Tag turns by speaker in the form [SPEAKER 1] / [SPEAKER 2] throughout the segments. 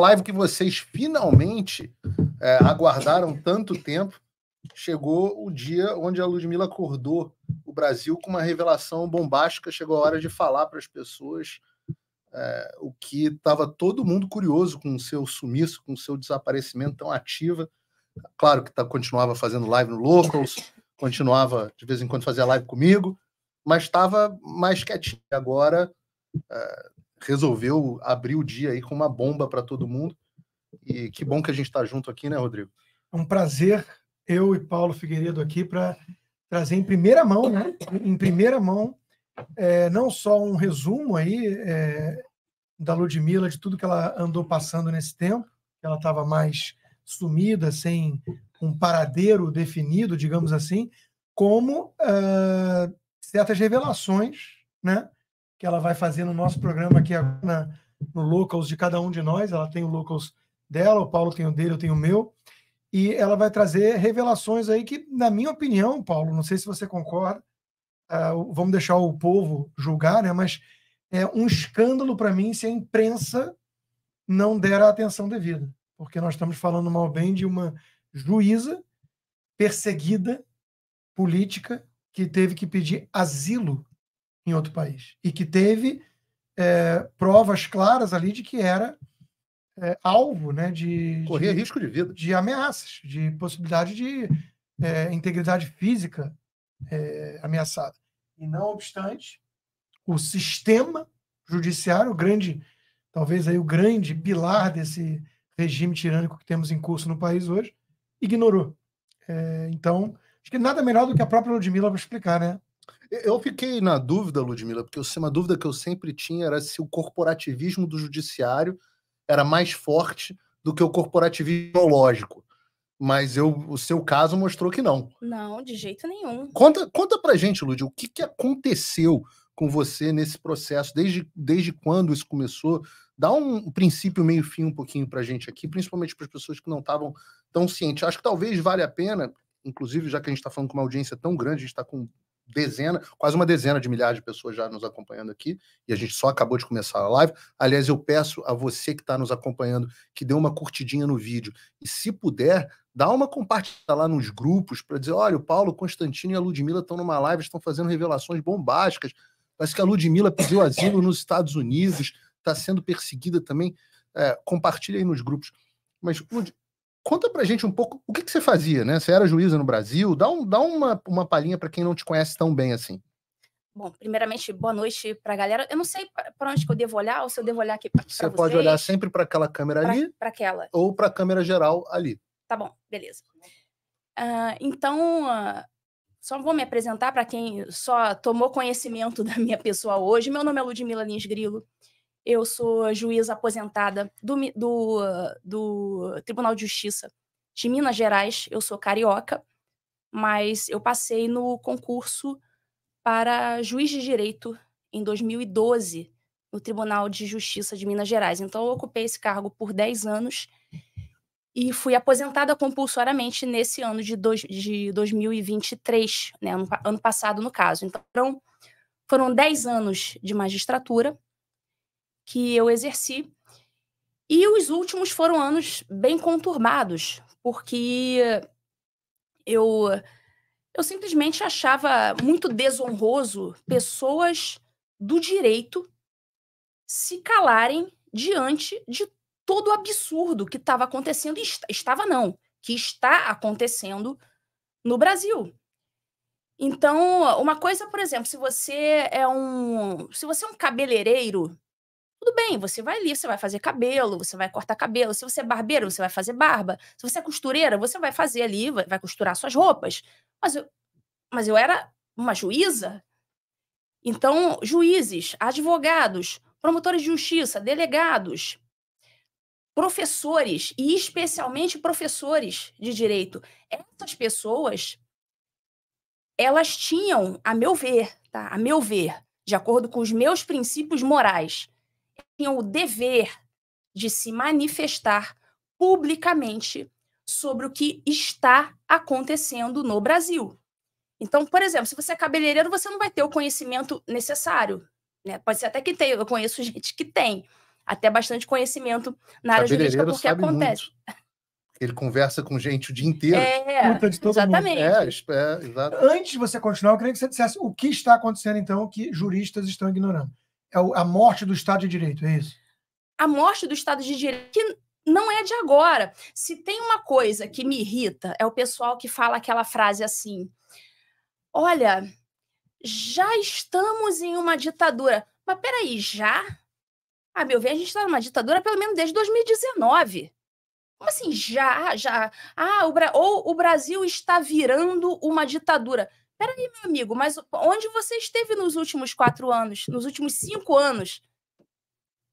[SPEAKER 1] live que vocês finalmente é, aguardaram tanto tempo, chegou o dia onde a Ludmilla acordou o Brasil com uma revelação bombástica. Chegou a hora de falar para as pessoas é, o que estava todo mundo curioso com o seu sumiço, com o seu desaparecimento tão ativa. Claro que tá, continuava fazendo live no Locals, continuava de vez em quando fazia live comigo, mas estava mais quietinho. Agora é, resolveu abrir o dia aí com uma bomba para todo mundo. E que bom que a gente está junto aqui, né,
[SPEAKER 2] Rodrigo? É um prazer, eu e Paulo Figueiredo aqui, para trazer em primeira mão, né? Em primeira mão, é, não só um resumo aí é, da Ludmilla, de tudo que ela andou passando nesse tempo, que ela estava mais sumida, sem um paradeiro definido, digamos assim, como uh, certas revelações, né? que ela vai fazer no nosso programa aqui na, no Locals de cada um de nós. Ela tem o Locals dela, o Paulo tem o dele, eu tenho o meu. E ela vai trazer revelações aí que, na minha opinião, Paulo, não sei se você concorda, uh, vamos deixar o povo julgar, né? Mas é um escândalo para mim se a imprensa não der a atenção devida. Porque nós estamos falando mal bem de uma juíza perseguida política que teve que pedir asilo em outro país. E que teve é, provas claras ali de que era é, alvo né, de. Corria de, risco de vida. De ameaças, de possibilidade de é, integridade física é, ameaçada. E não obstante, o sistema judiciário, o grande, talvez aí o grande pilar desse regime tirânico que temos em curso no país hoje, ignorou. É, então, acho que nada melhor do que a própria Ludmilla para explicar, né?
[SPEAKER 1] Eu fiquei na dúvida, Ludmila, porque uma dúvida que eu sempre tinha era se o corporativismo do judiciário era mais forte do que o corporativismo lógico. Mas eu, o seu caso mostrou que não.
[SPEAKER 3] Não, de jeito nenhum.
[SPEAKER 1] Conta, conta pra gente, Lud, o que, que aconteceu com você nesse processo? Desde, desde quando isso começou? Dá um princípio, meio fim um pouquinho pra gente aqui, principalmente para as pessoas que não estavam tão cientes. Acho que talvez valha a pena, inclusive já que a gente está falando com uma audiência tão grande, a gente está com dezena, quase uma dezena de milhares de pessoas já nos acompanhando aqui, e a gente só acabou de começar a live. Aliás, eu peço a você que está nos acompanhando que dê uma curtidinha no vídeo e, se puder, dá uma compartilhada lá nos grupos para dizer: olha, o Paulo, o Constantino e a Ludmilla estão numa live, estão fazendo revelações bombásticas. Parece que a Ludmilla pediu asilo nos Estados Unidos, está sendo perseguida também. É, compartilha aí nos grupos. Mas, Conta pra gente um pouco o que, que, você fazia, né? Você era juíza no Brasil? Dá, um, dá uma, uma palhinha para quem não te conhece tão bem assim.
[SPEAKER 3] Bom, primeiramente, boa noite para a galera. Eu não sei para onde que eu devo olhar, ou se eu devo olhar aqui para Você vocês, pode olhar sempre
[SPEAKER 1] para aquela câmera pra, ali. Para aquela. Ou para a câmera geral ali.
[SPEAKER 3] Tá bom, beleza. Uh, então, uh, só vou me apresentar para quem só tomou conhecimento da minha pessoa hoje. Meu nome é Ludmila Lins Grilo. Eu sou juíza aposentada do, do, do Tribunal de Justiça de Minas Gerais. Eu sou carioca, mas eu passei no concurso para juiz de direito em 2012 no Tribunal de Justiça de Minas Gerais. Então, eu ocupei esse cargo por 10 anos e fui aposentada compulsoriamente nesse ano de, dois, de 2023, né? ano, ano passado, no caso. Então, foram 10 anos de magistratura que eu exerci. E os últimos foram anos bem conturbados, porque eu eu simplesmente achava muito desonroso pessoas do direito se calarem diante de todo o absurdo que estava acontecendo e estava não, que está acontecendo no Brasil. Então, uma coisa, por exemplo, se você é um, se você é um cabeleireiro tudo bem, você vai ali, você vai fazer cabelo, você vai cortar cabelo. Se você é barbeiro, você vai fazer barba. Se você é costureira, você vai fazer ali, vai costurar suas roupas. Mas eu, mas eu era uma juíza. Então, juízes, advogados, promotores de justiça, delegados, professores e especialmente professores de direito. Essas pessoas elas tinham, a meu ver, tá? A meu ver, de acordo com os meus princípios morais, tinham o dever de se manifestar publicamente sobre o que está acontecendo no Brasil. Então, por exemplo, se você é cabeleireiro, você não vai ter o conhecimento necessário. Né? Pode ser até que tenha, eu conheço gente que tem até bastante conhecimento na área jurídica, porque acontece. Muito.
[SPEAKER 1] Ele conversa com gente o dia inteiro. É,
[SPEAKER 3] exatamente. É, é, Antes de você continuar, eu queria que você
[SPEAKER 2] dissesse o que está acontecendo, então, que juristas estão ignorando. É a morte do Estado de Direito, é
[SPEAKER 3] isso? A morte do Estado de Direito, que não é de agora. Se tem uma coisa que me irrita, é o pessoal que fala aquela frase assim: olha, já estamos em uma ditadura. Mas peraí, já? A meu ver, a gente está numa ditadura pelo menos desde 2019. Como assim, já, já? Ah, o Bra... ou o Brasil está virando uma ditadura. Peraí, meu amigo, mas onde você esteve nos últimos quatro anos, nos últimos cinco anos?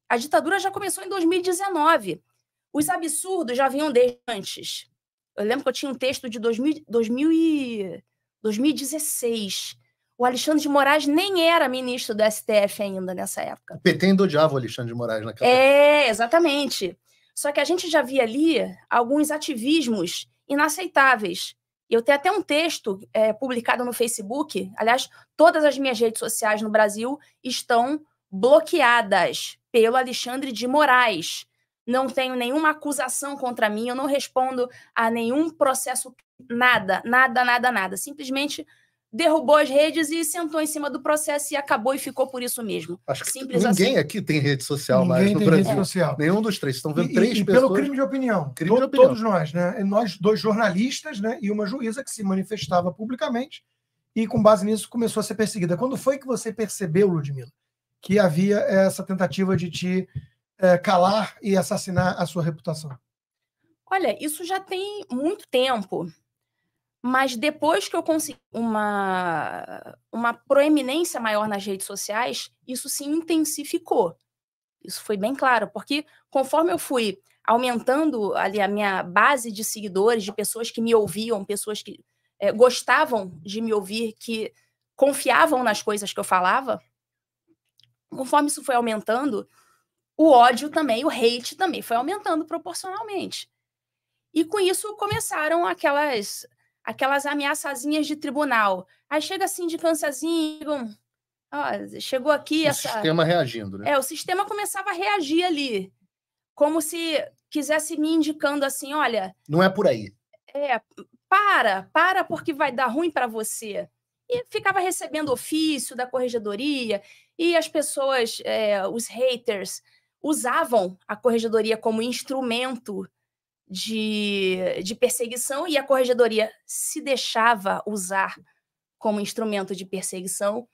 [SPEAKER 3] A ditadura já começou em 2019. Os absurdos já vinham desde antes. Eu lembro que eu tinha um texto de 2000, 2000 e 2016. O Alexandre de Moraes nem era ministro do STF ainda nessa época. O
[SPEAKER 1] PT ainda odiava o Alexandre de Moraes naquela
[SPEAKER 3] é, época. É, exatamente. Só que a gente já via ali alguns ativismos inaceitáveis. E eu tenho até um texto é, publicado no Facebook. Aliás, todas as minhas redes sociais no Brasil estão bloqueadas pelo Alexandre de Moraes. Não tenho nenhuma acusação contra mim, eu não respondo a nenhum processo, nada, nada, nada, nada. Simplesmente derrubou as redes e sentou em cima do processo e acabou e ficou por isso mesmo. Acho que Simples ninguém assim.
[SPEAKER 1] aqui tem rede social ninguém mais no tem Brasil. Rede social. Nenhum dos três. Estão vendo e, três e pessoas. Pelo crime
[SPEAKER 2] de opinião. Crime de opinião. Todos nós, né? Nós dois jornalistas, né? E uma juíza que se manifestava publicamente e com base nisso começou a ser perseguida. Quando foi que você percebeu, Ludmila, que havia essa tentativa de te é, calar e assassinar a sua reputação?
[SPEAKER 3] Olha, isso já tem muito tempo. Mas depois que eu consegui uma, uma proeminência maior nas redes sociais, isso se intensificou. Isso foi bem claro, porque conforme eu fui aumentando ali a minha base de seguidores, de pessoas que me ouviam, pessoas que é, gostavam de me ouvir, que confiavam nas coisas que eu falava, conforme isso foi aumentando, o ódio também, o hate também foi aumentando proporcionalmente. E com isso começaram aquelas aquelas ameaçazinhas de tribunal. Aí chega assim de hum, ó, chegou aqui. O essa... sistema
[SPEAKER 1] reagindo, né? É, o
[SPEAKER 3] sistema começava a reagir ali, como se quisesse me indicando assim: olha.
[SPEAKER 1] Não é por aí.
[SPEAKER 3] É, para, para, porque vai dar ruim para você. E ficava recebendo ofício da corregedoria, e as pessoas, é, os haters, usavam a corregedoria como instrumento de, de perseguição e a corregedoria se deixava usar como instrumento de perseguição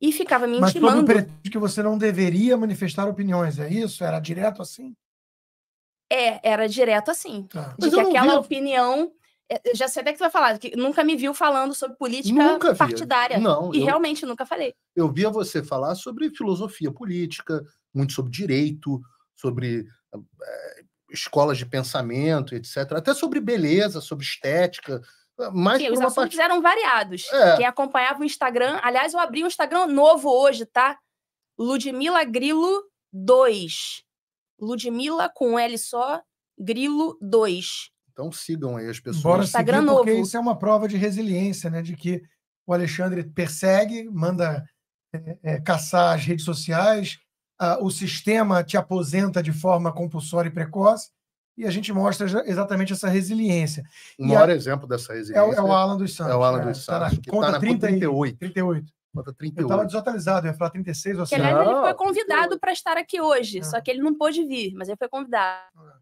[SPEAKER 3] e ficava me Mas intimando. Mas sob
[SPEAKER 2] que você não deveria manifestar opiniões, é isso? Era direto assim?
[SPEAKER 3] É, era direto assim. Tá. De Mas que aquela vi... opinião... É, já sei até que tu vai falar, que nunca me viu falando sobre política partidária. Não, e eu... realmente nunca falei.
[SPEAKER 1] Eu via você falar sobre filosofia política, muito sobre direito, sobre é, escolas de pensamento, etc., até sobre beleza, sobre estética.
[SPEAKER 3] Mais Sim, os assuntos parte... eram variados. É. Quem acompanhava o Instagram, aliás, eu abri um Instagram novo hoje, tá? Ludmila Grilo 2. Ludmila com L só, Grilo 2. Então sigam
[SPEAKER 1] aí as pessoas. Bora Instagram seguir, novo. Porque
[SPEAKER 2] isso é uma prova de resiliência, né? De que o Alexandre persegue, manda é, é, caçar as redes sociais, uh, o sistema te aposenta de forma compulsória e precoce, e a gente mostra exatamente essa resiliência.
[SPEAKER 1] O um maior a... exemplo
[SPEAKER 2] dessa resiliência é, é, o é Alan dos Santos. É o Alan é, dos tá Santos. Tá na, conta tá na 30, 38. 38. Eu estava desatualizado, eu ia falar 36 ou assim. Porque, aliás, ele foi
[SPEAKER 3] convidado para estar aqui hoje, é. só que ele não pôde vir, mas ele foi convidado. É.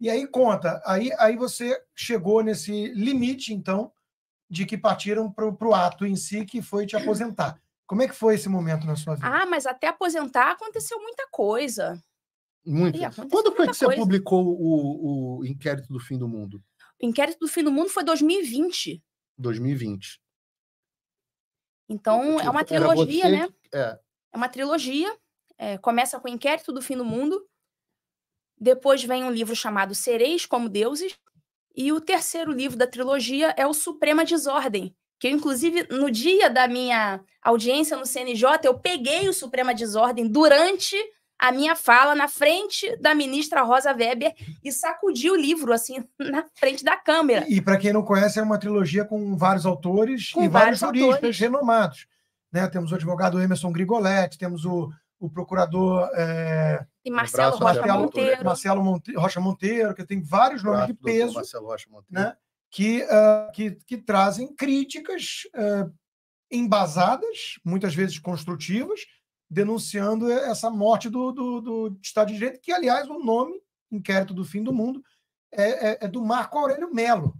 [SPEAKER 2] E aí conta, aí, aí você chegou nesse limite, então, de que partiram para o ato em si, que foi te aposentar. Como é que foi esse momento na sua vida?
[SPEAKER 3] Ah, mas até aposentar aconteceu muita coisa.
[SPEAKER 2] Muito. Quando foi que você publicou o, o Inquérito do Fim do Mundo?
[SPEAKER 3] O Inquérito do Fim do Mundo foi 2020.
[SPEAKER 1] 2020.
[SPEAKER 3] Então, é uma trilogia, né? É. é uma trilogia. É, começa com o Inquérito do Fim do Mundo. Depois vem um livro chamado Sereis como Deuses. E o terceiro livro da trilogia é o Suprema Desordem, que eu, inclusive, no dia da minha audiência no CNJ, eu peguei o Suprema Desordem durante a minha fala na frente da ministra Rosa Weber e sacudi o livro, assim, na frente da câmera.
[SPEAKER 2] E, para quem não conhece, é uma trilogia com vários autores com e vários, vários juristas renomados. Né? Temos o advogado Emerson Grigoletti, temos o, o procurador... É... E Marcelo Rocha Monteiro. Marcelo Rocha Monteiro, que tem vários nomes de peso. Marcelo Rocha Monteiro. Né? que, uh, que, que, trazem críticas uh, embasadas, muitas vezes construtivas, denunciando essa morte do, do, do, Estado de Direito, que, aliás, o nome, Inquérito do Fim do Mundo, é, é, é do Marco Aurélio Melo.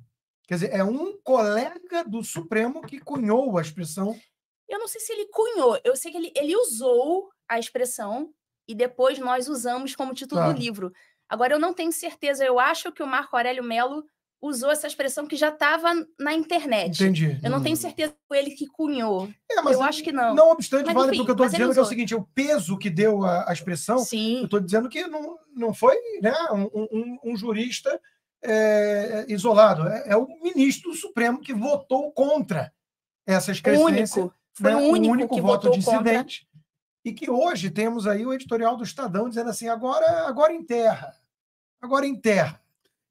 [SPEAKER 2] Quer dizer, é um colega do Supremo que cunhou a expressão.
[SPEAKER 3] Eu não sei se ele cunhou, eu sei que ele, ele usou a expressão e depois nós usamos como título do tá. livro. Agora, eu não tenho certeza, eu acho que o Marco Aurélio Melo usou essa expressão que já estava na internet. Entendi. Eu não hum. tenho certeza que foi ele que cunhou. É, eu acho que não. Não obstante, mas, vale enfim, porque eu estou dizendo que é o
[SPEAKER 2] seguinte: o peso que deu a, a expressão, Sim. eu estou dizendo que não, não foi né, um, um, um jurista é, isolado. É, é, o ministro do Supremo que votou contra essa único. Né, foi né, o único, único que voto votou dissidente. E que hoje temos aí o editorial do Estadão dizendo assim: agora, agora enterra. Agora enterra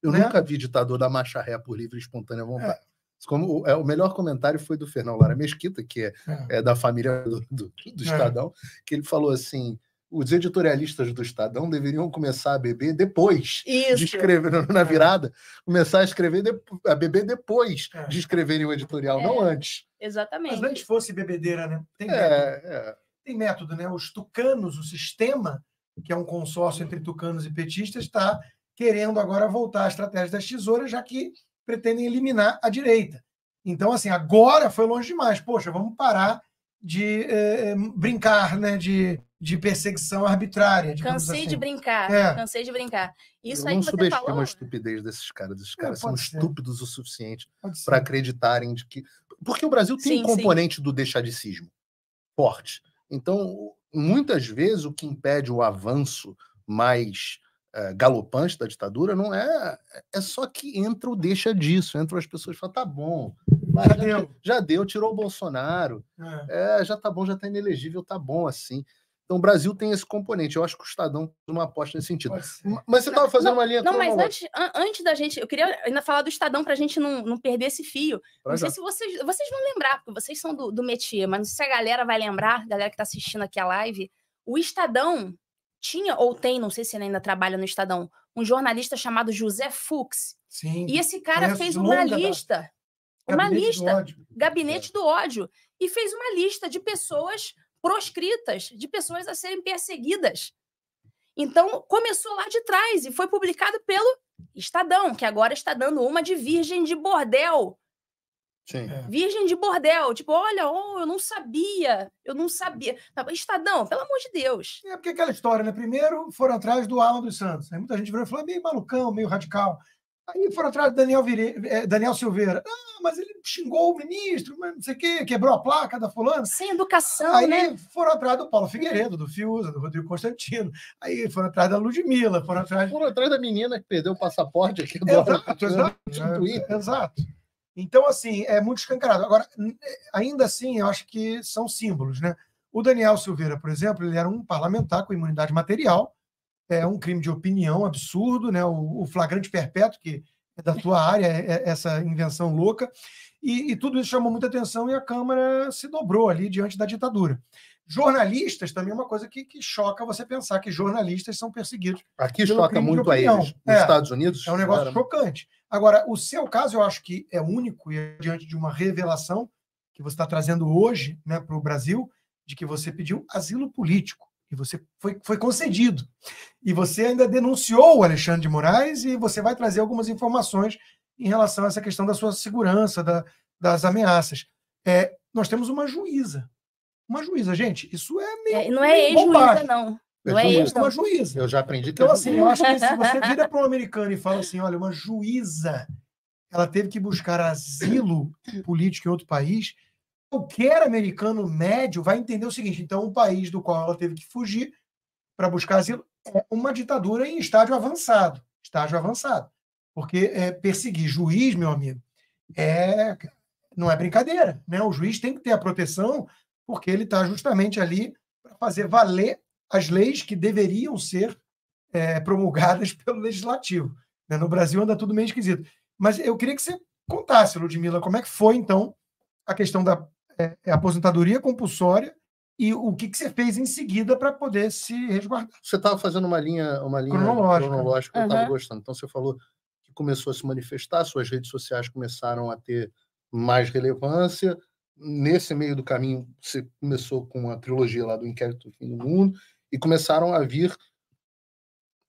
[SPEAKER 2] eu né? nunca vi ditador
[SPEAKER 1] da marcha ré por livre e espontânea é. vontade. É. Como, o, é, o melhor comentário foi do Fernão Lara Mesquita, que é, é. é da família do, do, do é. Estadão, que ele falou assim: os editorialistas do Estadão deveriam começar a beber depois Isso. de escrever na é. virada, começar a escrever de, a beber depois de escreverem o editorial, não antes.
[SPEAKER 3] Exatamente. Mas antes fosse bebedeira,
[SPEAKER 2] né? Tem, método. Tem método, né? Os tucanos, o sistema, que é um consórcio entre tucanos e petistas, está querendo agora voltar à estratégia das tesouras, já que pretendem eliminar a direita. Então, assim, agora foi longe demais. Poxa, vamos parar de eh, eh, brincar, né? De, de perseguição arbitrária. Cansei assim. de brincar, é.
[SPEAKER 3] cansei de brincar. Isso Eu aí não que você falou. a
[SPEAKER 1] estupidez desses caras.
[SPEAKER 3] Esses é, caras não, são ser.
[SPEAKER 2] estúpidos
[SPEAKER 1] o suficiente para acreditarem de que. Porque o Brasil tem sim, um componente sim. do deixadicismo forte. Então, muitas vezes o que impede o avanço mais eh, galopante da ditadura, não é. É só que entra o deixa disso, entram as pessoas e falam, tá bom, já deu. já, deu. tirou o Bolsonaro, é. é. já tá bom, já tá inelegível, tá bom assim. Então o Brasil tem esse componente. Eu acho que o Estadão tem uma aposta nesse sentido. Mas você estava fazendo não, uma linha Não, mas antes,
[SPEAKER 3] an antes da gente, eu queria ainda falar do Estadão para a gente não, não perder esse fio. Pra não já. sei se vocês, vocês vão lembrar, porque vocês são do, do métier, mas não sei se a galera vai lembrar, a galera que está assistindo aqui a live, o Estadão tinha ou tem, não sei se ele ainda trabalha no Estadão, um jornalista chamado José Fux. Sim, e esse cara fez uma lista, da... uma gabinete lista, do é. gabinete é. do ódio, e fez uma lista de pessoas proscritas, de pessoas a serem perseguidas. Então, começou lá de trás e foi publicado pelo Estadão, que agora está dando uma de virgem de bordel Sim. É. Virgem de bordel, tipo, olha, oh, eu não sabia, eu não sabia. Tá, Estadão, pelo amor de Deus. É porque aquela história, né? Primeiro foram atrás
[SPEAKER 2] do Alan dos Santos. Aí muita gente virou e falou, é meio malucão, meio radical. Aí foram atrás do Daniel, Vire... Eh, Daniel Silveira. Ah, mas ele xingou o ministro, mas não sei o quê, quebrou a placa da fulana. Sem
[SPEAKER 3] educação, Aí né? Aí
[SPEAKER 2] foram atrás do Paulo Figueiredo, do Fiuza, do Rodrigo Constantino. Aí foram atrás da Ludmilla, foram atrás... Foram atrás da menina que perdeu o passaporte aqui. Exato, exato. Né? exato. Então, assim, é muito escancarado. Agora, ainda assim, eu acho que são símbolos, né? O Daniel Silveira, por exemplo, ele era um parlamentar com imunidade material, é um crime de opinião absurdo, né? O, flagrante perpétuo, que é da tua área, é, é essa invenção louca. E, e, tudo isso chamou muita atenção e a Câmara se dobrou ali diante da ditadura. Jornalistas também é uma coisa que, que choca você pensar que jornalistas são perseguidos. Aqui choca muito a eles. Nos é, Estados Unidos. É um negócio chocante. Agora, o seu caso eu acho que é único e é diante de uma revelação que você está trazendo hoje né, para o Brasil, de que você pediu asilo político e você foi, foi concedido. E você ainda denunciou o Alexandre de Moraes e você vai trazer algumas informações em relação a essa questão da sua segurança, da, das ameaças. É, nós temos uma juíza. Uma juíza, gente, isso é
[SPEAKER 3] meio. É, não é ex-juíza, não. Não é, é isso? Uma
[SPEAKER 2] juíza. Eu já aprendi Então, assim, eu acho que se assim, você vira para um americano e fala assim, olha, uma juíza, ela teve que buscar asilo político em outro país, qualquer americano médio vai entender o seguinte, então o país do qual ela teve que fugir para buscar asilo é uma ditadura em estágio avançado, estágio avançado. Porque é, perseguir juiz, meu amigo, é não é brincadeira, né? O juiz tem que ter a proteção porque ele está justamente ali para fazer valer as leis que deveriam ser é, promulgadas pelo legislativo. Né? No Brasil anda tudo meio esquisito. Mas eu queria que você contasse, Ludmila, como é que foi, então, a questão da é, é, aposentadoria compulsória e o que, que você fez em seguida para poder se resguardar. Você estava fazendo uma linha,
[SPEAKER 1] uma linha cronológica, cronológica eu estava gostando. Então, você falou que começou a se manifestar, suas redes sociais começaram a ter mais relevância. Nesse meio do caminho, você começou com a trilogia lá do Inquérito do Fim do Mundo, e começaram a vir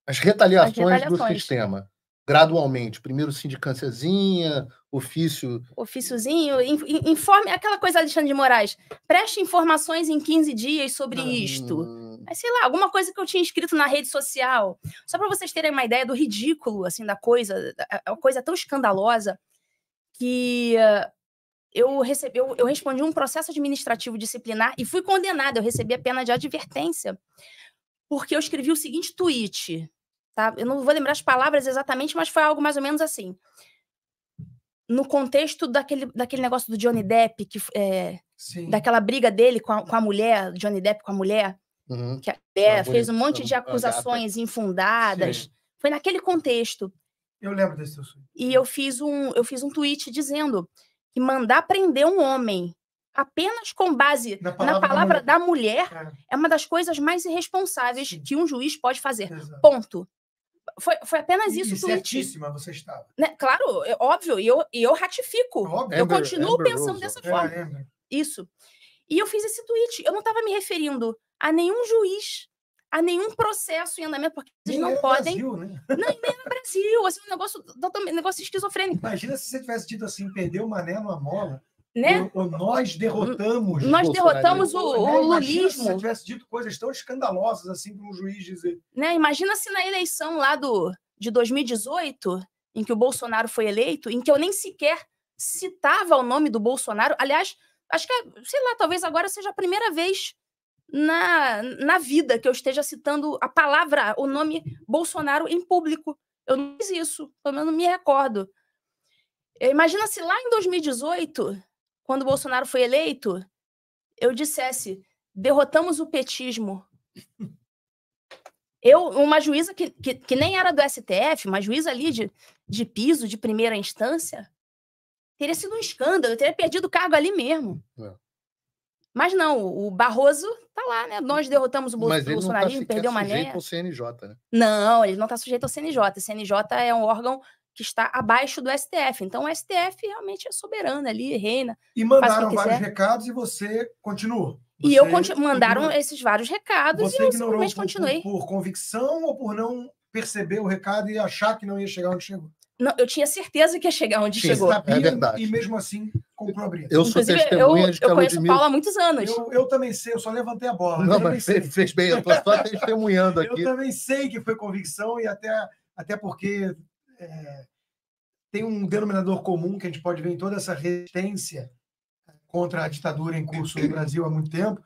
[SPEAKER 1] as retaliações, as retaliações. do sistema gradualmente. Primeiro sindicânciazinha, ofício.
[SPEAKER 3] Ofíciozinho, informe aquela coisa, Alexandre de Moraes. Preste informações em 15 dias sobre hum. isto. Mas sei lá, alguma coisa que eu tinha escrito na rede social. Só para vocês terem uma ideia do ridículo, assim, da coisa, uma coisa tão escandalosa que uh, eu recebi, eu, eu, respondi um processo administrativo disciplinar e fui condenada. Eu recebi a pena de advertência porque eu escrevi o seguinte tweet, tá? Eu não vou lembrar as palavras exatamente, mas foi algo mais ou menos assim. No contexto daquele, daquele negócio do Johnny Depp, que, é, daquela briga dele com a, com a mulher, Johnny Depp com a mulher, uhum. que a, é, fez um monte de acusações infundadas. Sim. Foi naquele contexto. Eu lembro desse assunto. E eu fiz um, eu fiz um tweet dizendo que mandar prender um homem apenas com base na palavra, na palavra da mulher, da mulher é. é. uma das coisas mais irresponsáveis Sim. que um juiz pode fazer. Exato. Ponto. Foi, foi apenas isso. E certíssima você estava. Né? Claro, é, óbvio, e eu, e eu ratifico. É óbvio. eu Amber, continuo Amber pensando dessa forma. É, isso. E eu fiz esse tweet. Eu não estava me referindo a nenhum juiz a nenhum processo em andamento, porque eles não é podem. no Brasil, né? Não, nem é no Brasil, assim, um negócio, um negócio esquizofrênico. Imagina se você tivesse tido assim, perdeu o mané numa mola. Né? O, o nós derrotamos. Nós derrotamos o, o, né? o lulismo. Se você
[SPEAKER 2] tivesse dito coisas tão escandalosas assim para um juiz dizer.
[SPEAKER 3] Né? Imagina se na eleição lá do, de 2018, em que o Bolsonaro foi eleito, em que eu nem sequer citava o nome do Bolsonaro. Aliás, acho que, é, sei lá, talvez agora seja a primeira vez na, na vida que eu esteja citando a palavra, o nome Bolsonaro em público. Eu não fiz isso, pelo menos me recordo. Eh, imagina se lá em 2018, quando Bolsonaro foi eleito, eu dissesse: derrotamos o petismo. Eu, uma juíza que, que, que nem era do STF, uma juíza ali de, de piso, de primeira instância, teria sido um escândalo, eu teria perdido o cargo ali mesmo. É. Mas não, o Barroso tá lá, né? Nós derrotamos o Mas bolsonarismo, tá perdeu uma sujeito ao
[SPEAKER 1] CNJ, né?
[SPEAKER 3] Não, ele não está sujeito ao CNJ. O CNJ é um órgão que está abaixo do STF. Então o STF realmente é soberano ali, reina. E mandaram vários
[SPEAKER 2] recados e você continua.
[SPEAKER 3] Você e eu continu... mandaram esses vários recados você e eu simplesmente continuei.
[SPEAKER 2] Por, por convicção ou por não perceber o recado e achar que não ia chegar onde chegou?
[SPEAKER 3] Não, eu tinha certeza que ia chegar onde Sim, chegou.
[SPEAKER 2] É Sabia, é verdade. E mesmo assim, comprou a briga. Eu sou testemunha eu, de que eu conheço Ludmilla... o Paulo há muitos anos. Eu, eu, também sei, eu só levantei a bola. Não, mas fez bem, eu estou só testemunhando aqui. eu também sei que foi convicção e até, até porque é, tem um denominador comum que a gente pode ver em toda essa resistência contra a ditadura em curso no Brasil há muito tempo,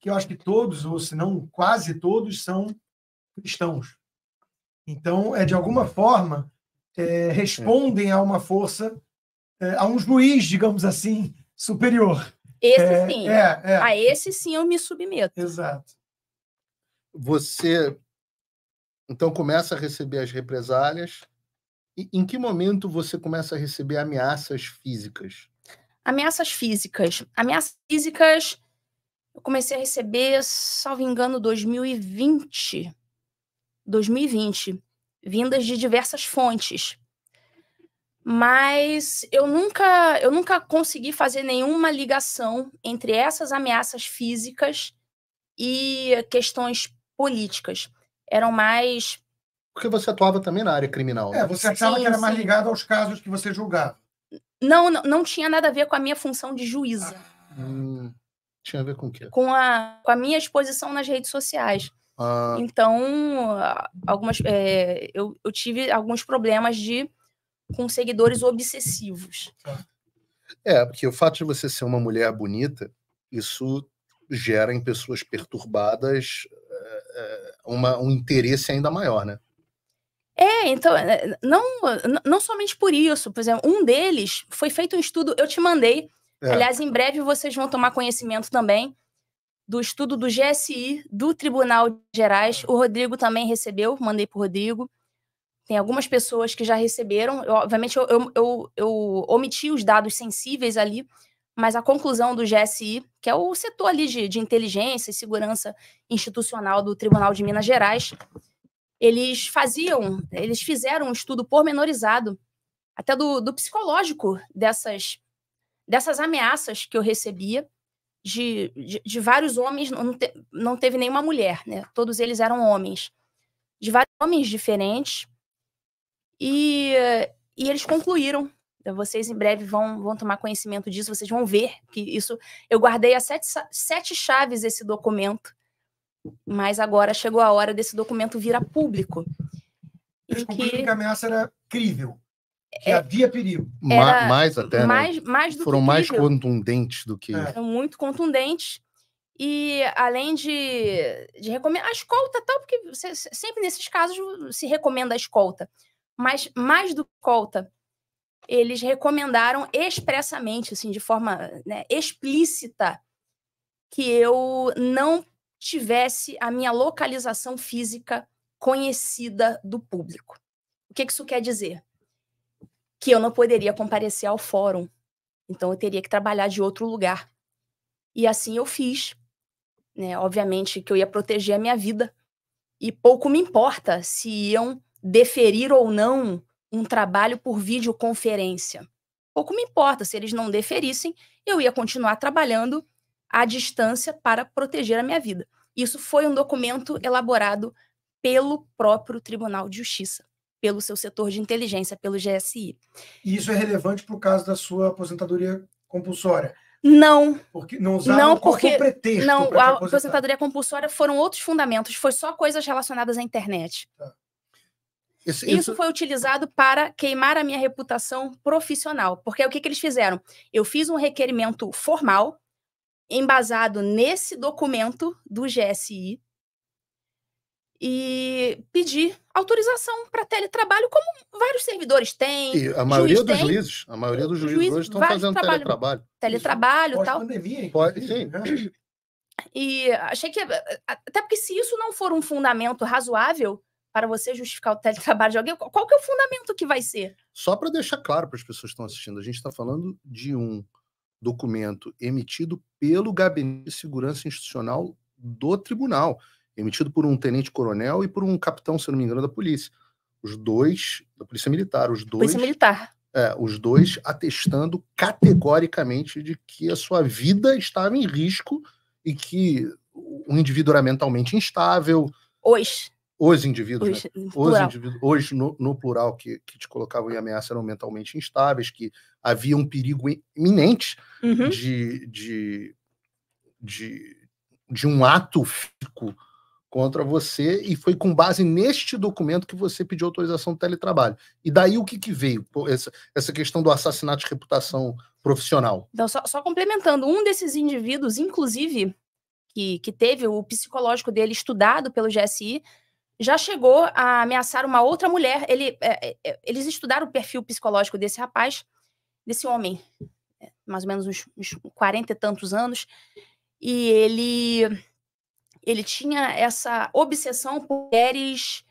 [SPEAKER 2] que eu acho que todos, ou se não quase todos, são cristãos. Então, é de alguma forma é, é, respondem a uma força, é, a um juiz, digamos assim, superior.
[SPEAKER 3] Esse é, sim. É, a esse sim eu me submeto. Exato.
[SPEAKER 2] Você então
[SPEAKER 1] começa a receber as represálias. E em que momento você começa a receber ameaças físicas?
[SPEAKER 3] Ameaças físicas. Ameaças físicas eu comecei a receber, salvo engano, 2020. 2020 vindas de diversas fontes. Mas eu nunca, eu nunca consegui fazer nenhuma ligação entre essas ameaças físicas e questões políticas. Eram mais. Porque você atuava também na área
[SPEAKER 2] criminal. Né? É, você achava sim, que era sim. mais ligado aos casos que você julgava.
[SPEAKER 3] Não, não, não, tinha nada a ver com a minha função de juíza. Ah,
[SPEAKER 1] hum, tinha a ver com o quê?
[SPEAKER 3] Com a, com a minha exposição nas redes sociais. Ah. Então, algumas, é, eu, eu tive alguns problemas de com seguidores obsessivos. Tá.
[SPEAKER 1] É, porque o fato de você ser uma mulher bonita, isso gera em pessoas perturbadas
[SPEAKER 3] eh, eh,
[SPEAKER 1] uma, um interesse ainda maior, né?
[SPEAKER 3] É, então, não, não somente por isso. Por exemplo, um deles foi feito um estudo, eu te mandei. É. Aliás, em breve vocês vão tomar conhecimento também do estudo do GSI do Tribunal de Gerais. Tá. O Rodrigo também recebeu, mandei para o Rodrigo. Tem algumas pessoas que já receberam. Eu, obviamente, eu, eu, eu, eu omiti os dados sensíveis ali, mas a conclusão do GSI, que é o setor ali de, de inteligência e segurança institucional do Tribunal de Minas Gerais, eles faziam, eles fizeram um estudo pormenorizado, até do, do psicológico dessas, dessas ameaças que eu recebia, de, de, de vários homens, não, te, não teve nenhuma mulher, né? Todos eles eram homens. De vários homens diferentes. E, e eles concluíram. Né? Vocês em breve vão, vão tomar conhecimento disso, vocês vão ver que isso. Eu guardei as sete, sete chaves esse documento, mas agora chegou a hora desse documento virar público. Eles que... que a ameaça era
[SPEAKER 2] crível que é, havia perigo.
[SPEAKER 3] mais até, né? mais, né? mais do Foram que mais perigo.
[SPEAKER 1] contundentes do que... É.
[SPEAKER 3] muito contundentes. E além de, de recomendar... A escolta, tal, porque você, sempre nesses casos se recomenda a escolta. Mas mais do que escolta, eles recomendaram expressamente, assim, de forma né, explícita, que eu não tivesse a minha localização física conhecida do público. O que isso quer dizer? que eu não poderia comparecer ao fórum. Então eu teria que trabalhar de outro lugar. E assim eu fiz. Né? Obviamente que eu ia proteger a minha vida. E pouco me importa se iam deferir ou não um trabalho por videoconferência. Pouco me importa se eles não deferissem, eu ia continuar trabalhando à distância para proteger a minha vida. Isso foi um documento elaborado pelo próprio Tribunal de Justiça pelo seu setor de inteligência, pelo GSI.
[SPEAKER 2] E isso é relevante para o caso da sua aposentadoria compulsória? Não. Porque não usaram não porque, pretexto Não, a aposentadoria
[SPEAKER 3] compulsória foram outros fundamentos, foi só coisas relacionadas à internet. Tá. Isso, isso... isso, foi utilizado para queimar a minha reputação profissional. Porque o que, que eles fizeram? Eu fiz um requerimento formal, embasado nesse documento do GSI, e pedir autorização para teletrabalho, como vários servidores têm. E a maioria dos tem. juízes,
[SPEAKER 1] a maioria dos juízes, juízes hoje estão fazendo trabalho, teletrabalho.
[SPEAKER 3] Teletrabalho e tal. Pandemia, hein? Pode, sim. Né? E achei que até porque se isso não for um fundamento razoável para você justificar o teletrabalho de alguém, qual que é o fundamento que vai ser?
[SPEAKER 1] Só para deixar claro para as pessoas que estão assistindo, a gente está falando de um documento emitido pelo Gabinete de Segurança Institucional do Tribunal emitido por um tenente-coronel e por um capitão, se não me engano, da polícia. Os dois, da Polícia Militar, os dois. Polícia Militar. É, os dois atestando categoricamente de que a sua vida estava em risco e que o indivíduo era mentalmente instável. Os. Os indivíduos, os, né? os indivíduos, hoje no, no, plural que, que te colocavam em ameaça eram mentalmente instáveis, que havia um perigo iminente uhum. de, de, de, de um ato físico contra você e foi com base neste documento que você pediu autorização do teletrabalho. E daí o que, que veio? Essa, essa questão do assassinato de reputação profissional.
[SPEAKER 3] Então, só, só complementando, um desses indivíduos, inclusive, que, que teve o psicológico dele estudado pelo GSI, já chegou a ameaçar uma outra mulher. Ele, é, é, é, eles estudaram o perfil psicológico desse rapaz, desse homem, é, mais ou menos uns quarenta e tantos anos, e ele ele tinha essa obsessão por mulheres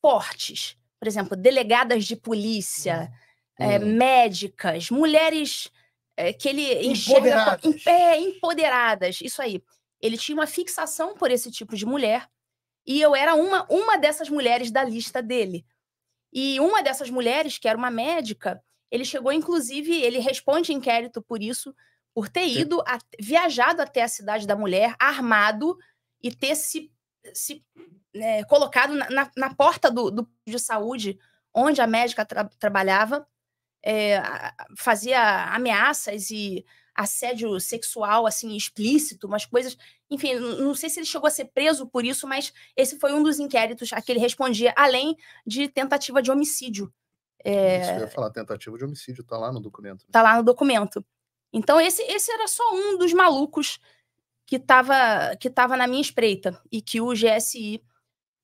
[SPEAKER 3] fortes, por exemplo, delegadas de polícia, é, médicas, mulheres é, que ele enxerga empoderadas. É, empoderadas, isso aí. Ele tinha uma fixação por esse tipo de mulher e eu era uma uma dessas mulheres da lista dele. E uma dessas mulheres, que era uma médica, ele chegou inclusive, ele responde inquérito por isso, por ter ido, a, viajado até a cidade da mulher armado e ter se, se né, colocado na, na, na, porta do, do de saúde onde a médica tra trabalhava, é, fazia ameaças e assédio sexual assim explícito, umas coisas, enfim, não sei se ele chegou a ser preso por isso, mas esse foi um dos inquéritos a que ele respondia, além de tentativa de homicídio. É... Isso, eu ia falar tentativa de homicídio, tá lá no documento. está né? Tá lá no documento. Então esse esse era só um dos malucos que estava que tava na minha espreita e que o GSI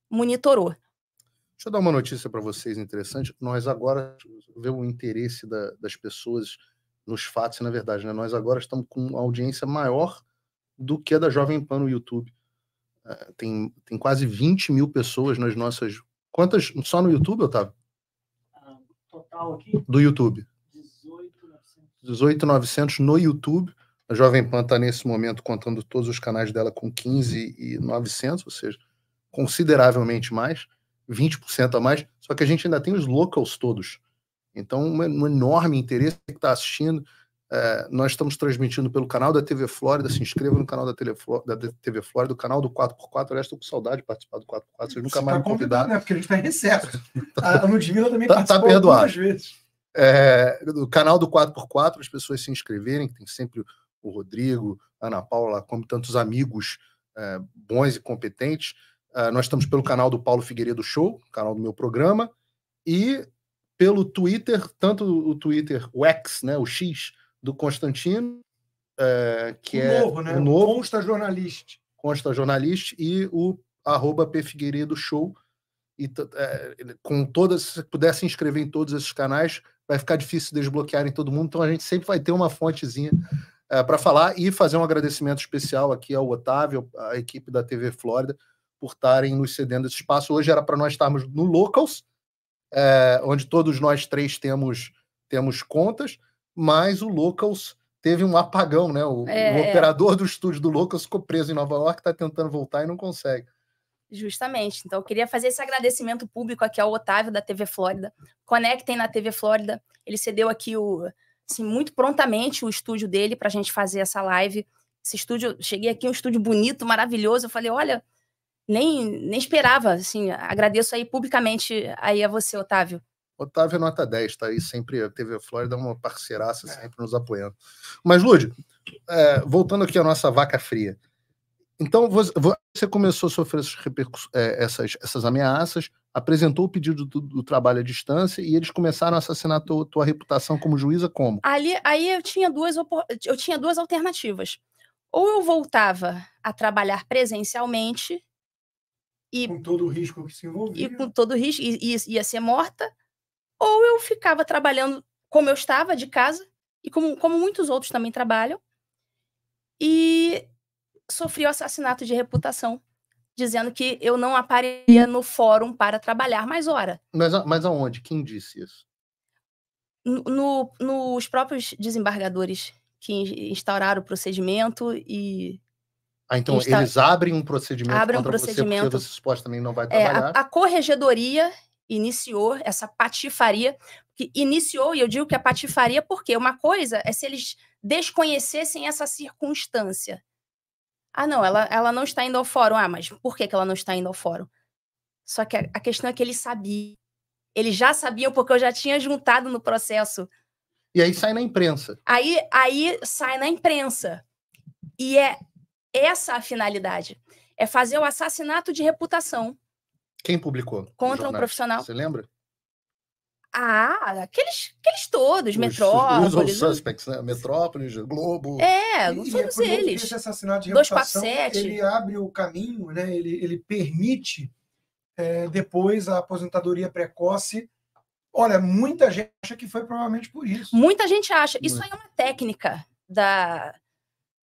[SPEAKER 3] monitorou.
[SPEAKER 1] Deixa eu dar uma notícia para vocês interessante. Nós agora vemos o interesse da, das pessoas nos fatos, na verdade, né? Nós agora estamos com uma audiência maior do que a da Jovem Pan no YouTube. É, tem, tem quase 20 mil pessoas nas nossas. Quantas? Só no YouTube, Otávio?
[SPEAKER 2] Ah, total aqui?
[SPEAKER 1] Do YouTube. 18,900 no YouTube. A Jovem Pan está nesse momento contando todos os canais dela com 15 e 900, ou seja, consideravelmente mais, 20% a mais, só que a gente ainda tem os locals todos. Então, um enorme interesse que está assistindo. É, nós estamos transmitindo pelo canal da TV Flórida, se inscreva no canal da, da TV Flórida, o canal do 4x4. Aliás, estou com saudade de participar do 4x4, vocês nunca Você mais tá me convidaram. Né?
[SPEAKER 2] Porque a gente está em recesso. Tá a Ludmilla também está participou tá perdoado. vezes.
[SPEAKER 1] É, o canal do 4x4, as pessoas se inscreverem, tem sempre o Rodrigo, a Ana Paula, como tantos amigos é, bons e competentes. É, nós estamos pelo canal do Paulo Figueiredo Show, canal do meu programa, e pelo Twitter, tanto o Twitter, o X, né, o X do Constantino, é, que o é novo, né? o novo, Consta Jornalista. Consta Jornalista e o arroba P Figueiredo Show. E, é, com todas, se puder se inscrever em todos esses canais, vai ficar difícil desbloquear em todo mundo, então a gente sempre vai ter uma fontezinha é, para falar e fazer um agradecimento especial aqui ao Otávio, à equipe da TV Flórida, por estarem nos cedendo esse espaço. Hoje era para nós estarmos no Locals, é, onde todos nós três temos, temos contas, mas o Locals teve um apagão, né? O, é, o é. operador do estúdio do Locals ficou preso em Nova York, está tentando voltar e não consegue.
[SPEAKER 3] Justamente. Então, eu queria fazer esse agradecimento público aqui ao Otávio da TV Flórida. Conectem na TV Flórida. Ele cedeu aqui o, assim, muito prontamente o estúdio dele para a gente fazer essa live. Esse estúdio, cheguei aqui, um estúdio bonito, maravilhoso. Eu falei, olha, nem, nem esperava. Assim, agradeço aí publicamente aí a você, Otávio.
[SPEAKER 1] Otávio é nota 10, tá aí sempre, a TV Flórida é uma parceiraça é. sempre nos apoiando. Mas, Lude, é, voltando aqui à nossa vaca fria, então você começou a sofrer essas, é, essas, essas ameaças, apresentou o pedido do, do, trabalho à distância e eles começaram a assassinar tua, tua reputação como juíza como?
[SPEAKER 3] Ali, aí eu tinha duas eu tinha duas alternativas. Ou eu voltava a trabalhar presencialmente e com todo o risco que se envolvia. E com todo o risco e, e ia ser morta, ou eu ficava trabalhando como eu estava de casa e como, como muitos outros também trabalham. E sofri o assassinato de reputação, dizendo que eu não aparecia no fórum para trabalhar mais hora.
[SPEAKER 1] Mas, mas aonde? Quem disse isso?
[SPEAKER 3] No, no, nos próprios desembargadores que instauraram o procedimento e.
[SPEAKER 1] Ah, então insta... eles abrem um procedimento abrem um procedimento. você porque você supostamente não vai trabalhar. É, a, a
[SPEAKER 3] corregedoria iniciou essa patifaria, que iniciou, e eu digo que a é patifaria porque uma coisa é se eles desconhecessem essa circunstância. Ah, não, ela, ela não está indo ao fórum. Ah, mas por que, que ela não está indo ao fórum? Só que a, a questão é que ele sabia. Eles já sabiam porque eu já tinha juntado no processo.
[SPEAKER 1] E aí sai na imprensa.
[SPEAKER 3] Aí, aí sai na imprensa. E é essa a finalidade. É fazer o assassinato de reputação.
[SPEAKER 1] Quem publicou? Contra um profissional. Você lembra?
[SPEAKER 3] Ah, aqueles, aqueles todos, os, Metrópolis. Os
[SPEAKER 1] suspects, né? Metrópolis, Globo. É, e,
[SPEAKER 3] todos é eles. Esse assassinato de 247.
[SPEAKER 2] Ele abre o caminho, né? ele, ele permite é, depois a aposentadoria precoce. Olha, muita gente acha que foi provavelmente por isso.
[SPEAKER 3] Muita gente acha. Isso aí é uma técnica da,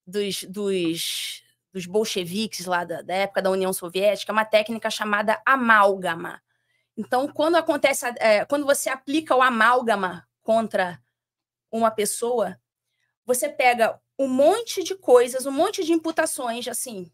[SPEAKER 3] dos, dos, dos bolcheviques lá da, da época da União Soviética, é uma técnica chamada amálgama então, quando acontece, é, quando você aplica o amálgama contra uma pessoa, você pega um monte de coisas, um monte de imputações, assim,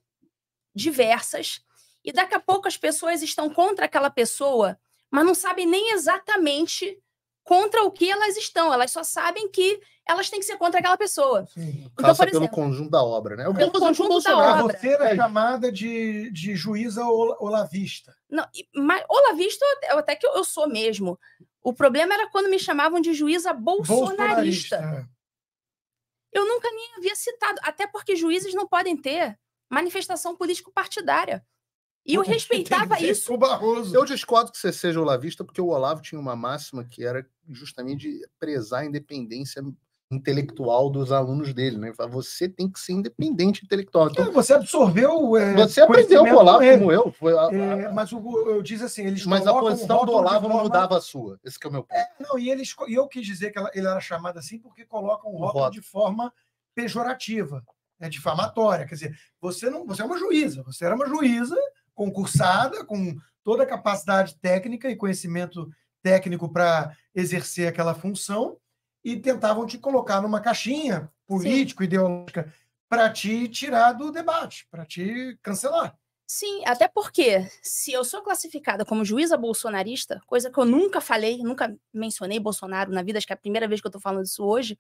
[SPEAKER 3] diversas, e daqui a pouco as pessoas estão contra aquela pessoa, mas não sabem nem exatamente contra o que elas estão. Elas só sabem que elas têm que ser contra aquela pessoa. Sim. Então, por exemplo, pelo
[SPEAKER 1] conjunto da obra, né? Eu é
[SPEAKER 3] pelo conjunto da obra.
[SPEAKER 2] Você era é, é. chamada de, de juíza
[SPEAKER 3] olavista. Não, mas olavista até que eu, eu sou mesmo. O problema era quando me chamavam de juíza bolsonarista. bolsonarista. Eu nunca nem havia citado, até porque juízes não podem ter manifestação político-partidária. E eu respeitava isso.
[SPEAKER 1] O Barroso. Eu discordo que você seja olavista, porque o Olavo tinha uma máxima que era justamente prezar a independência intelectual dos alunos dele, né? Você tem que ser independente intelectual. Então, é, você
[SPEAKER 2] absorveu. É, você aprendeu com o Olavo como eu. Foi, a, é, a, é, mas o, eu disse assim, eles Mas a posição do Olavo não mudava a sua. Esse é o meu ponto. É, não, e eles, e eu quis dizer que ela, ele era chamado assim porque colocam o rótulo de forma pejorativa, é difamatória. Quer dizer, você não, você é uma juíza, você era uma juíza concursada, com toda a capacidade técnica e conhecimento técnico para exercer aquela função, e tentavam te colocar numa caixinha político-ideológica para te tirar do debate, para te
[SPEAKER 3] cancelar. Sim, até porque se eu sou classificada como juíza bolsonarista, coisa que eu nunca falei, nunca mencionei Bolsonaro na vida, acho que é a primeira vez que eu estou falando isso hoje,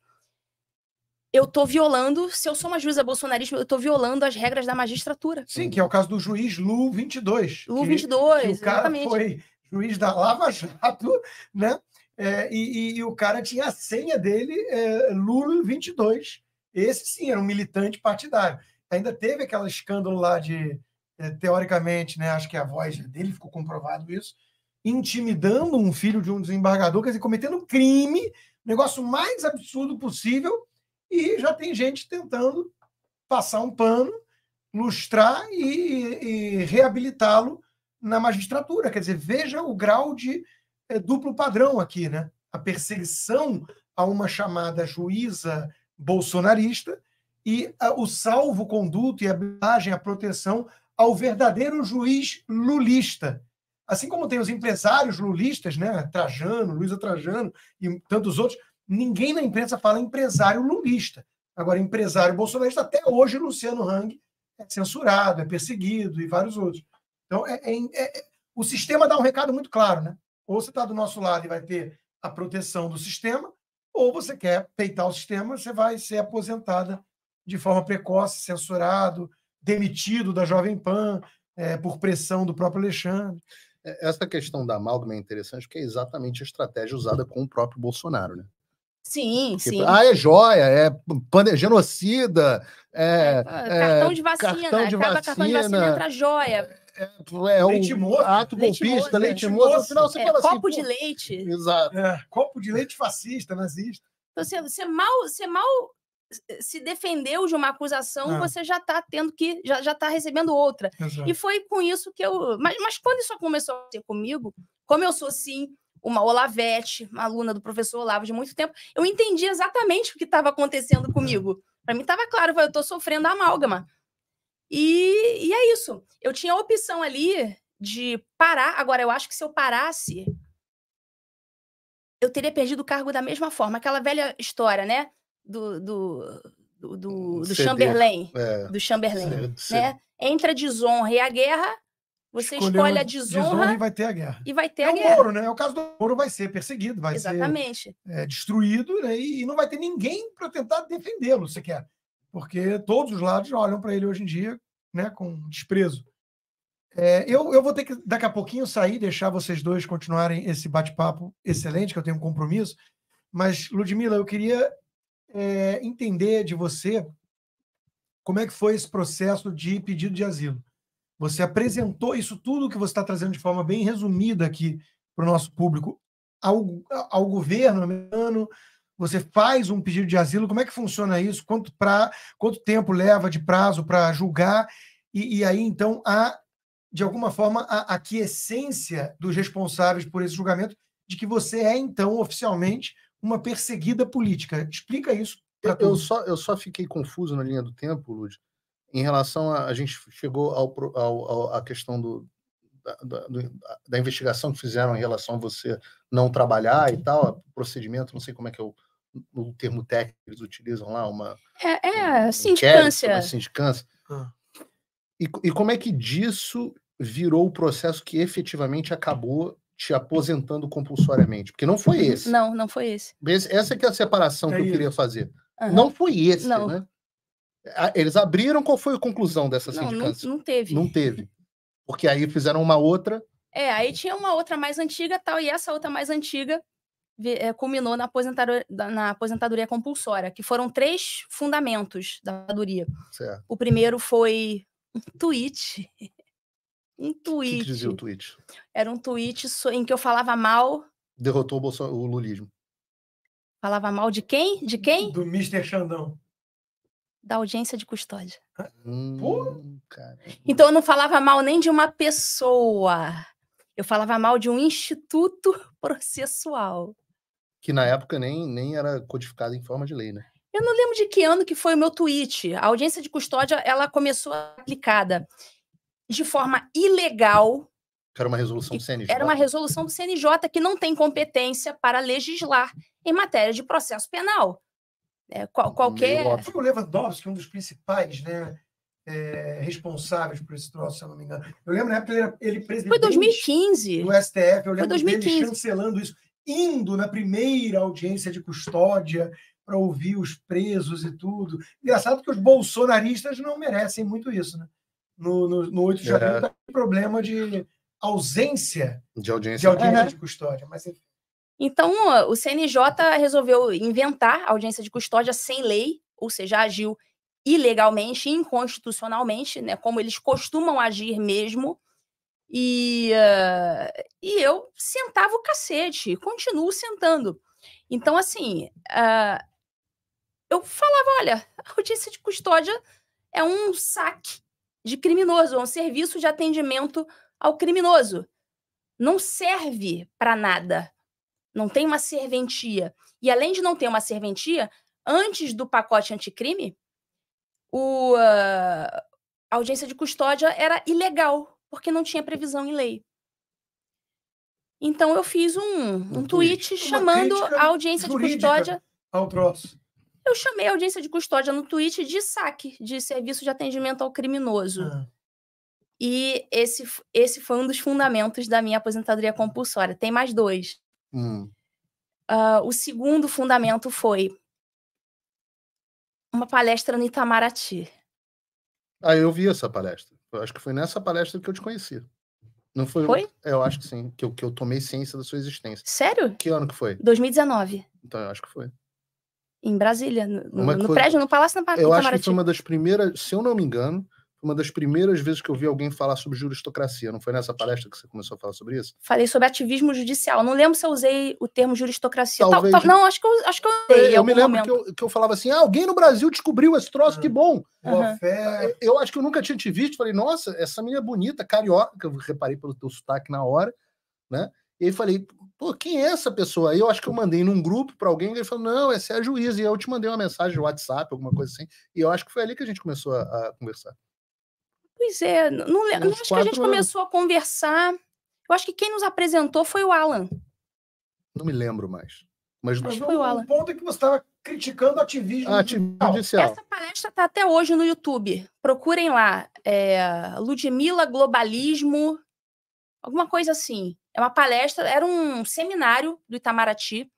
[SPEAKER 3] eu estou violando, se eu sou uma juíza bolsonarista, eu estou violando as regras da magistratura. Sim, que
[SPEAKER 2] é o caso do juiz Lu 22. Lu que,
[SPEAKER 3] 22, que o exatamente. cara Foi
[SPEAKER 2] juiz da Lava Jato, né? É, e, e, o cara tinha a senha dele, é, Lula 22. Esse sim era um militante partidário. Ainda teve aquele escândalo lá de, é, teoricamente, né? Acho que a voz dele ficou comprovado isso, intimidando um filho de um desembargador, quer dizer, cometendo um crime, negócio mais absurdo possível e já tem gente tentando passar um pano, lustrar e, e reabilitá-lo na magistratura. Quer dizer, veja o grau de é, duplo padrão aqui, né? A perseguição a uma chamada juíza bolsonarista e a, o salvo-conduto e a blindagem, a proteção ao verdadeiro juiz lulista. Assim como tem os empresários lulistas, né? Trajano, Luiza Trajano e tantos outros, Ninguém na imprensa fala empresário lulista. Agora, empresário bolsonarista, até hoje, Luciano Hang é censurado, é perseguido e vários outros. Então, é, é, é, é o sistema dá um recado muito claro, né? Ou você está do nosso lado e vai ter a proteção do sistema, ou você quer peitar o sistema, você vai ser aposentada de forma precoce, censurado, demitido da Jovem Pan, é, por pressão do próprio Alexandre.
[SPEAKER 1] É, essa questão da amálgama é interessante porque é exatamente a estratégia usada com o próprio Bolsonaro, né?
[SPEAKER 3] Sim, Porque, tipo, sim. Ah, é
[SPEAKER 1] joia, é pande... É genocida, é, é, é, cartão de vacina, cartão de acaba
[SPEAKER 3] vacina, cartão de vacina, entra joia. É, é, é leite morto
[SPEAKER 2] ato golpista, leite moço, final você é, fala copo assim. Copo de pô, leite. Exato. É, copo de leite fascista, nazista.
[SPEAKER 3] Então, você, você, mal, você mal se defendeu de uma acusação, ah. você já está tendo que, já, já tá recebendo outra. Exato. E foi com isso que eu. Mas, mas quando isso começou a ser comigo, como eu sou sim uma Olavete, uma aluna do professor Olavo de muito tempo, eu entendi exatamente o que estava acontecendo comigo. Para mim estava claro, eu estou sofrendo amálgama. E, e é isso. Eu tinha a opção ali de parar. Agora, eu acho que se eu parasse, eu teria perdido o cargo da mesma forma. Aquela velha história, né? Do, do, do, do, do Chamberlain. É. Do Chamberlain. Sim, sim. Né? Entre a desonra e a guerra, você Escolheu escolhe a desonra, desonra, e vai ter a guerra. E vai ter é a guerra. Moro,
[SPEAKER 2] né? É o caso do Moro, vai ser perseguido, vai Exatamente. ser é, destruído, né? e não vai ter ninguém para tentar defendê-lo sequer. Porque todos os lados olham para ele hoje em dia né, com desprezo. É, eu, eu vou ter que, daqui a pouquinho, sair, deixar vocês dois continuarem esse bate-papo excelente, que eu tenho um compromisso. Mas, Ludmila, eu queria é, entender de você como é que foi esse processo de pedido de asilo. Você apresentou isso tudo que você está trazendo de forma bem resumida aqui para o nosso público ao, ao governo americano. Você faz um pedido de asilo. Como é que funciona isso? Quanto, pra, quanto tempo leva de prazo para julgar? E, e aí, então, há, de alguma forma, a aquiescência dos responsáveis por esse julgamento de que você é, então, oficialmente, uma perseguida política. Explica isso. Eu, eu só, eu só fiquei confuso na linha do tempo, Lúcio em relação a. A gente
[SPEAKER 1] chegou ao, ao, ao a questão do, da, da, da, investigação que fizeram em relação a você não trabalhar e tal, procedimento, não sei como é que é o, o termo técnico que eles utilizam lá, uma.
[SPEAKER 3] É, é um, sindicância. Inquérito, sindicância. Ah.
[SPEAKER 1] E, e como é que disso virou o processo que efetivamente acabou te aposentando compulsoriamente? Porque não foi esse.
[SPEAKER 3] Não, não foi esse.
[SPEAKER 1] essa é que é a separação é que eu isso. queria fazer. Uhum. Não foi esse, não. né? Ah, eles abriram, qual foi a conclusão dessa não, sindicância? Não, não teve. Não teve. Porque aí fizeram uma outra.
[SPEAKER 3] É, aí tinha uma outra mais antiga tal, e essa outra mais antiga é, culminou na aposentadoria, na aposentadoria compulsória, que foram três fundamentos da aposentadoria. O primeiro foi um tweet. Um tweet. O que dizia o tweet? Era um tweet em que eu falava mal.
[SPEAKER 1] Derrotou o, Bolson... o lulismo.
[SPEAKER 3] Falava mal de quem? De quem? Do Mr. Xandão da audiência de custódia. Ah, hum, então eu não falava mal nem de uma pessoa. Eu falava mal de um instituto processual.
[SPEAKER 1] Que na época nem, nem era codificado em forma de lei, né?
[SPEAKER 3] Eu não lembro de que ano que foi o meu tweet. A audiência de custódia ela começou aplicada de forma ilegal.
[SPEAKER 1] Era uma resolução do CNJ. Era uma
[SPEAKER 3] resolução do CNJ que não tem competência para legislar em matéria de processo penal. É, qual, qualquer. É? O
[SPEAKER 2] Lewandowski, um dos principais, né? É, responsáveis por esse troço, se eu não me engano. Eu lembro na época ele, ele presidente Foi 2015. No STF, eu lembro dele chancelando isso, indo na primeira audiência de custódia para ouvir os presos e tudo. Engraçado que os bolsonaristas não merecem muito isso, né? No, no, no 8 de é. janeiro, tá problema de ausência de
[SPEAKER 1] audiência de, audiência é. de
[SPEAKER 2] custódia, mas enfim.
[SPEAKER 3] Então, o CNJ resolveu inventar audiência de custódia sem lei, ou seja, agiu ilegalmente, inconstitucionalmente, né, como eles costumam agir mesmo. E, uh, e eu sentava o cacete, continuo sentando. Então, assim, uh, eu falava: olha, a audiência de custódia é um saque de criminoso, é um serviço de atendimento ao criminoso. Não serve para nada não tem uma serventia. E além de não ter uma serventia, antes do pacote anticrime, o, a ah, audiência de custódia era ilegal, porque não tinha previsão em lei. Então eu fiz um, um, um tweet, tweet chamando a audiência de custódia.
[SPEAKER 2] Ao troço.
[SPEAKER 3] Eu chamei a audiência de custódia no tweet de saque de serviço de atendimento ao criminoso. Ah. E esse, esse foi um dos fundamentos da minha aposentadoria compulsória. Tem mais dois. Uh, o segundo fundamento foi uma palestra no Itamaraty.
[SPEAKER 1] Ah, eu vi essa palestra. Eu acho que foi nessa palestra que eu te conheci. Não foi? Foi? Eu acho que sim, que eu, que eu tomei ciência da sua existência. Sério? Que ano que foi?
[SPEAKER 3] 2019.
[SPEAKER 1] Então, eu acho que foi.
[SPEAKER 3] Em Brasília, no, no foi... prédio, no Palácio da Itamaraty. Eu acho que foi uma
[SPEAKER 1] das primeiras, se eu não me engano, uma das primeiras vezes que eu vi alguém falar sobre juristocracia. Não foi nessa palestra que você começou a falar sobre isso?
[SPEAKER 3] Falei sobre ativismo judicial. Não lembro se eu usei o termo juristocracia. Talvez... Tal, tal, não, acho que eu, acho que eu usei. Eu me lembro que eu,
[SPEAKER 1] que eu, falava assim: ah, alguém no Brasil descobriu esse troço, uhum. que bom. Uhum. Eu, eu acho que eu nunca tinha te visto. Falei, nossa, essa menina é bonita, carioca, eu reparei pelo teu sotaque na hora, né? E aí falei, pô, quem é essa pessoa? Aí eu acho que eu mandei num grupo para alguém, e ele falou, não, essa é a juíza. E eu te mandei uma mensagem de WhatsApp, alguma coisa assim. E eu acho que foi ali que a gente começou a, a conversar.
[SPEAKER 3] Pois é, não, não, acho que a gente anos. começou a conversar. Eu acho que quem nos apresentou foi o Alan.
[SPEAKER 1] Não me lembro mais. Mas foi o Alan.
[SPEAKER 3] ponto é que você estava criticando
[SPEAKER 1] ativismo, ah, ativismo judicial. Essa
[SPEAKER 3] palestra está até hoje no YouTube. Procurem lá. É, Ludmila Globalismo, alguma coisa assim. É uma palestra, era um seminário do Itamaraty,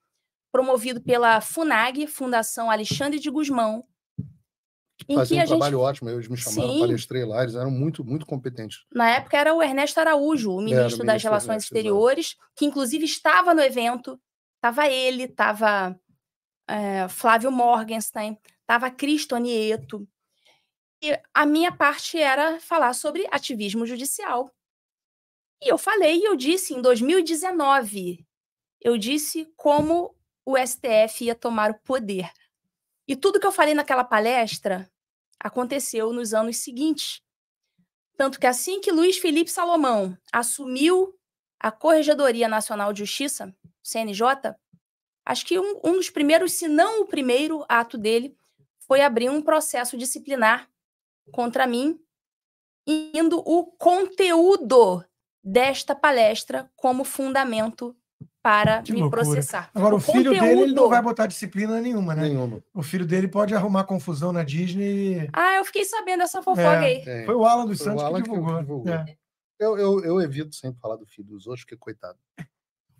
[SPEAKER 3] promovido pela FUNAG, Fundação Alexandre de Guzmão, em Fazia um trabalho gente...
[SPEAKER 1] ótimo, eles me chamaram, Sim. palestrei lá, eles eram muito, muito competentes.
[SPEAKER 3] Na época era o Ernesto Araújo, o ministro, o ministro das Relações Ernesto, Exteriores, exatamente. que inclusive estava no evento, estava ele, estava é, Flávio Morgenstein, estava Cristo Nieto. E a minha parte era falar sobre ativismo judicial. E eu falei, e eu disse em 2019, eu disse como o STF ia tomar o poder. E tudo que eu falei naquela palestra aconteceu nos anos seguintes. Tanto que assim que Luiz Felipe Salomão assumiu a Corregedoria Nacional de Justiça, CNJ, acho que um, um dos primeiros, se não o primeiro ato dele, foi abrir um processo disciplinar contra mim, indo o conteúdo desta palestra como fundamento para que me loucura. processar. Agora, o, o filho conteúdo... dele
[SPEAKER 2] não vai botar disciplina nenhuma, né? Nenhuma. O filho dele pode arrumar confusão na Disney.
[SPEAKER 3] Ah, eu fiquei sabendo dessa fofoca é, aí. É. Foi o Alan dos Foi Santos Alan que divulgou. Que divulgou.
[SPEAKER 2] É.
[SPEAKER 1] Eu, eu, eu, evito sempre falar do filho dos outros, porque coitado.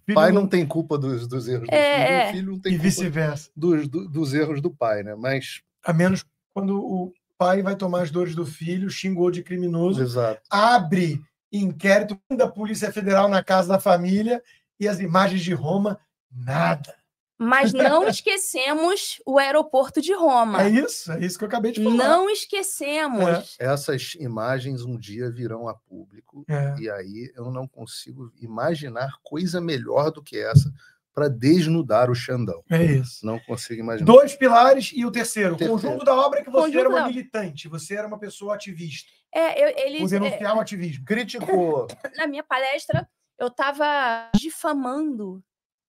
[SPEAKER 2] Filho pai não tem culpa dos, dos erros
[SPEAKER 3] do é,
[SPEAKER 1] filho, o é. filho não
[SPEAKER 2] tem e vice-versa. Dos, dos erros do pai, né? Mas. A menos quando o pai vai tomar as dores do filho, xingou de criminoso, Exato. abre inquérito da Polícia Federal na casa da família e as imagens de Roma, nada.
[SPEAKER 3] Mas não esquecemos o aeroporto de Roma. É isso,
[SPEAKER 2] é isso que eu acabei de falar. Não
[SPEAKER 3] esquecemos.
[SPEAKER 2] É. Essas imagens
[SPEAKER 1] um dia virão a público, é. e aí eu não consigo imaginar coisa melhor do que essa para desnudar o Xandão. É isso. Não consigo imaginar. Dois
[SPEAKER 2] pilares e o terceiro, o terceiro. conjunto da obra é que você conjunto era uma militante, você era uma pessoa ativista.
[SPEAKER 3] É, eu, ele. Por denunciar é, o
[SPEAKER 2] ativismo. Criticou.
[SPEAKER 3] Na minha palestra eu estava difamando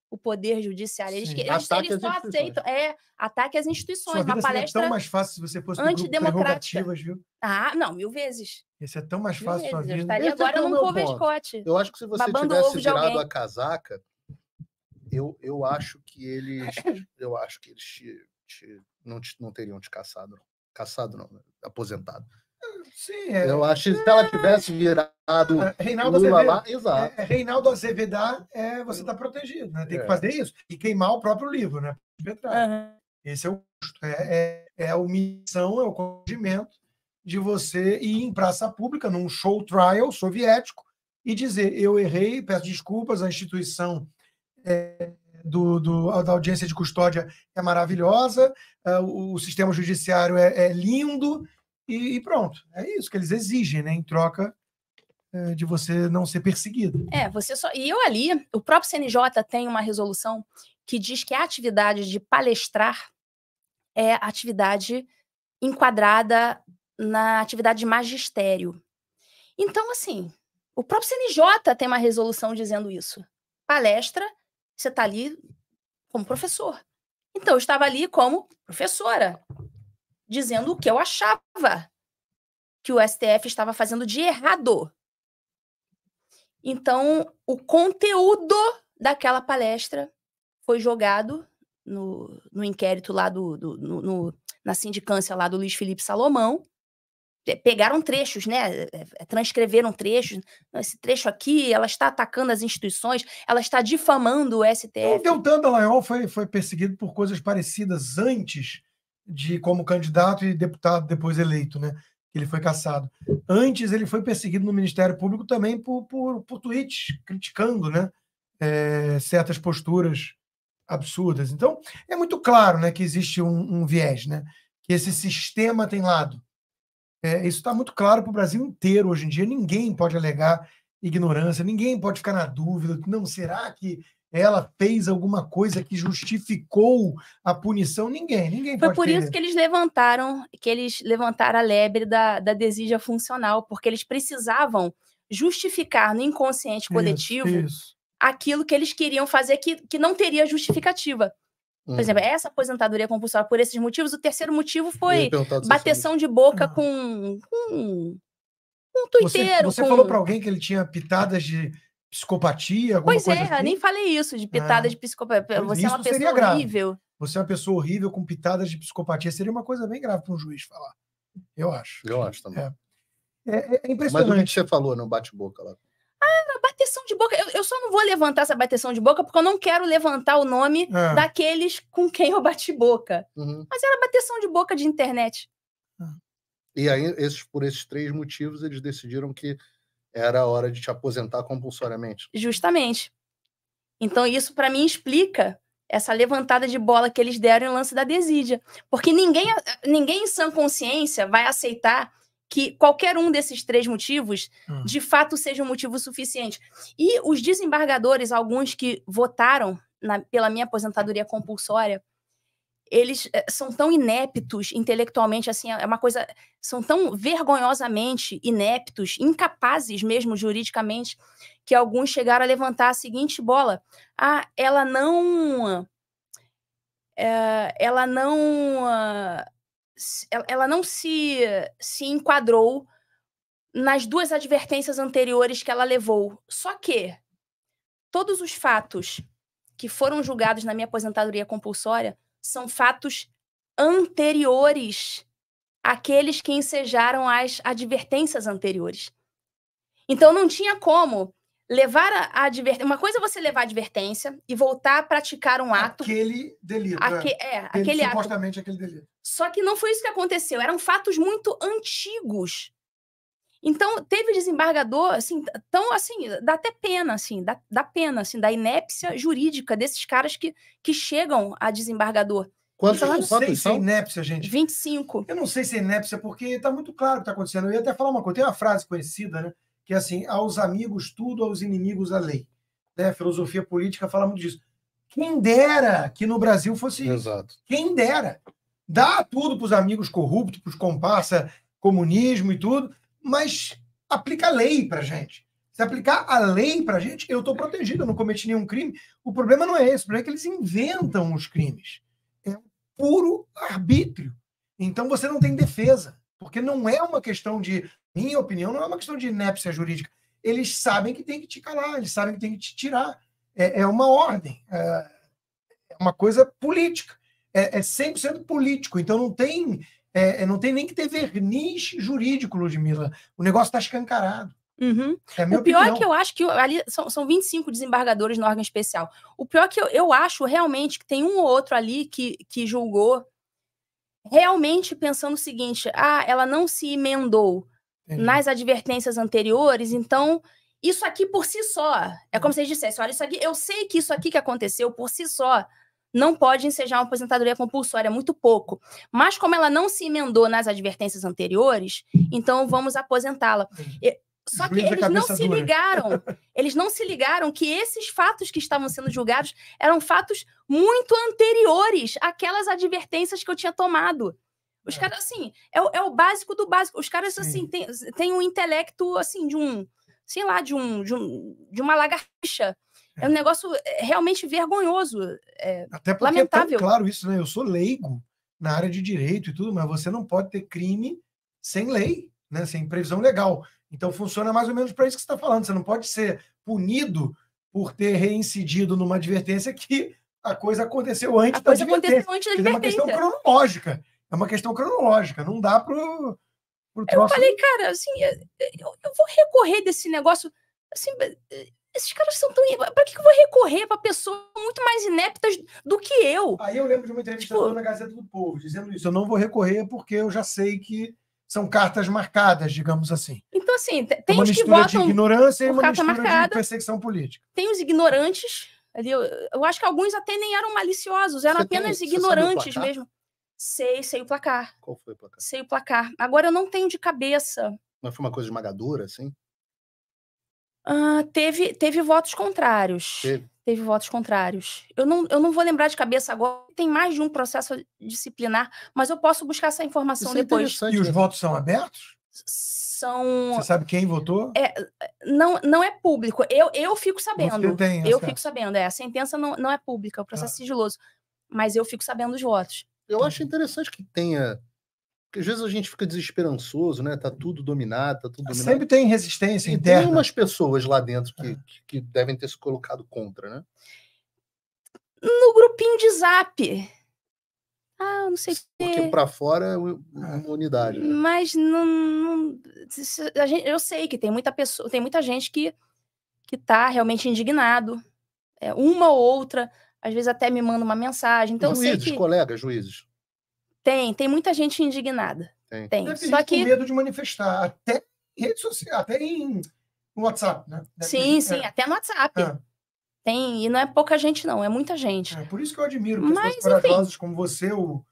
[SPEAKER 3] o poder judiciário. Eles, eles, eles só aceitam. É, ataque às instituições. Sua vida uma palestra. É tão mais fácil
[SPEAKER 2] se você fosse antidemocrática. Viu?
[SPEAKER 3] Ah, não, mil vezes.
[SPEAKER 2] Isso é tão mais fácil mil sua vezes. vida. Eu agora num coverscote. Eu acho que se você tivesse virado a
[SPEAKER 1] casaca, eu, eu acho que eles. eu acho que eles te, te, não, te, não teriam te caçado, não. Caçado, não, né? aposentado.
[SPEAKER 2] Sim, é. Eu acho que se ela tivesse virado é, Reinaldo Lula lá, exato. É, é Reinaldo é, você está protegido, né? Tem é. que fazer isso. E queimar o próprio livro, né? Esse é o custo. É, é, é a omissão, é o condimento de você ir em praça pública, num show trial soviético, e dizer, eu errei, peço desculpas, à instituição é, do, do, da audiência de custódia é maravilhosa, ah, o, o, sistema judiciário é, é lindo, e, e pronto. É isso que eles exigem, né? Em troca é, de você não ser perseguido.
[SPEAKER 3] É, você só. E eu ali, o próprio CNJ tem uma resolução que diz que a atividade de palestrar é atividade enquadrada na atividade de magistério. Então, assim, o próprio CNJ tem uma resolução dizendo isso. Palestra, você está ali como professor. Então, eu estava ali como professora, dizendo o que eu achava que o STF estava fazendo de errado. Então, o conteúdo daquela palestra foi jogado no, no inquérito lá do, do no, no, na sindicância lá do Luiz Felipe Salomão. É, pegaram trechos, né? É, é, transcreveram trechos. Esse trecho aqui, ela está atacando as instituições, ela está difamando o STF. O
[SPEAKER 2] Deltan Dallagnol foi, foi perseguido por coisas parecidas antes de como candidato e deputado depois eleito, né? Ele foi caçado. Antes ele foi perseguido no Ministério Público também por, por, por tweets criticando, né? É, certas posturas absurdas. Então é muito claro, né, que existe um, um viés, né? Que esse sistema tem lado. É, isso está muito claro para o Brasil inteiro hoje em dia. Ninguém pode alegar ignorância, ninguém pode ficar na dúvida. Não será que ela fez alguma coisa que justificou a punição, ninguém, ninguém Foi por ter... isso que
[SPEAKER 3] eles levantaram, que eles levantaram a lebre da, da desídia funcional, porque eles precisavam justificar no inconsciente coletivo isso, isso. aquilo que eles queriam fazer que, que não teria justificativa. Por exemplo, uhum. essa aposentadoria compulsória por esses motivos. O terceiro motivo foi bateção de boca com, com um tuiteiro. Você, você com... falou para
[SPEAKER 2] alguém que ele tinha pitadas de psicopatia, alguma pois coisa Pois é, assim? nem
[SPEAKER 3] falei isso, de pitada é. de psicopatia. Você isso é uma pessoa horrível. Grave.
[SPEAKER 2] Você é uma pessoa horrível com pitadas de psicopatia. Seria uma coisa bem grave para um juiz falar. Eu acho. Eu acho também. É,
[SPEAKER 3] é, é impressionante. Mas o que você
[SPEAKER 1] falou no bate-boca lá?
[SPEAKER 3] Ah, bateção de boca. Eu, eu, só não vou levantar essa bateção de boca porque eu não quero levantar o nome é. daqueles com quem eu bati boca. Uhum. Mas era bateção de boca de internet. Ah.
[SPEAKER 1] E aí, esses, por esses três motivos, eles decidiram que era a hora de te aposentar compulsoriamente.
[SPEAKER 3] Justamente. Então, isso para mim explica essa levantada de bola que eles deram em lance da desídia. Porque ninguém, ninguém em sã consciência vai aceitar que qualquer um desses três motivos hum. de fato seja um motivo suficiente. E os desembargadores, alguns que votaram na, pela minha aposentadoria compulsória, eles eh, são tão ineptos intelectualmente, assim, é uma coisa. São tão vergonhosamente ineptos, incapazes mesmo juridicamente, que alguns chegaram a levantar a seguinte bola: ah, ela não. É, ela não. Ela não se, se enquadrou nas duas advertências anteriores que ela levou. Só que todos os fatos que foram julgados na minha aposentadoria compulsória são fatos anteriores àqueles que ensejaram as advertências anteriores. Então não tinha como levar a, advertência. Uma coisa é você levar a advertência e voltar a praticar um ato. Aquele delito. É. Aque... É, aquele, aquele supostamente ato. aquele delito. Só que não foi isso que aconteceu. Eram fatos muito antigos então, teve desembargador, assim, tão, assim, dá até pena, assim, dá, dá pena, assim, da inépcia jurídica desses caras que, que chegam a desembargador. Quantos, então, eu não sei se é
[SPEAKER 2] inépcia, gente. 25. Eu não sei se é inépcia, porque está muito claro o que está acontecendo. Eu ia até falar uma coisa, tem uma frase conhecida, né? Que é assim, aos amigos tudo, aos inimigos a lei. Né? A filosofia política fala muito disso. Quem dera que no Brasil fosse Exato. isso. Quem dera. Dá tudo para os amigos corruptos, para os comparsa comunismo e tudo, mas aplica a lei para gente. Se aplicar a lei para gente, eu estou protegido, eu não cometi nenhum crime. O problema não é esse, o problema é que eles inventam os crimes. É puro arbítrio. Então você não tem defesa, porque não é uma questão de, minha opinião, não é uma questão de inépcia jurídica. Eles sabem que tem que te calar, eles sabem que tem que te tirar. É, é uma ordem, é, é uma coisa política. É, é 100% político, então não tem é, é, não tem nem que ter verniz jurídico, Ludmilla. O negócio está
[SPEAKER 3] escancarado. Uhum.
[SPEAKER 2] É o pior é opinião. é que
[SPEAKER 3] eu acho que ali são, são 25 desembargadores no órgão especial. O pior é que eu, eu acho realmente que tem um ou outro ali que, que julgou realmente pensando o seguinte: ah, ela não se emendou Entendi. nas advertências anteriores, então isso aqui por si só. É como hum. se eles dissessem: olha, isso aqui, eu sei que isso aqui que aconteceu por si só não pode ensejar uma aposentadoria compulsória, muito pouco. Mas como ela não se emendou nas advertências anteriores, então vamos aposentá-la. Só que eles não se ligaram, eles não se ligaram que esses fatos que estavam sendo julgados eram fatos muito anteriores àquelas advertências que eu tinha tomado. Os é. caras, assim, é, é, o básico do básico. Os caras, assim, Sim. assim, têm um intelecto, assim, de um, sei lá, de um, de, um, de uma lagartixa é um negócio eh, realmente vergonhoso. É, Até porque é lamentável. é claro
[SPEAKER 2] isso, né? Eu sou leigo na área de direito e tudo, mas você não pode ter crime sem lei, né? sem previsão legal. Então funciona mais ou menos para isso que você está falando. Você não pode ser punido por ter reincidido numa advertência que a coisa aconteceu antes a da coisa advertência. Aconteceu antes da advertência. É uma questão cronológica. É uma questão cronológica. Não dá para o Eu falei,
[SPEAKER 3] cara, assim, eu, eu vou recorrer desse negócio. Assim, eh, esses caras são tão. Pra que eu vou recorrer pra pessoas muito mais ineptas do que eu? Aí eu lembro de uma entrevista tipo... na Gazeta do Povo dizendo isso. Eu
[SPEAKER 2] não vou recorrer porque eu já sei que são cartas marcadas, digamos assim.
[SPEAKER 3] Então, assim, tem uma os que votam. De ignorância e uma carta mistura marcada, de perseguição política. Tem os ignorantes. Ali, eu, eu, acho que alguns até nem eram maliciosos, eram você apenas tem, ignorantes mesmo. Sei, sei o placar. Qual foi o placar? Sei o placar. Agora eu não tenho de cabeça.
[SPEAKER 1] Mas foi uma coisa esmagadora, assim?
[SPEAKER 3] Uh, teve, teve votos contrários. Teve. teve. votos contrários. Eu não, eu não vou lembrar de cabeça agora. Tem mais de um processo disciplinar, mas eu posso buscar essa informação Isso é depois. É e os né?
[SPEAKER 2] votos são abertos?
[SPEAKER 3] São... Você sabe
[SPEAKER 2] quem votou?
[SPEAKER 3] É, não, não é público. Eu, eu fico sabendo. Tem, eu fico sabendo. É, a sentença não, não é pública, é o processo ah. sigiloso. Mas eu fico sabendo os votos. Eu acho interessante que
[SPEAKER 1] tenha porque às vezes a gente fica desesperançoso, né? Tá tudo dominado, tá tudo é, dominado. Sempre
[SPEAKER 2] tem resistência e interna.
[SPEAKER 1] Tem umas pessoas lá dentro que, é. que devem ter se colocado contra, né?
[SPEAKER 3] No grupinho de zap. Ah, eu não sei o que. Porque para
[SPEAKER 1] fora é, é uma unidade. Né?
[SPEAKER 3] Mas não, não gente, eu sei que tem muita pessoa, tem muita gente que que tá realmente indignado. É, uma ou outra, às vezes até me manda uma mensagem. Então, juízes, que...
[SPEAKER 1] colegas, juízes.
[SPEAKER 3] Tem, tem muita gente indignada.
[SPEAKER 2] Tem. tem. Deve Só que... com medo de manifestar, até em rede social,
[SPEAKER 3] até em
[SPEAKER 2] WhatsApp, né? Deve sim, ter... sim, é. até
[SPEAKER 3] no WhatsApp. É. Tem, e não é pouca gente, não, é muita gente. É, por isso que eu admiro pessoas corajosas
[SPEAKER 2] como você, o,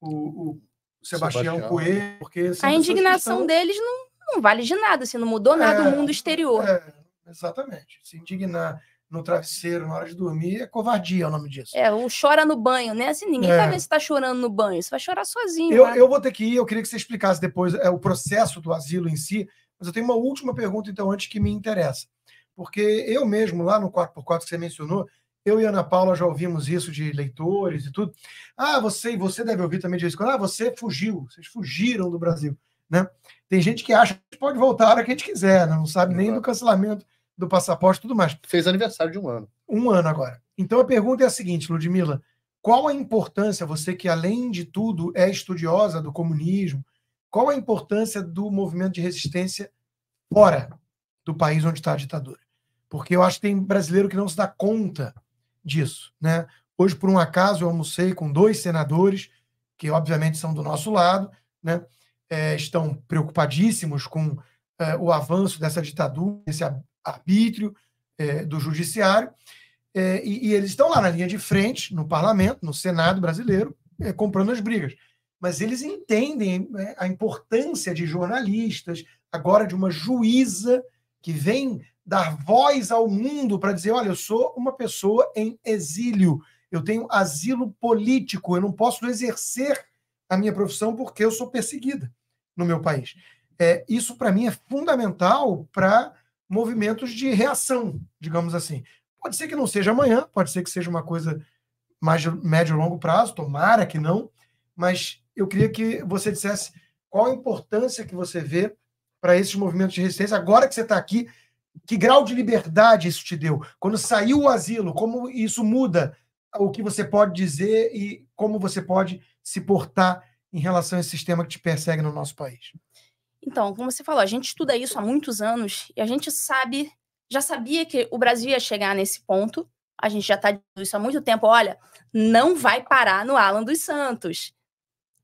[SPEAKER 2] o, o Sebastião, Sebastião, Coelho, porque... A indignação estão... deles
[SPEAKER 3] não, não vale de nada, assim, não mudou nada é, o mundo exterior. É,
[SPEAKER 2] exatamente. Se indignar no travesseiro na hora de dormir é covardia é o nome disso.
[SPEAKER 3] É, o chora no banho, né? Assim, ninguém é. tá vendo se tá chorando no banho, você vai chorar sozinho. Eu, né? eu
[SPEAKER 2] vou ter que ir, eu queria que você explicasse depois é, o processo do asilo em si, mas eu tenho uma última pergunta, então, antes que me interessa. Porque eu mesmo, lá no 4x4 que você mencionou, eu e Ana Paula já ouvimos isso de leitores e tudo. Ah, você, você deve ouvir também de vez em quando. Ah, você fugiu, vocês fugiram do Brasil, né? Tem gente que acha que pode voltar a hora que a gente quiser, né? não sabe nem do cancelamento do passaporte e tudo mais. Fez aniversário de um ano. Um ano agora. Então a pergunta é a seguinte, Ludmila: qual a importância, você que além de tudo é estudiosa do comunismo, qual a importância do movimento de resistência fora do país onde está a ditadura? Porque eu acho que tem brasileiro que não se dá conta disso. Né? Hoje, por um acaso, eu almocei com dois senadores, que obviamente são do nosso lado, né? É, estão preocupadíssimos com é, o avanço dessa ditadura, esse, arbítrio é, do judiciário, é, e, e, eles estão lá na linha de frente, no parlamento, no Senado brasileiro, é, comprando as brigas. Mas eles entendem é, a importância de jornalistas, agora de uma juíza que vem dar voz ao mundo para dizer: olha, eu sou uma pessoa em exílio, eu tenho asilo político, eu não posso exercer a minha profissão porque eu sou perseguida no meu país. É, isso, para mim, é fundamental para movimentos de reação, digamos assim. Pode ser que não seja amanhã, pode ser que seja uma coisa mais de médio longo prazo, tomara que não, mas eu queria que você dissesse qual a importância que você vê para esses movimentos de resistência, agora que você está aqui, que grau de liberdade isso te deu? Quando saiu o asilo, como isso muda o que você pode dizer e como você pode se portar em relação a esse sistema que te persegue no nosso país?
[SPEAKER 3] Então, como você falou, a gente estuda isso há muitos anos e a gente sabe, já sabia que o Brasil ia chegar nesse ponto. A gente já está dizendo isso há muito tempo. Olha, não vai parar no Alan dos Santos.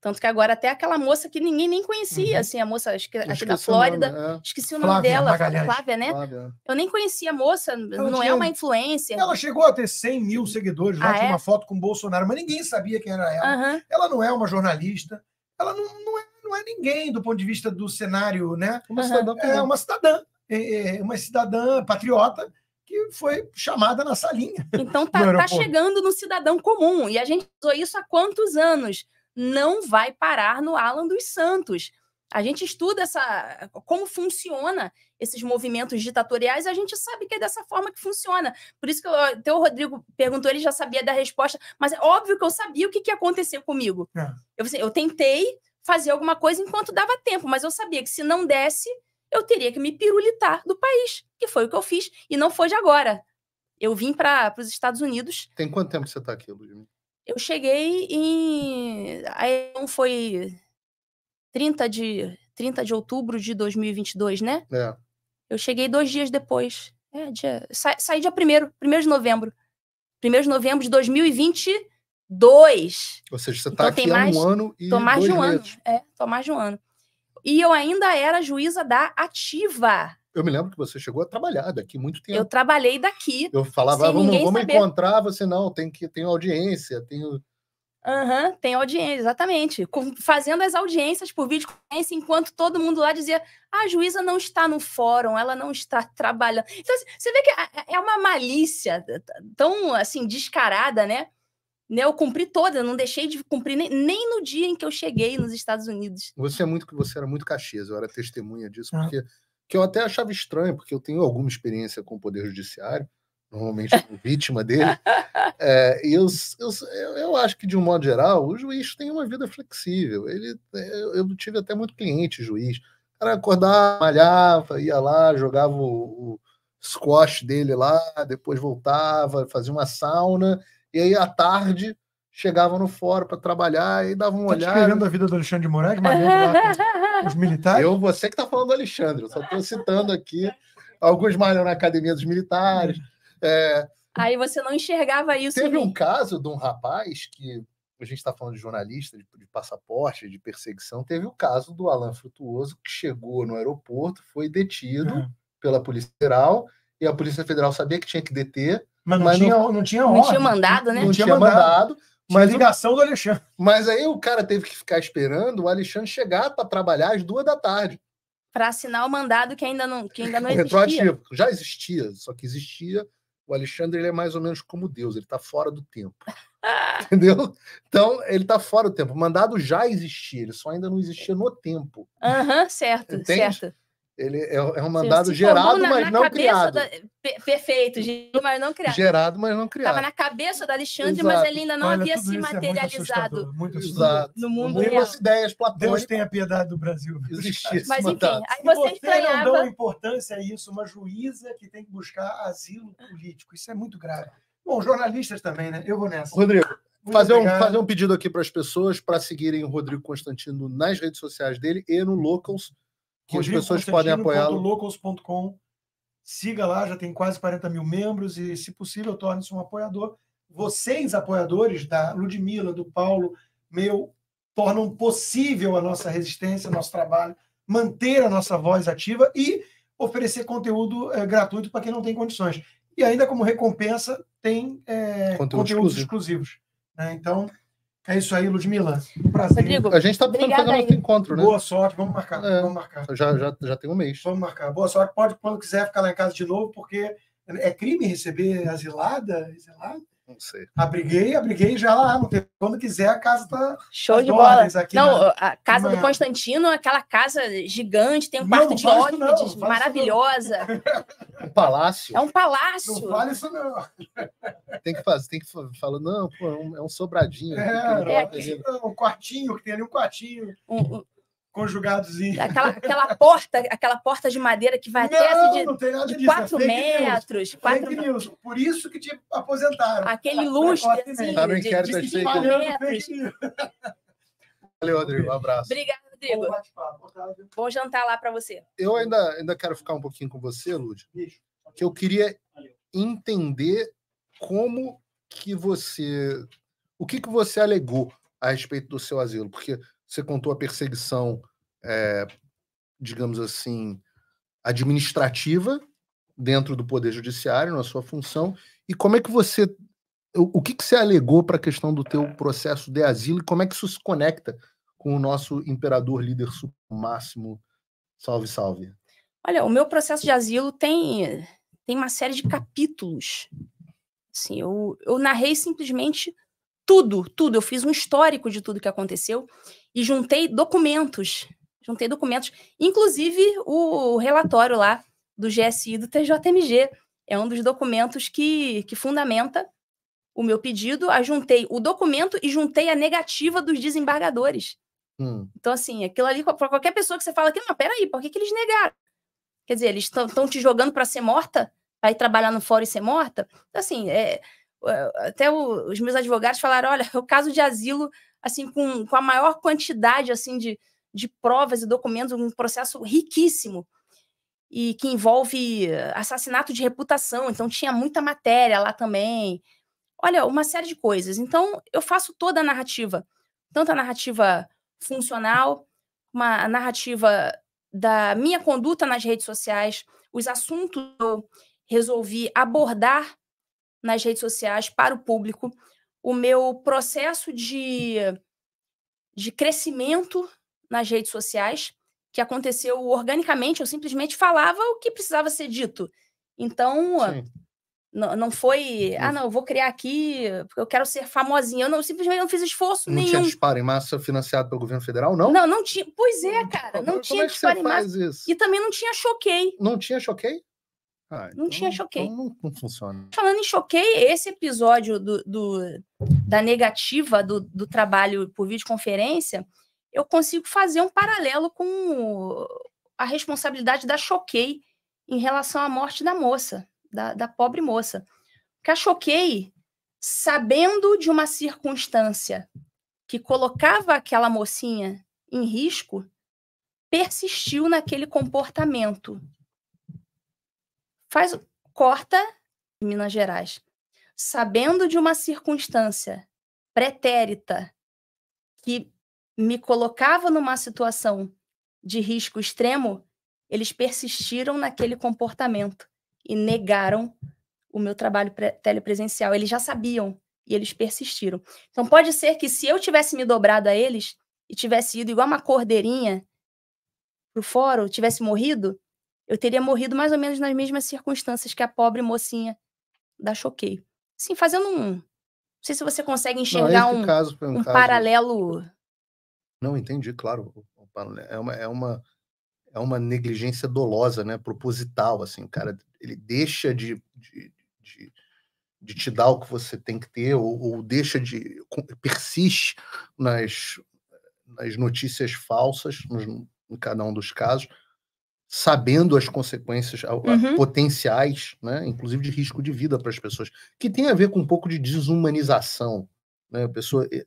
[SPEAKER 3] Tanto que agora até aquela moça que ninguém nem conhecia, uhum. assim, a moça aqui da Flórida, nome, é. esqueci o nome dela, Magalhães. Flávia, né? Flávia. Eu nem conhecia a moça, ela não é tinha... é uma influência. Ela chegou a ter
[SPEAKER 2] 100 mil seguidores lá, ah, tinha é? uma foto com o Bolsonaro, mas ninguém sabia quem era ela. Uhum. Ela não é uma jornalista, ela não, não é não é ninguém do ponto de vista do cenário, né? Uma é, cidadã. É uma cidadã, é, é, uma cidadã patriota que foi chamada na salinha. Então tá, tá chegando
[SPEAKER 3] no cidadão comum. E a gente usou isso há quantos anos? Não vai parar no Alan dos Santos. A gente estuda essa, como funciona esses movimentos ditatoriais, a gente sabe que é dessa forma que funciona. Por isso que eu, até o Rodrigo perguntou, ele já sabia da resposta, mas é óbvio que eu sabia o que, que ia acontecer comigo. É. Eu, assim, eu tentei, fazer alguma coisa enquanto dava tempo, mas eu sabia que se não desse, eu teria que me pirulitar do país, que foi o que eu fiz, e não foi de agora. Eu vim para os Estados Unidos.
[SPEAKER 1] Tem quanto tempo você está aqui, Ludmilla?
[SPEAKER 3] Eu cheguei em. Aí foi 30 de, 30 de outubro de 2022, né? É. Eu cheguei dois dias depois. É, dia... Sa... Saí dia 1 primeiro, primeiro de novembro. 1 de novembro de 2020. Dois.
[SPEAKER 1] Ou seja, você está então, tá aqui há mais, um ano e. Tô mais dois de um meses.
[SPEAKER 3] ano. É, tô mais de um ano. E eu ainda era juíza da ativa.
[SPEAKER 1] Eu me lembro que você chegou a trabalhar daqui muito tempo. Eu
[SPEAKER 3] trabalhei daqui. Eu falava, ah, vamos, vamos saber. encontrar
[SPEAKER 1] você, não, tem que tem audiência, tem.
[SPEAKER 3] Aham, uhum, tem audiência, exatamente. Com, fazendo as audiências por videoconferência, enquanto todo mundo lá dizia: ah, a juíza não está no fórum, ela não está trabalhando. Então, assim, você vê que é, é, é uma malícia tão assim descarada, né? Né, eu cumpri toda, não deixei de cumprir nem, nem, no dia em que eu cheguei nos Estados Unidos.
[SPEAKER 1] Você é muito você era muito caxias, eu era testemunha disso, ah. porque que eu até achava estranho, porque eu tenho alguma experiência com o Poder Judiciário, normalmente vítima dele. É, e eu, eu, eu acho que, de um modo geral, o juiz tem uma vida flexível. Ele, eu, tive até muito cliente juiz. O cara acordava, malhava, ia lá, jogava o, o squash dele lá, depois voltava, fazia uma sauna e aí à tarde chegava no fórum para trabalhar e dava um tá olhar. Escrevendo a vida do Alexandre de Moraes, os militares. Eu, você que está falando do Alexandre, eu só estou citando aqui alguns malham na academia dos militares. É...
[SPEAKER 3] Aí você não enxergava isso. Teve né? um
[SPEAKER 1] caso de um rapaz que a gente está falando de jornalista, de, de, passaporte, de perseguição. Teve o caso do Alan Frutuoso que chegou no aeroporto, foi detido é. pela Polícia Federal e a Polícia Federal sabia que tinha que deter mas não, mas tinha, não, não tinha Não tinha mandado, né? Não, não tinha, tinha mandado. mandado mas tinha ligação do Alexandre. Mas aí o cara teve que ficar esperando o Alexandre chegar para trabalhar às duas da tarde.
[SPEAKER 3] Para assinar o mandado que ainda não, que ainda não existia. Retroativo.
[SPEAKER 1] Já existia, só que existia. O Alexandre ele é mais ou menos como Deus, ele está fora do tempo. Entendeu? Então, ele está fora do tempo. O mandado já existia, ele só ainda não existia no tempo.
[SPEAKER 3] Aham, uhum, certo, Entende? certo.
[SPEAKER 1] Ele é, é um mandado gerado, na, mas na não criado. Da...
[SPEAKER 3] perfeito, mas não criado. Gerado,
[SPEAKER 1] mas não criado. Estava na
[SPEAKER 3] cabeça do Alexandre, Exato. mas ele ainda não Olha, havia se materializado é muito muito
[SPEAKER 2] assustador. no mundo real. ideias platônicas. Deus tenha piedade do Brasil. Existisse né? mas enfim, aí você, você não dão
[SPEAKER 3] importância
[SPEAKER 2] a isso, uma juíza que tem que buscar asilo político. Isso é muito grave. Bom, jornalistas também, né? Eu vou nessa. Rodrigo,
[SPEAKER 1] fazer um, fazer um pedido aqui para as pessoas para seguirem o Rodrigo Constantino nas redes sociais dele e no Locals
[SPEAKER 2] que Rodrigo as pessoas podem apoiá-lo. Siga lá, já tem quase 40 mil membros e, se possível, torne-se um apoiador. Vocês, apoiadores da Ludmilla, do Paulo, meu, tornam possível a nossa resistência, nosso trabalho, manter a nossa voz ativa e oferecer conteúdo é, gratuito para quem não tem condições. E ainda como recompensa, tem é, conteúdo conteúdos exclusivo. exclusivos. Né? Então, é isso aí, Ludmila. Um prazer. Rodrigo, a gente está pegar nosso encontro, né? Boa sorte, vamos marcar. É, vamos marcar. Já, já, já tem um mês. Vamos marcar. Boa sorte. Pode, quando quiser, ficar lá em casa de novo, porque é crime receber asilada? Asilada? Não sei. Abriguei, abriguei já lá Quando quiser, a casa tá. Show de bola. Aqui não, na, né?
[SPEAKER 3] a casa na... do Constantino, aquela casa gigante, tem um quarto de hóspedes maravilhosa.
[SPEAKER 1] um palácio. É um
[SPEAKER 3] palácio. Não vale isso,
[SPEAKER 2] não.
[SPEAKER 1] Tem que fazer, tem que falar, não, pô, é um, sobradinho. É, é um, é, é
[SPEAKER 3] um quartinho, que
[SPEAKER 2] tem ali um quartinho. Um, um conjugados em. Aquela, aquela,
[SPEAKER 3] porta, aquela porta de madeira que vai assim, não, até de, não tem nada de disso, 4 é metros. News, 4 fake
[SPEAKER 2] news. Por isso que te aposentaram.
[SPEAKER 3] Aquele lustre assim, tá de, de, de
[SPEAKER 1] 5 metros. Valeu, Rodrigo. Um abraço.
[SPEAKER 3] Obrigada, Rodrigo. Bom, tá, Bom jantar lá para você.
[SPEAKER 1] Eu ainda, ainda quero ficar um pouquinho com você, Lúcio, Que eu queria entender como que você. O que, que você alegou a respeito do seu asilo? Porque você contou a perseguição, é, digamos assim, administrativa dentro do Poder Judiciário, na sua função, e como é que você. O, o que, que você alegou para a questão do teu processo de asilo e como é que isso se conecta com o nosso imperador líder máximo? Salve, salve.
[SPEAKER 3] Olha, o meu processo de asilo tem, tem uma série de capítulos. Assim, eu, eu narrei simplesmente tudo, tudo. Eu fiz um histórico de tudo que aconteceu e juntei documentos. Juntei documentos, inclusive o relatório lá do GSI do TJMG. É um dos documentos que, que fundamenta o meu pedido. Ajuntei ah, o documento e juntei a negativa dos desembargadores. Hum. Então, assim, aquilo ali, para qualquer pessoa que você fala que, não, peraí, por que, que eles negaram? Quer dizer, eles estão te jogando para ser morta? Para ir trabalhar no fórum e ser morta? Então, assim, é, eh, até o, os meus advogados falaram: olha, é o caso de asilo, assim, com, com a maior quantidade assim de, de provas e documentos, um processo riquíssimo e que envolve assassinato de reputação, então tinha muita matéria lá também. Olha, uma série de coisas. Então, eu faço toda a narrativa, tanto a narrativa funcional, uma narrativa da minha conduta nas redes sociais, os assuntos que eu resolvi abordar nas redes sociais para o público, o meu processo de, de crescimento nas redes sociais, que aconteceu organicamente, eu simplesmente falava o que precisava ser dito. Então, não, não foi, uhum. ah, não, eu vou criar aqui, porque eu quero ser famosinha. Eu não, simplesmente não fiz esforço não nenhum. Não tinha
[SPEAKER 1] disparo em massa financiado pelo governo federal, não? Não,
[SPEAKER 3] não tinha. Pois é, cara, não, não é, tinha é disparo em massa. Isso? E também não tinha choquei. Não tinha choquei? Ah, então, não tinha choquei. Então não,
[SPEAKER 1] não, funciona.
[SPEAKER 3] Falando em choquei, esse episódio do, do da negativa do, do, trabalho por videoconferência, eu consigo fazer um paralelo com a responsabilidade da choquei em relação à morte da moça, da, da pobre moça. Porque a choquei, sabendo de uma circunstância que colocava aquela mocinha em risco, persistiu naquele comportamento faz corta Minas Gerais, sabendo de uma circunstância pretérita que me colocava numa situação de risco extremo, eles persistiram naquele comportamento e negaram o meu trabalho telepresencial. Eles já sabiam e eles persistiram. Então pode ser que se eu tivesse me dobrado a eles e tivesse ido igual uma cordeirinha pro fórum, tivesse morrido, eu teria morrido mais ou menos nas mesmas circunstâncias que a pobre mocinha da Choquei. Sim, fazendo um. Não sei se você consegue é enxergar não, um,
[SPEAKER 1] caso, um, um caso...
[SPEAKER 3] paralelo.
[SPEAKER 1] Não, entendi, claro. É uma, é uma, é uma negligência dolosa, né? proposital. Assim, o cara ele deixa de, de, de de te dar o que você tem que ter, ou, ou deixa de. persiste nas, nas notícias falsas, nos, em cada um dos casos, sabendo as consequências uhum. potenciais, né, inclusive de risco de vida para as pessoas, que tem a ver com um pouco de desumanização. Né? A pessoa, eh,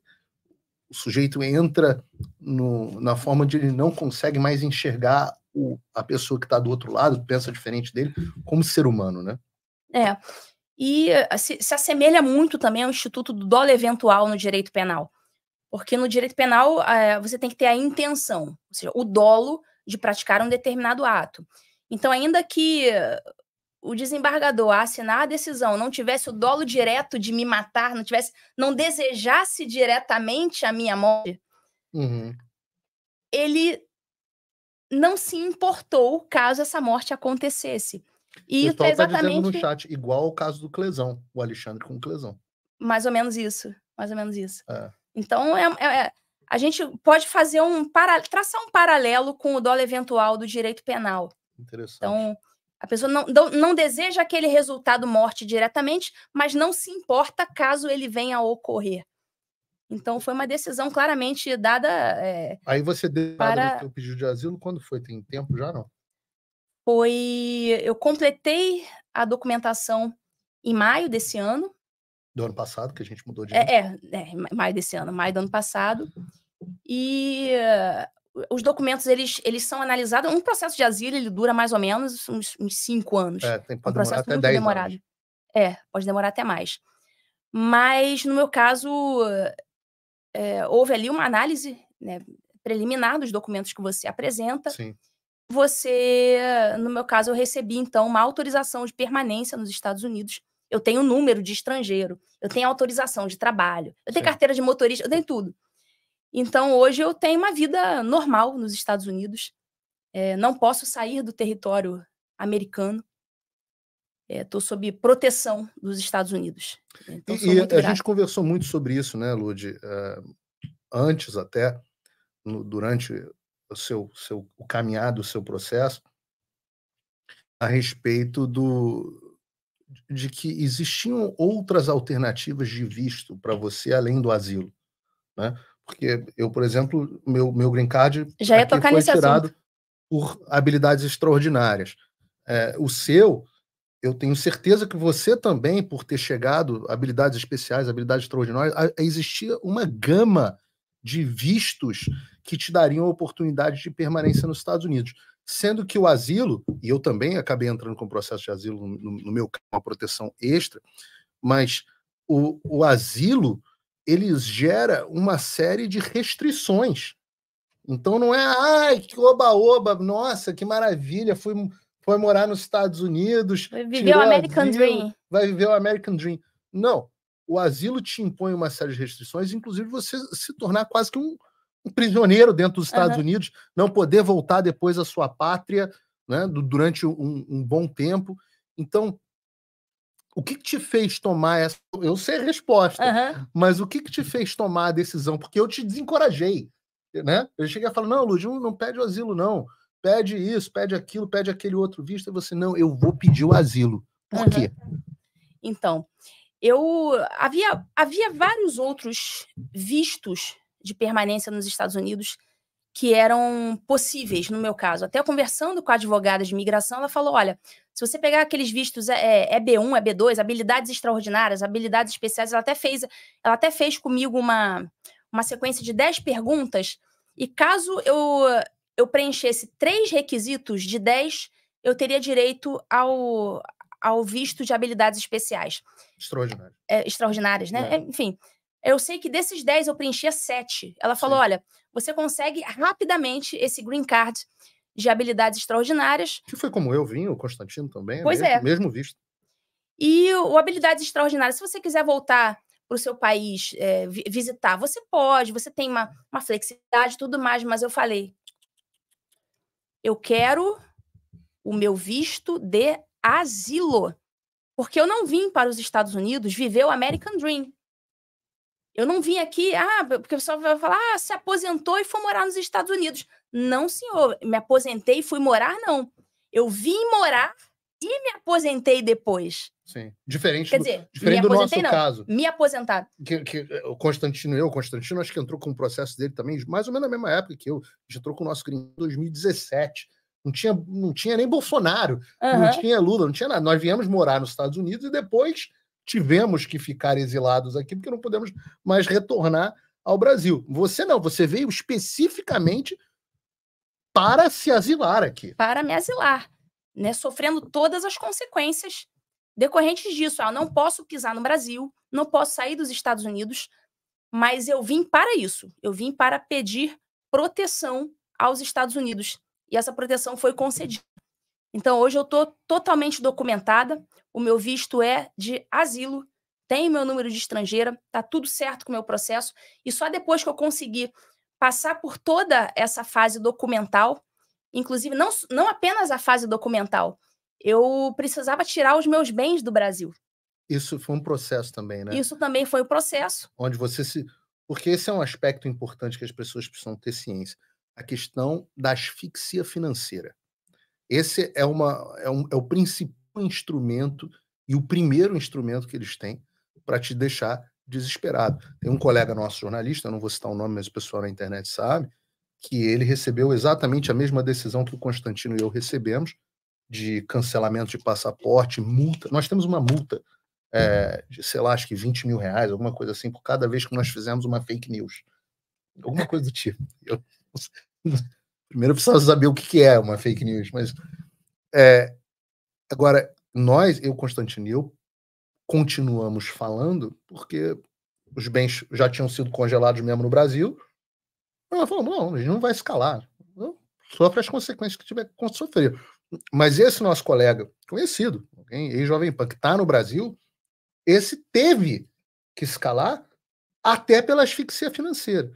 [SPEAKER 1] o sujeito entra no, na forma de ele não consegue mais enxergar o, a pessoa que está do outro lado, pensa diferente dele, como ser humano, né?
[SPEAKER 3] É. E eh, se, se assemelha muito também ao instituto do dolo eventual no direito penal. Porque no direito penal é, você tem que ter a intenção, ou seja, o dolo de praticar um determinado ato. Então, ainda que o desembargador a assinar a decisão não tivesse o dolo direto de me matar, não tivesse, não desejasse diretamente a minha morte, uhum. ele não se importou caso essa morte acontecesse. E isso é exatamente. dizendo no chat,
[SPEAKER 1] igual ao caso do Clesão, o Alexandre com o Clesão.
[SPEAKER 3] Mais ou menos isso. Mais ou menos isso. É. Então, é, é, é a gente pode fazer um para, traçar um paralelo com o dólar eventual do direito penal. Interessante. Então, a pessoa não, não, não deseja aquele resultado morte diretamente, mas não se importa caso ele venha a ocorrer. Então foi uma decisão claramente dada. É,
[SPEAKER 1] Aí você deu para... o pedido de asilo quando foi? Tem tempo já não?
[SPEAKER 3] Foi. Eu completei a documentação em maio desse ano
[SPEAKER 1] do ano passado, que a gente mudou de. É, é,
[SPEAKER 3] é, maio desse ano, maio do ano passado. E uh, os documentos, eles, eles são analisados. Um processo de asilo, ele dura mais ou menos uns, uns cinco anos. É, tem, pode um demorar até 10 demorado. anos. É, pode demorar até mais. Mas, no meu caso, é, houve ali uma análise né, preliminar dos documentos que você apresenta. Sim. Você, no meu caso, eu recebi, então, uma autorização de permanência nos Estados Unidos eu tenho número de estrangeiro, eu tenho autorização de trabalho, eu tenho Sim. carteira de motorista, eu tenho tudo. Então hoje eu tenho uma vida normal nos Estados Unidos, é, não posso sair do território americano. Estou é, sob proteção dos Estados Unidos. Então, e, e a gente
[SPEAKER 1] conversou muito sobre isso, né, Lud? Eh, antes até, no, durante o seu, seu o seu processo, a respeito do, de que existiam outras alternativas de visto para você além do asilo, né? Porque eu, por exemplo, meu meu green card já ia tocar foi nesse tirado assunto. por habilidades extraordinárias. É, o seu, eu tenho certeza que você também, por ter chegado habilidades especiais, habilidades extraordinárias, existia uma gama de vistos que te dariam a oportunidade de permanência nos Estados Unidos sendo que o asilo, e eu também acabei entrando com o processo de asilo no, no meu caso, uma proteção extra, mas o, o asilo ele gera uma série de restrições. Então não é, ai, que oba-oba, nossa, que maravilha, fui, foi morar nos Estados Unidos. Vai viver o American asilo, Dream. Vai viver o American Dream. Não. O asilo te impõe uma série de restrições, inclusive você se tornar quase que um, um prisioneiro dentro dos Estados uhum. Unidos, não poder voltar depois à sua pátria né, durante um, um bom tempo. Então, o que, que, te fez tomar essa. Eu sei a resposta, uhum. mas o que, que, te fez tomar a decisão? Porque eu te desencorajei. Né? Eu cheguei a falar: não, Lúcio, não pede o asilo, não. Pede isso, pede aquilo, pede aquele outro visto. E você, não, eu vou pedir o asilo. Por uhum. quê?
[SPEAKER 3] Então, eu havia, havia vários outros vistos de permanência nos Estados Unidos que eram possíveis, no meu caso. Até conversando com a advogada de imigração, ela falou: olha, se você pegar aqueles vistos EB1, é, é, é EB2, habilidades extraordinárias, habilidades especiais, ela até fez, ela até fez comigo uma, uma sequência de 10 perguntas, e caso eu, eu preenchesse três requisitos de 10, eu teria direito ao, ao visto de habilidades especiais. Extraordinárias. É, extraordinárias, né? É. É, enfim. Eu sei que desses 10 eu preenchia 7. Ela falou: Sim. olha, você consegue rapidamente esse green card de habilidades extraordinárias. Que
[SPEAKER 1] foi como eu vim, o Constantino também. É pois mesmo, é. Mesmo visto.
[SPEAKER 3] E o habilidades extraordinárias, se você quiser voltar para o seu país é, visitar, você pode, você tem uma, uma flexibilidade e tudo mais, mas eu falei: eu quero o meu visto de asilo. Porque eu não vim para os Estados Unidos viver o American Dream. Eu não vim aqui, ah, porque o pessoal vai falar, ah, se aposentou e foi morar nos Estados Unidos. Não, senhor, me aposentei e fui morar, não. Eu vim morar e me aposentei depois.
[SPEAKER 1] Sim. Diferente Quer do, dizer, diferente do nosso não. caso.
[SPEAKER 3] Me aposentado.
[SPEAKER 1] Que, que, o Constantino, eu, o Constantino, acho que entrou com o processo dele também, mais ou menos na mesma época que eu. A gente entrou com o nosso crime em 2017. Não tinha, não tinha nem Bolsonaro, uhum. não tinha Lula, não tinha nada. Nós viemos morar nos Estados Unidos e depois tivemos que ficar exilados aqui, porque não podemos mais retornar ao Brasil. Você não, você veio especificamente
[SPEAKER 3] para se asilar aqui. Para me asilar, né? Sofrendo todas as consequências decorrentes disso. eu ah, não posso pisar no Brasil, não posso sair dos Estados Unidos, mas eu vim para isso. Eu vim para pedir proteção aos Estados Unidos. E essa proteção foi concedida então, hoje eu estou totalmente documentada, o meu visto é de asilo, Tenho meu número de estrangeira, tá tudo certo com o meu processo, e só depois que eu consegui passar por toda essa fase documental, inclusive não, não apenas a fase documental, eu precisava tirar os meus bens do Brasil.
[SPEAKER 1] Isso foi um processo também, né? Isso
[SPEAKER 3] também foi um processo.
[SPEAKER 1] Onde você se. Porque esse é um aspecto importante que as pessoas precisam ter ciência. A questão da asfixia financeira. Esse é, uma, é, um, é o principal instrumento e o primeiro instrumento que eles têm para te deixar desesperado. Tem um colega nosso jornalista, eu não vou citar o nome, mas o pessoal na internet sabe, que ele recebeu exatamente a mesma decisão que o Constantino e eu recebemos, de cancelamento de passaporte, multa. Nós temos uma multa é, de, sei lá, acho que 20 mil reais, alguma coisa assim, por cada vez que nós fizemos uma fake news. Alguma coisa do tipo. Eu Primeiro precisa saber o que é uma fake news, mas é, agora nós, eu, Constantino, eu continuamos falando porque os bens já tinham sido congelados mesmo no Brasil. Ela falou, não, a gente não vai escalar. Sofre as consequências que tiver que sofrer. Mas esse nosso colega conhecido, alguém, ex-jovem punk que está no Brasil, esse teve que escalar até pela asfixia financeira.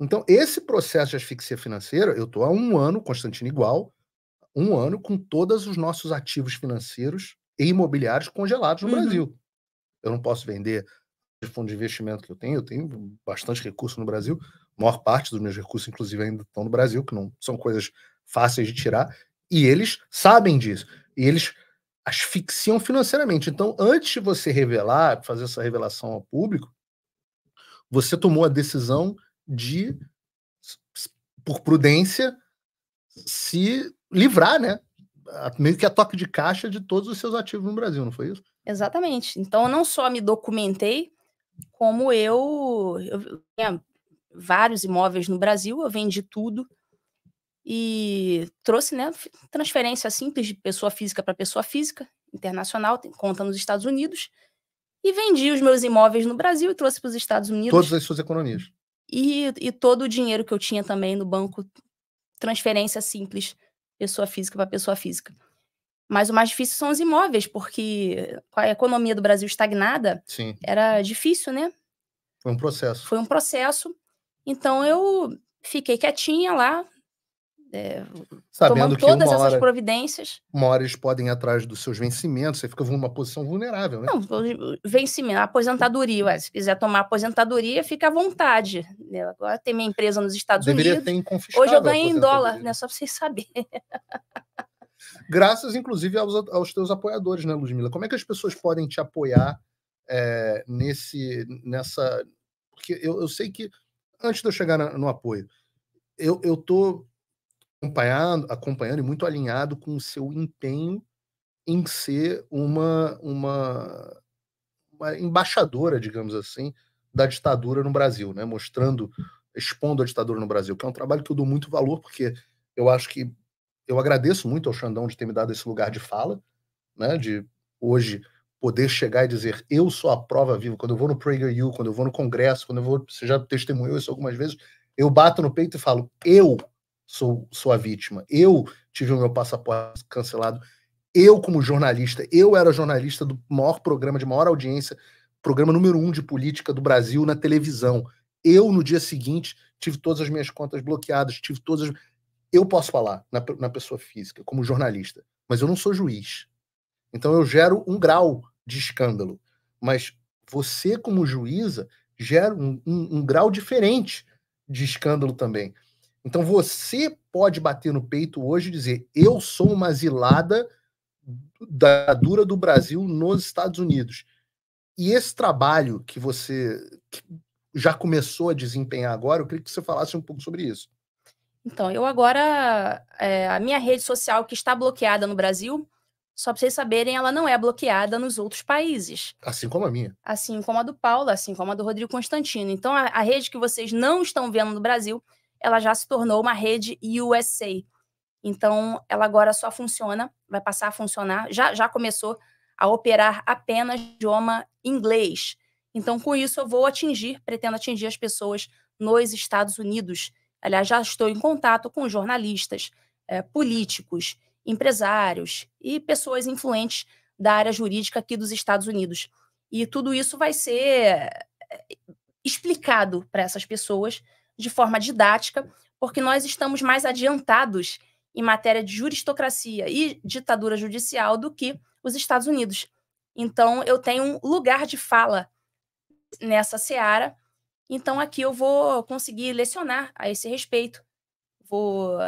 [SPEAKER 1] Então, esse processo de asfixia financeira, eu estou há um ano, Constantino igual, um ano com todos os nossos ativos financeiros e imobiliários congelados no uhum. Brasil. Eu não posso vender de fundo de investimento que eu tenho, eu tenho bastante recurso no Brasil, a maior parte dos meus recursos, inclusive, ainda estão no Brasil, que não são coisas fáceis de tirar, e eles sabem disso. E eles asfixiam financeiramente. Então, antes de você revelar, fazer essa revelação ao público, você tomou a decisão de, por prudência, se livrar, né? Meio que a toque de
[SPEAKER 3] caixa de todos os seus ativos no Brasil, não foi isso? Exatamente. Então, eu não só me documentei, como eu, eu tinha vários imóveis no Brasil, eu vendi tudo e trouxe né, transferência simples de pessoa física para pessoa física, internacional, tem conta nos Estados Unidos, e vendi os meus imóveis no Brasil e trouxe para os Estados Unidos. Todas
[SPEAKER 1] as suas economias.
[SPEAKER 3] E, e todo o dinheiro que eu tinha também no banco, transferência simples, pessoa física para pessoa física. Mas o mais difícil são os imóveis, porque com a economia do Brasil estagnada, Sim. era difícil, né?
[SPEAKER 1] Foi um processo.
[SPEAKER 3] Foi um processo. Então eu fiquei quietinha lá, é, Sabendo tomando que todas hora, essas providências.
[SPEAKER 1] Uma hora eles podem ir atrás dos seus vencimentos, você fica numa posição vulnerável, né? Não,
[SPEAKER 3] vencimento, aposentadoria. Ué, se quiser tomar aposentadoria, fica à vontade. Eu né? agora tem minha empresa nos Estados Deveria Unidos.
[SPEAKER 1] Ter Hoje eu ganhei em
[SPEAKER 3] dólar, né? né? Só para vocês saberem.
[SPEAKER 1] Graças, inclusive, aos, aos teus apoiadores, né, Ludmila? Como é que as pessoas podem te apoiar é, nesse, nessa. Porque eu, eu sei que, antes de eu chegar no apoio, eu, eu tô acompanhando, acompanhando e muito alinhado com o seu empenho em ser uma, uma, uma embaixadora, digamos assim, da ditadura no Brasil, né? mostrando, expondo a ditadura no Brasil, que é um trabalho que eu dou muito valor, porque eu acho que eu agradeço muito ao Xandão de ter me dado esse lugar de fala, né? de hoje poder chegar e dizer eu sou a prova viva, quando eu vou no PragerU, quando eu vou no Congresso, quando eu vou, você já testemunhou isso algumas vezes, eu bato no peito e falo, eu sou, sou a vítima. Eu tive o meu passaporte cancelado. Eu, como jornalista, eu era jornalista do maior programa, de maior audiência, programa número um de política do Brasil na televisão. Eu, no dia seguinte, tive todas as minhas contas bloqueadas, tive todas as... Eu posso falar na, na pessoa física, como jornalista, mas eu não sou juiz. Então eu gero um grau de escândalo. Mas você, como juíza, gera um, um, um grau diferente de escândalo também. Então você pode bater no peito hoje e dizer: eu sou uma zilada da dura do Brasil nos Estados Unidos. E esse trabalho que você já começou a desempenhar agora, eu queria que você falasse um pouco sobre isso.
[SPEAKER 3] Então, eu agora, é, a minha rede social que está bloqueada no Brasil, só para vocês saberem, ela não é bloqueada nos outros países.
[SPEAKER 1] Assim como a minha.
[SPEAKER 3] Assim como a do Paulo, assim como a do Rodrigo Constantino. Então, a, a rede que vocês não estão vendo no Brasil ela já se tornou uma rede USA. Então, ela agora só funciona, vai passar a funcionar, já, já começou a operar apenas idioma inglês. Então, com isso, eu vou atingir, pretendo atingir as pessoas nos Estados Unidos. Aliás, já estou em contato com jornalistas, eh, políticos, empresários e pessoas influentes da área jurídica aqui dos Estados Unidos. E tudo isso vai ser eh, explicado para essas pessoas de forma didática, porque nós estamos mais adiantados em matéria de juristocracia e ditadura judicial do que os Estados Unidos. Então, eu tenho um lugar de fala nessa seara. Então, aqui eu vou conseguir lecionar a esse respeito. Vou,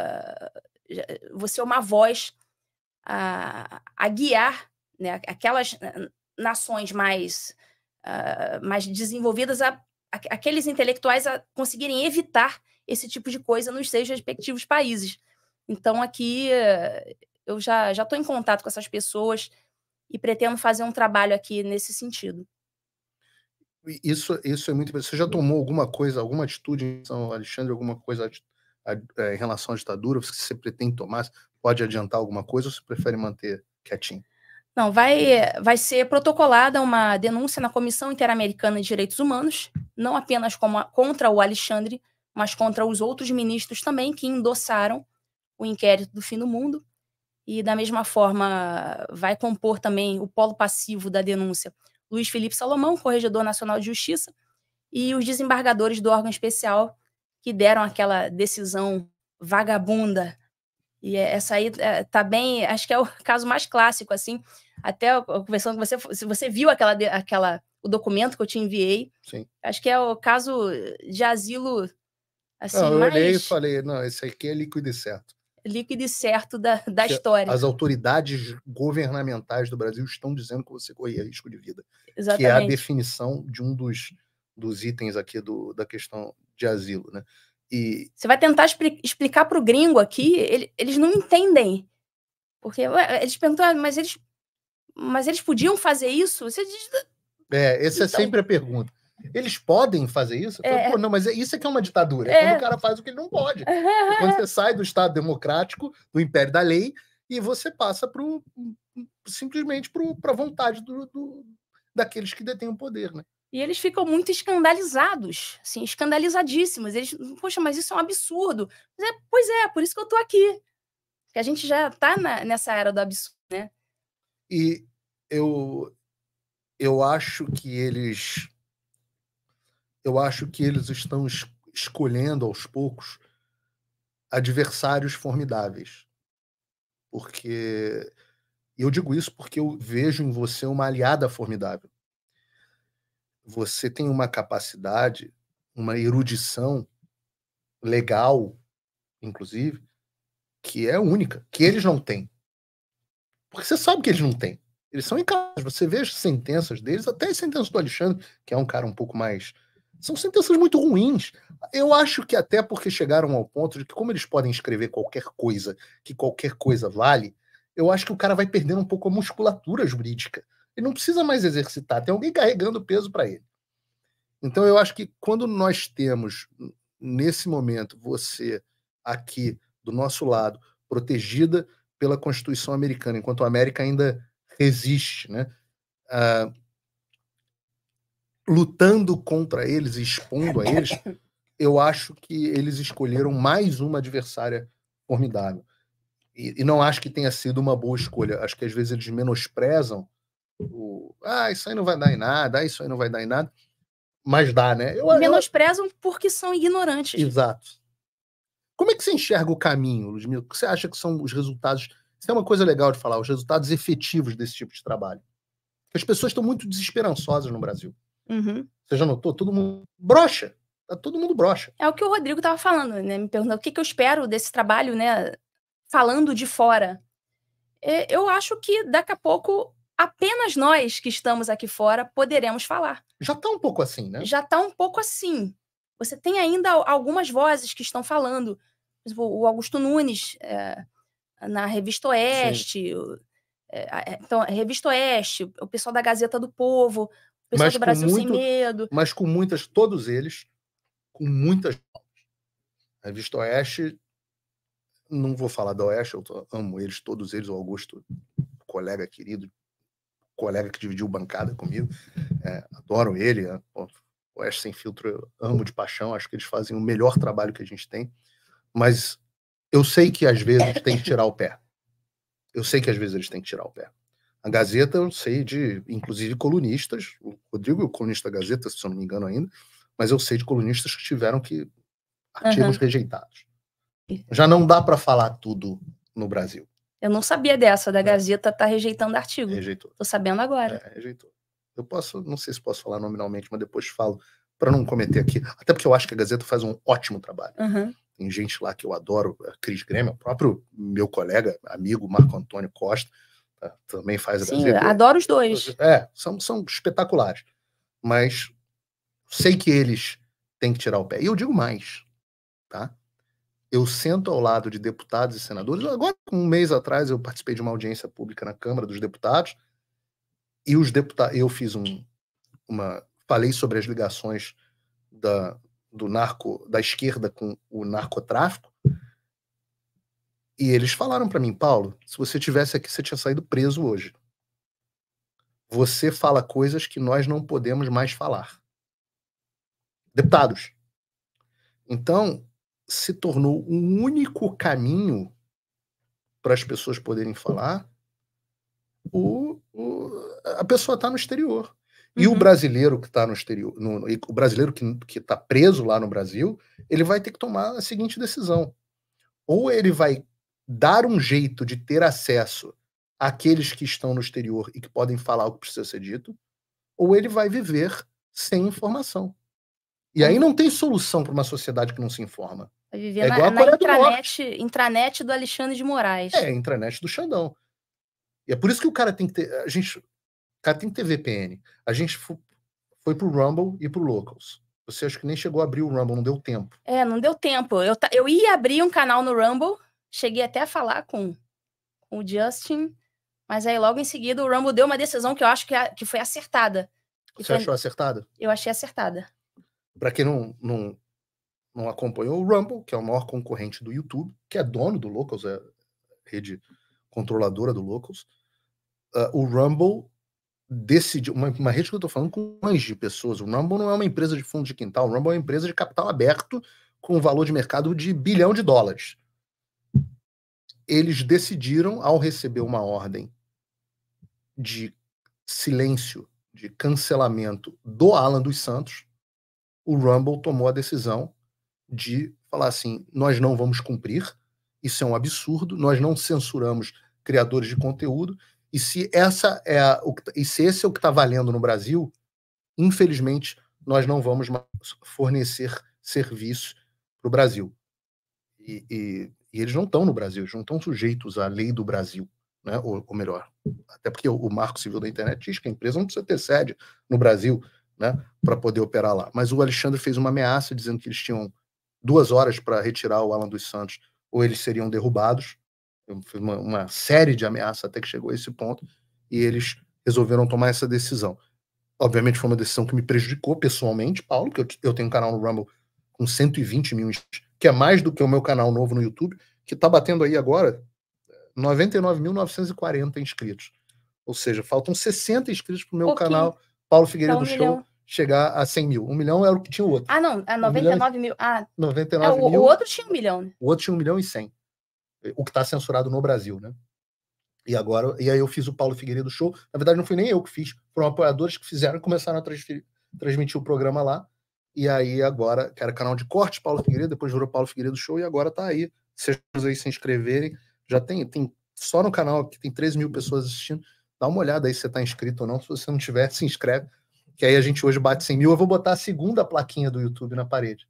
[SPEAKER 3] vou ser uma voz a, a guiar né, aquelas né, nações mais, uh, mais desenvolvidas a aqueles intelectuais a conseguirem evitar esse tipo de coisa nos seus respectivos países. Então, aqui eu já estou em contato com essas pessoas e pretendo fazer um trabalho aqui nesse sentido.
[SPEAKER 1] Isso, isso é muito Você já tomou alguma coisa, alguma atitude em São Alexandre, alguma coisa a, a, é, em relação à ditadura? Você pretende tomar? Pode adiantar alguma coisa ou você prefere manter quietinho?
[SPEAKER 3] Não, vai, vai ser protocolada uma denúncia na Comissão Interamericana de Direitos Humanos, não apenas como, contra o Alexandre, mas contra os outros ministros também que endossaram o inquérito do fim do mundo. E, da mesma forma, vai compor também o polo passivo da denúncia Luiz Felipe Salomão, Corregedor Nacional de Justiça, e os desembargadores do órgão especial que deram aquela decisão vagabunda e é, essa aí é, tá bem, acho que é o caso mais clássico, assim. Até conversando com você, se você viu aquela, aquela o documento que eu te enviei, Sim. acho que é o caso de asilo. Assim, não, eu mais... olhei e
[SPEAKER 1] falei, não, esse aqui é líquido e certo.
[SPEAKER 3] Líquido e certo da, da história. As
[SPEAKER 1] autoridades governamentais do Brasil estão dizendo que você corria risco de vida. Exatamente. Que é a definição de um dos, dos itens aqui do, da questão de asilo, né? E...
[SPEAKER 3] Você vai tentar expli explicar para o gringo aqui, ele, eles não entendem. Porque ué, eles perguntam, ah, mas eles, mas eles podiam fazer isso? Você diz...
[SPEAKER 1] Ah, é, essa é então... é sempre a pergunta. Eles podem fazer isso? É... Pô, não, mas é, isso é que é uma ditadura. É, é... Quando o cara
[SPEAKER 3] faz o que ele não pode. É quando você
[SPEAKER 1] sai do Estado democrático, do império da lei, e você passa pro, hum, hum,
[SPEAKER 3] simplesmente para a vontade do, do, daqueles que detêm o poder, né? E eles ficam muito escandalizados, assim, escandalizadíssimos. Eles, poxa, mas isso é um absurdo. Mas é, pois é, por isso que eu estou aqui. Porque a gente já está nessa era do absurdo, né?
[SPEAKER 1] E eu, eu acho que eles. Eu acho que eles estão es escolhendo aos poucos adversários formidáveis. Porque. Eu digo isso porque eu vejo em você uma aliada formidável você tem uma capacidade, uma erudição legal, inclusive, que é única, que eles não têm. Porque você sabe que eles não têm. Eles são incapazes. Você vê as sentenças deles, até as sentenças do Alexandre, que é um cara um pouco mais. São sentenças muito ruins. Eu acho que até porque chegaram ao ponto de que, como eles podem escrever qualquer coisa, que qualquer coisa vale, eu acho que o cara vai perdendo um pouco a musculatura jurídica. Ele não precisa mais exercitar, tem alguém carregando peso para ele. Então eu acho que quando nós temos nesse momento você aqui do nosso lado protegida pela Constituição americana, enquanto a América ainda resiste, né? Ah, lutando contra eles, expondo a eles, eu acho que eles escolheram mais uma adversária formidável. E, e não acho que tenha sido uma boa escolha. Acho que às vezes eles menosprezam o, ah, isso aí não vai dar em nada, ah, isso aí não vai dar em nada. Mas dá, né? Eu,
[SPEAKER 3] menosprezam eu... porque são ignorantes.
[SPEAKER 1] Exato. Como é que você enxerga o caminho, Ludmila? O que você acha que são os resultados? Isso é uma coisa legal de falar, os resultados efetivos desse tipo de trabalho. Porque as pessoas estão muito desesperançosas no Brasil. Uhum. Você já notou? Todo mundo brocha. Tá todo mundo brocha.
[SPEAKER 3] É o que o Rodrigo estava falando, né? Me perguntando o que, que eu espero desse trabalho, né? Falando de fora. É, eu acho que daqui a pouco apenas nós que estamos aqui fora poderemos falar. Já está um pouco assim, né? Já está um pouco assim. Você tem ainda algumas vozes que estão falando. O Augusto Nunes, é, na Revista Oeste. É, é, então, Revista Oeste, o pessoal da Gazeta do Povo, o pessoal mas do Brasil muito, Sem Medo.
[SPEAKER 1] Mas com muitas, todos eles, com muitas A Revista Oeste, não vou falar da Oeste, eu amo eles, todos eles, o Augusto, colega querido, colega que dividiu bancada comigo. É, adoro ele. É, pô, o Oeste Sem Filtro eu amo de paixão. Acho que eles fazem o melhor trabalho que a gente tem. Mas eu sei que às vezes tem que tirar o pé. Eu sei que às vezes eles têm que tirar o pé. A Gazeta, eu sei de, inclusive, colunistas. O Rodrigo é o colunista da Gazeta, se eu não me engano ainda. Mas eu sei de colunistas que tiveram que artigos uhum. rejeitados. Já não dá para falar tudo no Brasil.
[SPEAKER 3] Eu não sabia dessa, da é. Gazeta tá rejeitando artigo. Rejeitou. Tô sabendo agora.
[SPEAKER 1] É, rejeitou. Eu posso, não sei se posso falar nominalmente, mas depois falo, para não cometer aqui. Até porque eu acho que a Gazeta faz um ótimo trabalho. Uhum. Tem gente lá que eu adoro, a é, Cris Grêmio, o próprio meu colega, amigo Marco Antônio Costa, tá, também faz a Sim, Gazeta. adoro os dois. É, são, são espetaculares. Mas sei que eles têm que tirar o pé. E eu digo mais, tá? eu sento ao lado de deputados e senadores. Agora, um mês atrás, eu participei de uma audiência pública na Câmara dos Deputados e os deputados, eu fiz um, uma, falei sobre as ligações da, do narco da esquerda com o narcotráfico. E eles falaram para mim, Paulo, se você tivesse aqui, você tinha saído preso hoje. Você fala coisas que nós não podemos mais falar. Deputados. Então, se tornou um único caminho para as pessoas poderem falar, o, o a pessoa está no exterior. Uhum. Tá e o brasileiro que está no exterior, no, o brasileiro que está preso lá no Brasil, ele vai ter que tomar a seguinte decisão: ou ele vai dar um jeito de ter acesso àqueles que estão no exterior e que podem falar o que precisa ser dito, ou ele vai viver sem informação. E aí uhum. não tem solução para uma sociedade que não se informa.
[SPEAKER 3] Vai viver é na, na intranet, do intranet do Alexandre de Moraes. É,
[SPEAKER 1] intranet do Xandão. E é por isso que o cara tem que ter. A gente, cara tem que ter VPN. A gente foi pro Rumble e pro Locals. Você acha que nem chegou a abrir o Rumble, não deu tempo.
[SPEAKER 3] É, não deu tempo. Eu, eu ia abrir um canal no Rumble, cheguei até a falar com, com o Justin, mas aí logo em seguida o Rumble deu uma decisão que eu acho que, a, que foi acertada. Você foi... achou acertada? Eu achei acertada.
[SPEAKER 1] Para quem não, não, não acompanhou o Rumble, que é o maior concorrente do YouTube, que é dono do Locals, é rede controladora do Locals. Uh, o Rumble decidiu, uma, uma rede que eu estou falando com mais de pessoas, o Rumble não é uma empresa de fundo de quintal, o Rumble é uma empresa de capital aberto com um valor de mercado de bilhão de dólares. Eles decidiram, ao receber uma ordem de silêncio, de cancelamento do Alan dos Santos, o Rumble tomou a decisão de falar assim: nós não vamos cumprir, isso é um absurdo, nós não censuramos criadores de conteúdo, e se, essa é a, tá, e se esse é o que está valendo no Brasil, infelizmente, nós não vamos fornecer serviço para o Brasil. E, e, e, eles não estão no Brasil, eles não estão sujeitos à lei do Brasil, né? ou, ou melhor, até porque o, o, Marco Civil da Internet diz que a empresa não precisa ter sede no Brasil né? para poder operar lá. Mas o Alexandre fez uma ameaça dizendo que eles tinham duas horas para retirar o Alan dos Santos, ou eles seriam derrubados. Uma, uma série de ameaças até que chegou a esse ponto, e eles resolveram tomar essa decisão. Obviamente foi uma decisão que me prejudicou pessoalmente, Paulo, que eu, eu tenho um canal no Rumble com 120 mil inscritos, que é mais do que o meu canal novo no YouTube, que está batendo aí agora 99.940 eh, inscritos. Ou seja, faltam 60 inscritos para o meu canal Paulo Figueiredo tá um Show, milhão chegar a 100 mil. Um milhão era o que tinha o outro.
[SPEAKER 3] Ah, não, é 99 um mil. Ah,
[SPEAKER 1] 99 é, o, mil. O outro
[SPEAKER 3] tinha um milhão. Né?
[SPEAKER 1] O outro tinha um milhão e 100. O que está censurado no Brasil, né? E agora, e aí eu fiz o Paulo Figueiredo Show. Na verdade, não fui nem eu que fiz, foram apoiadores que fizeram e começaram a transmitir o programa lá. E aí agora, que era canal de corte Paulo Figueiredo, depois virou Paulo Figueiredo Show e agora tá aí. Vocês aí se inscreverem, já tem, tem só no canal que tem 13 mil pessoas assistindo. Dá uma olhada aí se você está inscrito ou não. Se você não tiver, se inscreve que aí a gente hoje bate 100 mil, eu vou botar a segunda plaquinha do YouTube na parede.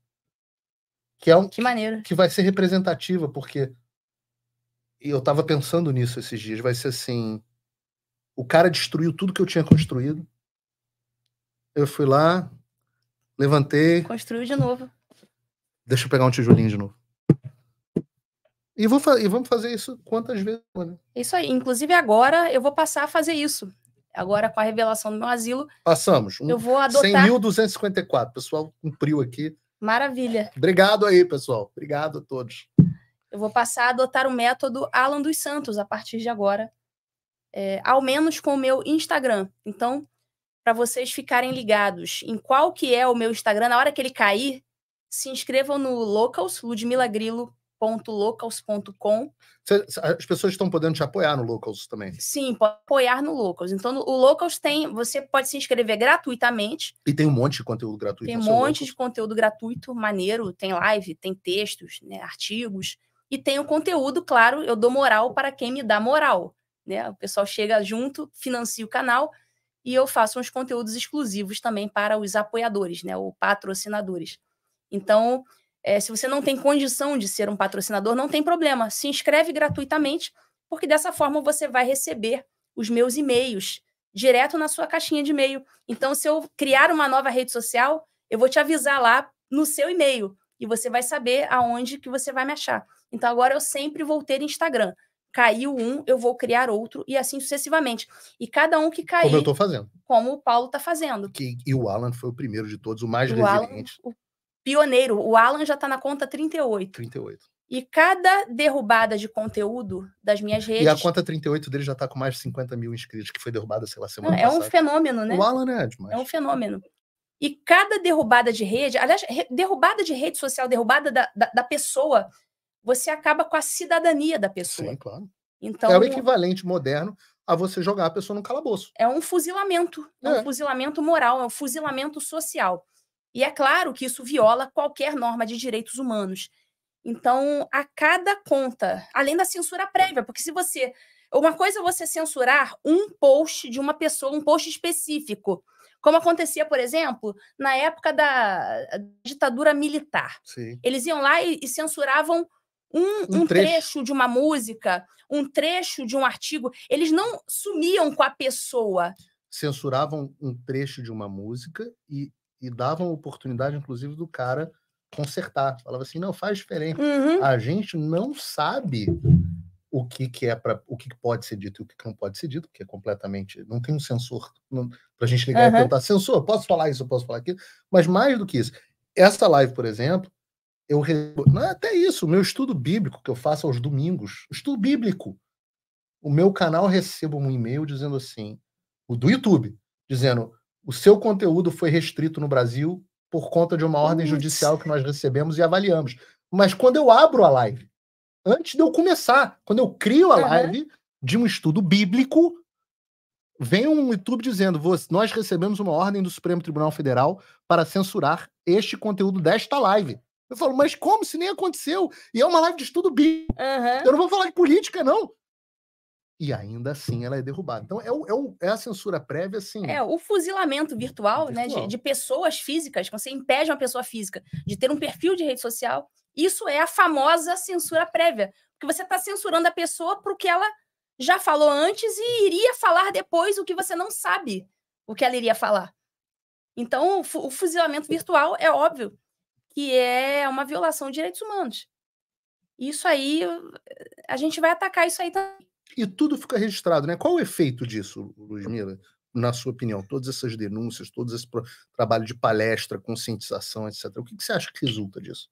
[SPEAKER 1] Que é um que, maneiro. que vai ser representativa, porque e eu estava pensando nisso esses dias, vai ser assim, o cara destruiu tudo que eu tinha construído. Eu fui lá, levantei,
[SPEAKER 3] construiu de novo.
[SPEAKER 1] Deixa eu pegar um tijolinho de novo.
[SPEAKER 3] E, vou, e vamos fazer isso quantas vezes, né? Isso aí. Inclusive, agora eu vou passar a fazer isso. Agora, com a revelação do meu asilo.
[SPEAKER 1] Passamos. Um, eu vou adotar. 100.254. Pessoal cumpriu aqui.
[SPEAKER 3] Maravilha.
[SPEAKER 1] Obrigado aí, pessoal. Obrigado a todos.
[SPEAKER 3] Eu vou passar a adotar o método Alan dos Santos a partir de agora. É, ao menos com o meu Instagram. Então, para vocês ficarem ligados em qual que é o meu Instagram, na hora que ele cair, se inscrevam no Locals, Ludmila Grilo, locals.com.
[SPEAKER 1] As pessoas estão podendo te apoiar no Locals também.
[SPEAKER 3] Sim, pode apoiar no Locals. Então, o Locals tem, você pode se inscrever gratuitamente.
[SPEAKER 1] E tem um monte de conteúdo gratuito. Tem um monte
[SPEAKER 3] Locals. de conteúdo gratuito, maneiro, tem live, tem textos, né, artigos. E tem o conteúdo, claro, eu dou moral para quem me dá moral. Né? O pessoal chega junto, financia o canal e eu faço uns conteúdos exclusivos também para os apoiadores, né, ou patrocinadores. Então, é, se você não tem condição de ser um patrocinador, não tem problema. Se inscreve gratuitamente, porque dessa forma você vai receber os meus e-mails direto na sua caixinha de e-mail. Então, se eu criar uma nova rede social, eu vou te avisar lá no seu e-mail e você vai saber aonde que você vai me achar. Então, agora eu sempre vou ter Instagram. Caiu um, eu vou criar outro e assim sucessivamente. E cada um que caiu. Como eu estou fazendo. Como o Paulo está fazendo. Que,
[SPEAKER 1] e o Alan foi o primeiro de todos, o mais o resiliente.
[SPEAKER 3] Alan, o pioneiro. O Alan já está na conta 38. 38. E cada derrubada de conteúdo das minhas redes. E a conta
[SPEAKER 1] 38 dele já está com mais de 50 mil inscritos,
[SPEAKER 3] que foi derrubada, sei lá, semana passada. É um fenômeno, né? O Alan é demais. É um fenômeno. E cada derrubada de rede, aliás, derrubada de rede social, derrubada da, da, da pessoa, você acaba com a cidadania da pessoa. Sim, claro. Então, é o equivalente moderno a você jogar a pessoa num calabouço. É um fuzilamento. É, é um fuzilamento moral, é um fuzilamento social. E é claro que isso viola qualquer norma de direitos humanos. Então, a cada conta, além da censura prévia, porque se você. Uma coisa é você censurar um post de uma pessoa, um post específico, como acontecia, por exemplo, na época da ditadura militar. Sim. Eles iam lá e, censuravam um, um, um trecho. trecho. de uma música, um trecho de um artigo. Eles não sumiam com a pessoa.
[SPEAKER 1] Censuravam um trecho de uma música e e davam oportunidade, inclusive, do cara consertar. Falava assim, não, faz diferente. Uhum. A gente não sabe o que, que é para o que, pode ser dito e o que, não pode ser dito, porque é completamente. Não tem um sensor para a gente ligar uhum. e perguntar, sensor, posso falar isso, posso falar aquilo. Mas mais do que isso, essa live, por exemplo, eu não é até isso, meu estudo bíblico que eu faço aos domingos, estudo bíblico. O meu canal recebo um e-mail dizendo assim, o do YouTube, dizendo: o seu conteúdo foi restrito no Brasil por conta de uma ordem judicial que nós recebemos e avaliamos. Mas quando eu abro a live, antes de eu começar, quando eu crio a uhum. live de um estudo bíblico, vem um YouTube dizendo: nós recebemos uma ordem do Supremo Tribunal Federal para censurar este conteúdo desta live. Eu falo, mas como? Se nem aconteceu. E é uma live de estudo
[SPEAKER 3] bíblico. Uhum. Eu não vou falar de política, não
[SPEAKER 1] e ainda assim ela é derrubada. Então é, o, é, o, é a censura prévia, assim. É
[SPEAKER 3] o fuzilamento virtual, virtual. né, de, de, pessoas físicas. Você impede uma pessoa física de ter um perfil de rede social. Isso é a famosa censura prévia, porque você está censurando a pessoa para o que ela já falou antes e iria falar depois o que você não sabe o que ela iria falar. Então o, o fuzilamento virtual é óbvio que é uma violação de direitos humanos. Isso aí a gente vai atacar isso aí também
[SPEAKER 1] e tudo fica registrado, né? Qual o efeito disso, Luiz hum. Na sua opinião, todas essas denúncias, todo esse trabalho de palestra, conscientização, etc. O que, que você acha que resulta disso?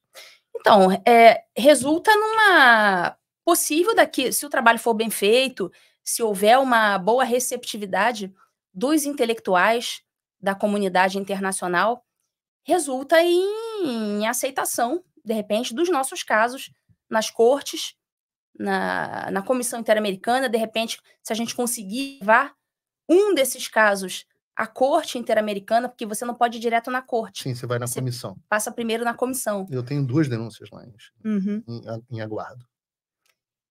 [SPEAKER 3] Então, é, resulta numa possível daqui, se o trabalho for bem feito, se houver uma boa receptividade dos intelectuais da comunidade internacional, resulta em, em aceitação, de repente, dos nossos casos nas cortes na, na Comissão Interamericana, de repente, se a gente conseguir levar um desses casos à Corte Interamericana, porque você não pode ir direto na Corte.
[SPEAKER 1] Sim, você vai na você comissão.
[SPEAKER 3] Passa primeiro na comissão.
[SPEAKER 1] Eu tenho duas denúncias lá uhum. em, em aguardo.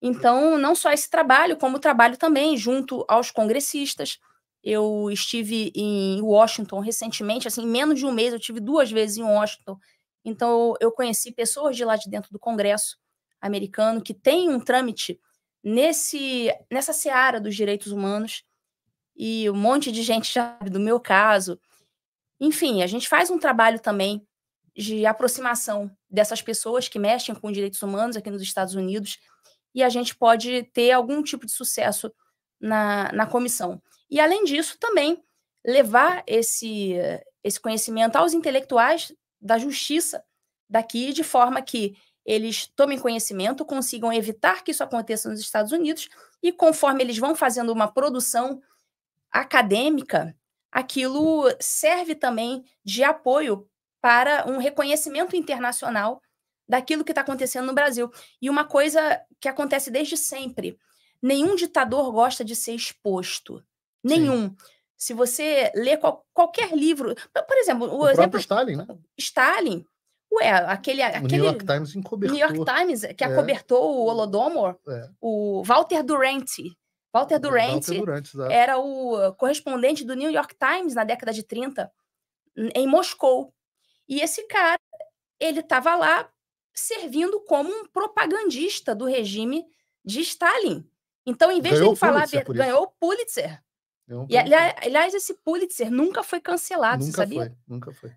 [SPEAKER 3] Então, não só esse trabalho, como o trabalho também junto aos congressistas. Eu estive em Washington recentemente, assim, menos de um mês, eu tive duas vezes em Washington. Então, eu conheci pessoas de lá de dentro do Congresso americano que tem um trâmite nesse nessa seara dos direitos humanos e um monte de gente já sabe do meu caso. Enfim, a gente faz um trabalho também de aproximação dessas pessoas que mexem com direitos humanos aqui nos Estados Unidos e a gente pode ter algum tipo de sucesso na, na comissão. E, além disso, também levar esse, esse conhecimento aos intelectuais da justiça daqui, de forma que eles tomem conhecimento, consigam evitar que isso aconteça nos Estados Unidos, e conforme eles vão fazendo uma produção acadêmica, aquilo serve também de apoio para um reconhecimento internacional daquilo que está acontecendo no Brasil. E uma coisa que acontece desde sempre: nenhum ditador gosta de ser exposto. Nenhum. Sim. Se você lê qual, qualquer livro. Por exemplo, o, o exemplo. Stalin, né? Stalin Ué, aquele. aquele o New York Times encobertou. New York Times, que é. acobertou o Holodomor, é. o Walter Durant, Walter Durant era o correspondente do New York Times na década de 30, em Moscou. E esse cara, ele estava lá servindo como um propagandista do regime de Stalin. Então, em vez ganhou de ele falar, Pulitzer, ganhou o Pulitzer. Ganhou um Pulitzer. E, aliás, esse Pulitzer nunca foi cancelado, nunca você sabia? Foi, nunca foi.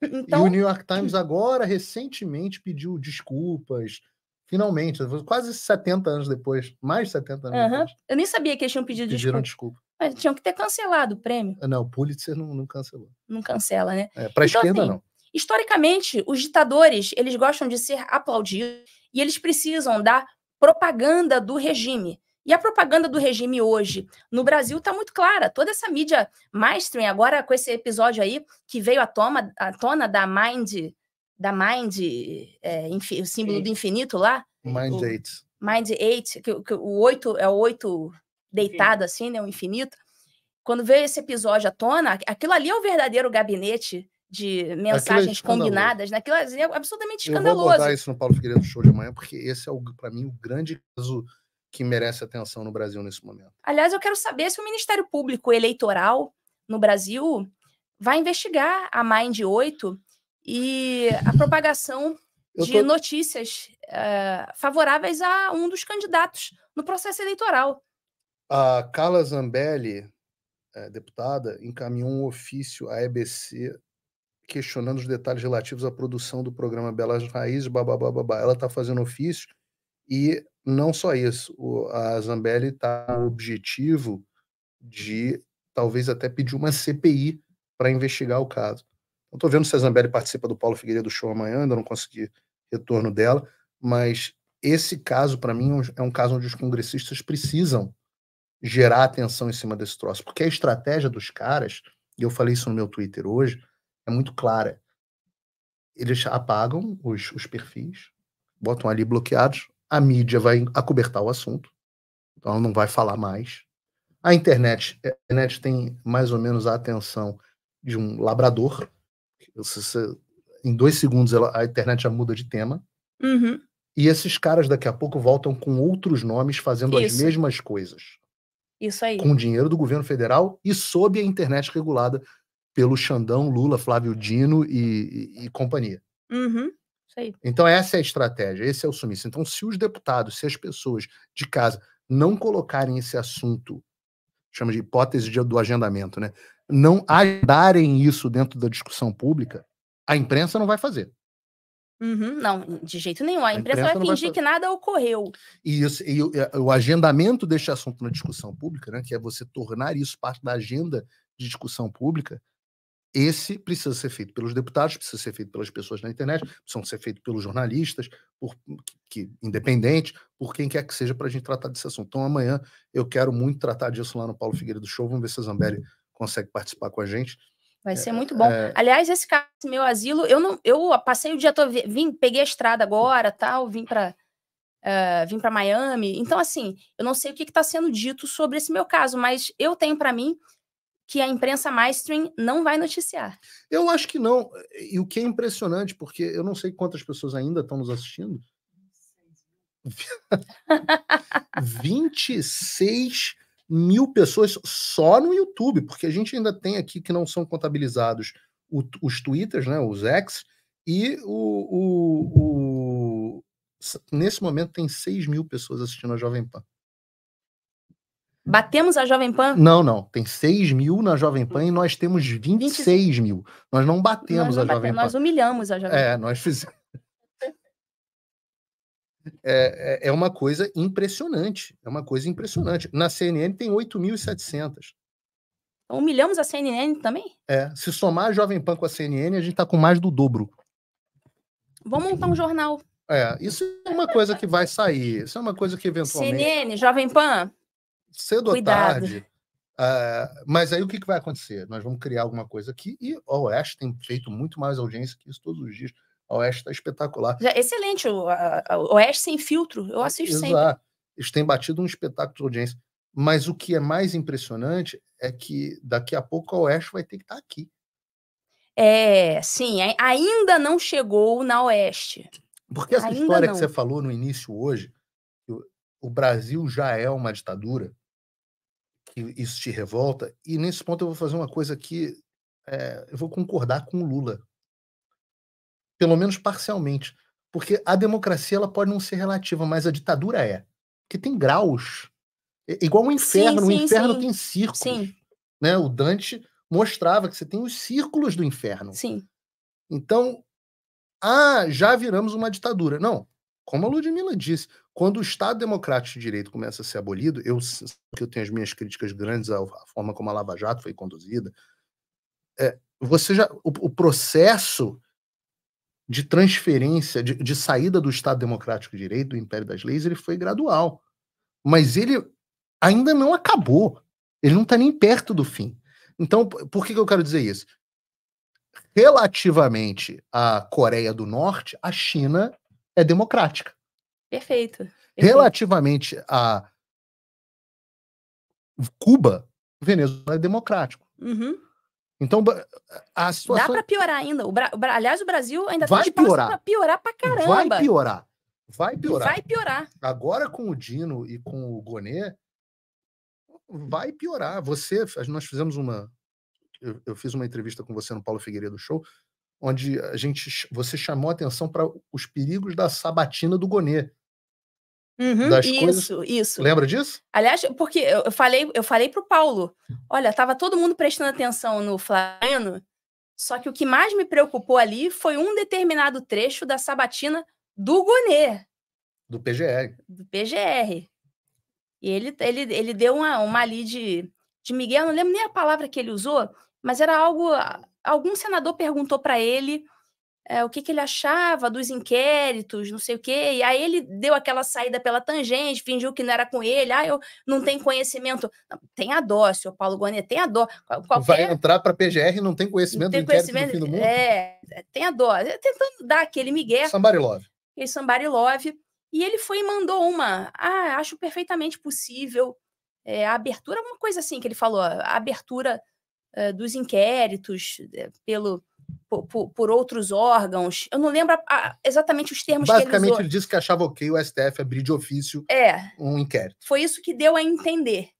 [SPEAKER 3] Então...
[SPEAKER 1] E o New York Times agora, recentemente, pediu desculpas, finalmente, quase 70 anos depois, mais de 70 anos uhum.
[SPEAKER 3] depois. Eu nem sabia que eles tinham pedido Pediram desculpa. desculpa. Mas tinham que ter cancelado o prêmio.
[SPEAKER 1] Ah, não, o Pulitzer não, não cancelou.
[SPEAKER 3] Não cancela, né? É, Para a então, esquerda, assim, não. Historicamente, os ditadores, eles gostam de ser aplaudidos e eles precisam da propaganda do regime. E a propaganda do regime hoje no Brasil está muito clara. Toda essa mídia mainstream, agora com esse episódio aí que veio à, toma, à tona da Mind, da Mind, é, o símbolo do infinito lá.
[SPEAKER 1] Mind o, Eight.
[SPEAKER 3] Mind Eight, que, que o oito é o oito deitado Sim. assim, né, o infinito. Quando veio esse episódio à tona, aquilo ali é o verdadeiro gabinete de é mensagens é combinadas, naquilo né? é absolutamente escandaloso. Eu vou abordar isso
[SPEAKER 1] no Paulo Figueiredo Show de amanhã, porque esse é, para mim, o grande caso que merece atenção no Brasil nesse momento.
[SPEAKER 3] Aliás, eu quero saber se o Ministério Público Eleitoral no Brasil vai investigar a Mind 8 e a propagação tô... de notícias uh, favoráveis a um dos candidatos no processo eleitoral.
[SPEAKER 1] A Carla Zambelli, eh, deputada, encaminhou um ofício à EBC questionando os detalhes relativos à produção do programa Belas Raízes, babá. Ela está fazendo ofício e não só isso, a Zambelli está com o objetivo de talvez até pedir uma CPI para investigar o caso. Estou vendo se a Zambelli participa do Paulo Figueiredo Show amanhã, ainda não consegui retorno dela, mas esse caso, para mim, é, é um caso onde os congressistas precisam gerar atenção em cima desse troço, porque a estratégia dos caras, e eu falei isso no meu Twitter hoje, é muito clara. Eles apagam os, os perfis, botam ali bloqueados, a mídia vai acobertar o assunto, então ela não vai falar mais. A internet, eh, a internet tem mais ou menos a atenção de um labrador. em dois segundos a internet já muda de tema. Uhum. E esses caras daqui a pouco voltam com outros nomes fazendo Isso. as mesmas coisas. Isso aí. Com dinheiro do governo federal e sob a internet regulada pelo Xandão, Lula, Flávio Dino e, e, e companhia.
[SPEAKER 3] Uhum. É
[SPEAKER 1] então, essa é a estratégia, esse é o sumiço. Então, se os deputados, se as pessoas de casa não colocarem esse assunto, chama de hipótese de, do agendamento, né? Não agendarem isso dentro da discussão pública, a imprensa não vai fazer.
[SPEAKER 3] Uhum, não, de jeito nenhum. A imprensa, a imprensa vai fingir vai que nada ocorreu.
[SPEAKER 1] E, isso, e o, é, o, agendamento deste assunto na discussão pública, né, que é você tornar isso parte da agenda de discussão pública, esse precisa ser feito pelos deputados, precisa ser feito pelas pessoas na internet, precisa ser feito pelos jornalistas, por que, independente, por quem quer que seja, para a gente tratar desse assunto. Então, amanhã eu quero muito tratar disso lá no Paulo Figueiredo Show. Vamos ver se a Zambelli consegue participar com a gente.
[SPEAKER 3] Vai ser é, muito bom. É... Aliás, esse caso, meu asilo, eu não, eu passei o dia todo, vim, peguei a estrada agora, tal, vim para uh, eh, vim para Miami. Então, assim, eu não sei o que está sendo dito sobre esse meu caso, mas eu tenho para mim que a imprensa mainstream não vai noticiar. Eu acho que não. E
[SPEAKER 1] o que é impressionante, porque eu não sei quantas pessoas ainda estão nos assistindo. 26 mil pessoas só no YouTube, porque a gente ainda tem aqui que não são contabilizados os Twitters, né, os X, e o, o, o... nesse momento tem 6 mil pessoas assistindo a Jovem Pan.
[SPEAKER 3] Batemos a Jovem Pan? Não,
[SPEAKER 1] não. Tem 6 mil na Jovem Pan e nós temos 26 20... mil. Nós não batemos nós não a batemos, Jovem Pan. Nós
[SPEAKER 3] humilhamos a Jovem é, Pan. É,
[SPEAKER 1] nós fizemos. é, é uma coisa impressionante. É uma coisa impressionante. Na CNN tem 8.700.
[SPEAKER 3] Humilhamos a CNN também?
[SPEAKER 1] É. Se somar a Jovem Pan com a CNN, a gente está com mais do dobro.
[SPEAKER 3] Vamos montar um jornal.
[SPEAKER 1] É, isso é uma coisa que vai sair. Isso é uma coisa que eventualmente.
[SPEAKER 3] CNN, Jovem Pan, cedo Cuidado. ou tarde.
[SPEAKER 1] Uh, mas aí o que, que vai acontecer? Nós vamos criar alguma coisa aqui e o Oeste tem feito muito mais audiência que isso todos os dias. O Oeste está espetacular.
[SPEAKER 3] Excelente, o, a, a, Oeste sem filtro, eu ah, assisto Exato. sempre.
[SPEAKER 1] Eles têm batido um espetáculo de audiência. Mas o que é mais impressionante é que daqui a pouco a Oeste vai ter que estar tá aqui.
[SPEAKER 3] É, sim, ainda não chegou na Oeste.
[SPEAKER 1] Porque essa ainda história não. que você falou no início hoje o Brasil já é uma ditadura, que isso te revolta, e nesse ponto eu vou fazer uma coisa que é, eu vou concordar com o Lula, pelo menos parcialmente, porque a democracia ela pode não ser relativa, mas a ditadura é, que tem graus, é igual o inferno, sim, sim, o inferno sim. tem círculos, né? O Dante mostrava que você tem os círculos do inferno. Sim. Então, ah, já viramos uma ditadura. Não, como a Ludmilla disse, quando o Estado Democrático de Direito começa a ser abolido, eu, eu tenho as minhas críticas grandes à, forma como a Lava Jato foi conduzida, é, você já, o, o, processo de transferência, de, de saída do Estado Democrático de Direito, do Império das Leis, ele foi gradual. Mas ele ainda não acabou. Ele não está nem perto do fim. Então, por que, que eu quero dizer isso? Relativamente à Coreia do Norte, a China é democrática.
[SPEAKER 3] Perfeito. perfeito.
[SPEAKER 1] Relativamente a Cuba, Venezuela é democrático. Uhum. Então, a situação. Dá para
[SPEAKER 3] piorar ainda. O Bra... Aliás, o Brasil ainda tá vai tem piorar. piorar para caramba. Vai piorar.
[SPEAKER 1] Vai piorar. Vai piorar. Agora com o Dino e com o Gonê, vai piorar. Você, nós fizemos uma, eu, eu, fiz uma entrevista com você no Paulo Figueiredo Show, onde a gente, você chamou atenção para os perigos da sabatina do Gonê.
[SPEAKER 3] Uhum, das isso, coisas. isso. Lembra disso? Aliás, porque eu falei, eu falei pro Paulo, hum. olha, tava todo mundo prestando atenção no Flamengo, só que o que mais me preocupou ali foi um determinado trecho da sabatina do Gonê.
[SPEAKER 1] Do PGR.
[SPEAKER 3] Do PGR. E ele, ele, ele deu uma, uma ali de, de Miguel, não lembro nem a palavra que ele usou, mas era algo. Algum senador perguntou para ele é, o que, que ele achava dos inquéritos, não sei o quê. E aí ele deu aquela saída pela tangente, fingiu que não era com ele. Ah, eu não tenho conhecimento. Não, tem a dó, senhor Paulo Gonet, tem a dó. Qualquer... Vai
[SPEAKER 1] entrar para a PGR não tem conhecimento não tem do conhecimento, do fim do mundo? É,
[SPEAKER 3] é, tem a dó. É, tentando dar aquele migué. Somebody love. Aquele somebody love. E ele foi e mandou uma. Ah, acho perfeitamente possível é, a abertura, uma coisa assim que ele falou, a abertura é, dos inquéritos eh, pelo por, por, outros órgãos. Eu não lembro a, exatamente os termos Basicamente, que ele Basicamente ele
[SPEAKER 1] disse que achava ok o STF abrir de ofício é, um inquérito.
[SPEAKER 3] Foi isso que deu a entender,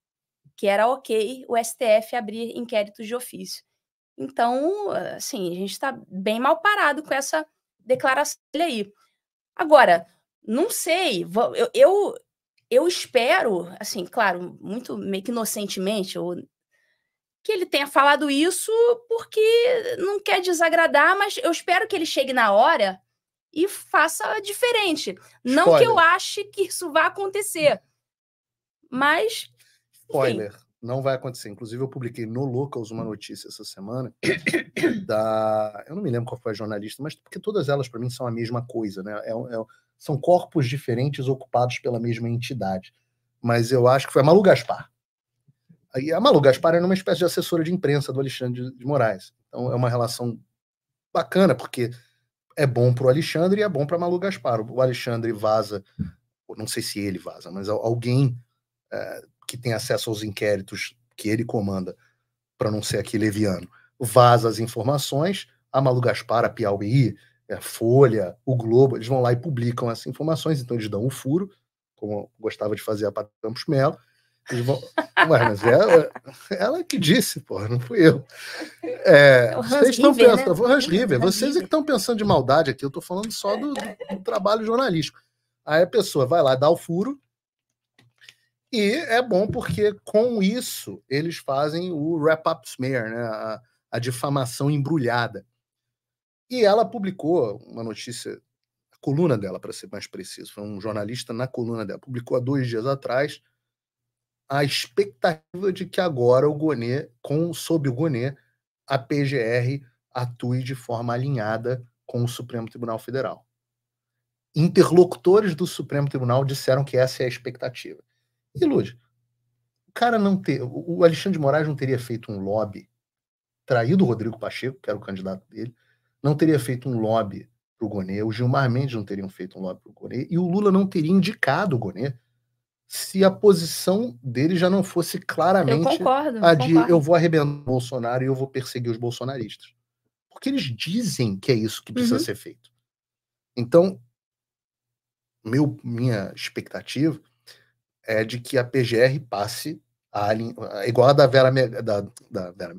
[SPEAKER 3] que era ok o STF abrir inquéritos de ofício. Então, assim, a gente está bem mal parado com essa declaração aí. Agora, não sei, eu, eu, eu espero, assim, claro, muito meio que inocentemente, ou que ele tenha falado isso porque não quer desagradar, mas eu espero que ele chegue na hora e faça diferente. Não que eu ache que isso vá acontecer, mas. Enfim. Spoiler,
[SPEAKER 1] não vai acontecer. Inclusive, eu publiquei no Locals uma notícia essa semana da. Eu não me lembro qual foi a jornalista, mas porque todas elas, para mim, são a mesma coisa, né? É, é, são corpos diferentes ocupados pela mesma entidade. Mas eu acho que foi a Malu Gaspar a Malu Gaspar era uma espécie de assessora de imprensa do Alexandre de Moraes. Então é uma relação bacana, porque é bom para o Alexandre e é bom para a Malu Gaspar. O Alexandre vaza, não sei se ele vaza, mas alguém é, que tem acesso aos inquéritos que ele comanda, para não ser aqui leviano, vaza as informações, a Malu Gaspar, a Piauí, é, a Folha, o Globo, eles vão lá e publicam essas informações, então eles dão um furo, como gostava de fazer a Pato Campos Melo, Ué, mas ela, é, é, ela que disse, pô, não fui eu. É, é vocês estão pensando, né? Hans River, vocês é que estão pensando de maldade aqui, eu estou falando só do, do, trabalho jornalístico. Aí a pessoa vai lá, dá o furo, e é bom porque com isso eles fazem o wrap-up smear, né? A, a difamação embrulhada. E ela publicou uma notícia, a coluna dela, para ser mais preciso, foi um jornalista na coluna dela, publicou há dois dias atrás a expectativa de que agora o Gonê, com, sob o Gonê, a PGR atue de forma alinhada com o Supremo Tribunal Federal. Interlocutores do Supremo Tribunal disseram que essa é a expectativa. E, Luz, o cara não ter. O Alexandre de Moraes não teria feito um lobby, traído o Rodrigo Pacheco, que era o candidato dele, não teria feito um lobby para o Gonê, o Gilmar Mendes não teriam feito um lobby para o Gonê, e o Lula não teria indicado o Gonê se a posição dele já não fosse claramente eu concordo, a de concordo. eu vou arrebentar o Bolsonaro e eu vou perseguir os bolsonaristas. Porque eles dizem que é isso que precisa uhum. ser feito. Então, meu, minha expectativa é de que a PGR passe a, igual a da Vera, da, da Vera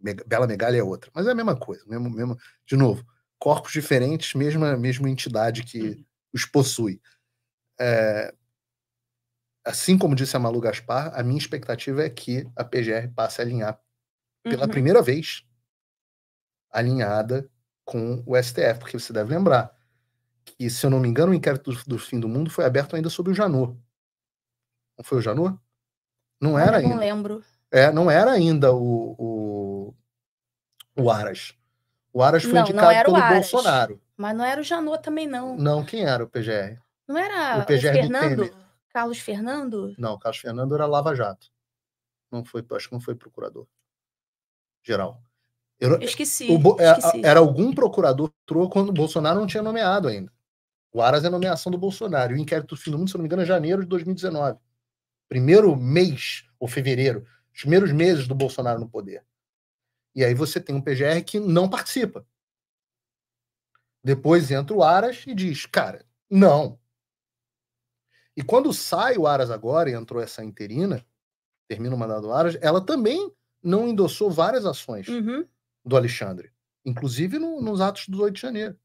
[SPEAKER 1] eh, Bela Megalha é outra, mas é a mesma coisa, mesmo, mesmo de novo, corpos diferentes, mesma, mesma entidade que uhum. os possui. É, assim como disse a Malu Gaspar, a minha expectativa é que a PGR passe a alinhar pela uhum. primeira vez alinhada com o STF, porque você deve lembrar que, se eu não me engano, o inquérito do, do fim do mundo foi aberto ainda sobre o Janot. Não foi o Janot? Não era ainda. Não lembro. É, não era ainda o, o, o Aras. O Aras foi não, indicado não pelo Aras, Bolsonaro.
[SPEAKER 3] Mas não era o Janot também, não.
[SPEAKER 1] Não, quem era o PGR?
[SPEAKER 3] Não era o, PGR o Fernando? Carlos Fernando? Não,
[SPEAKER 1] Carlos Fernando era Lava Jato. Não foi, acho que não foi procurador geral. Eu, eu esqueci, o, é, esqueci. Era, algum procurador entrou quando o Bolsonaro não tinha nomeado ainda. O Aras é a nomeação do Bolsonaro. E o inquérito do fim do mundo, se não me engano, é janeiro de 2019. Primeiro mês, ou fevereiro, os primeiros meses do Bolsonaro no poder. E aí você tem um PGR que não participa. Depois entra o Aras e diz: cara, não, e quando sai o Aras agora e entrou essa interina, termina o mandato do Aras, ela também não endossou várias ações uhum. do Alexandre, inclusive no, nos atos do 8 de janeiro.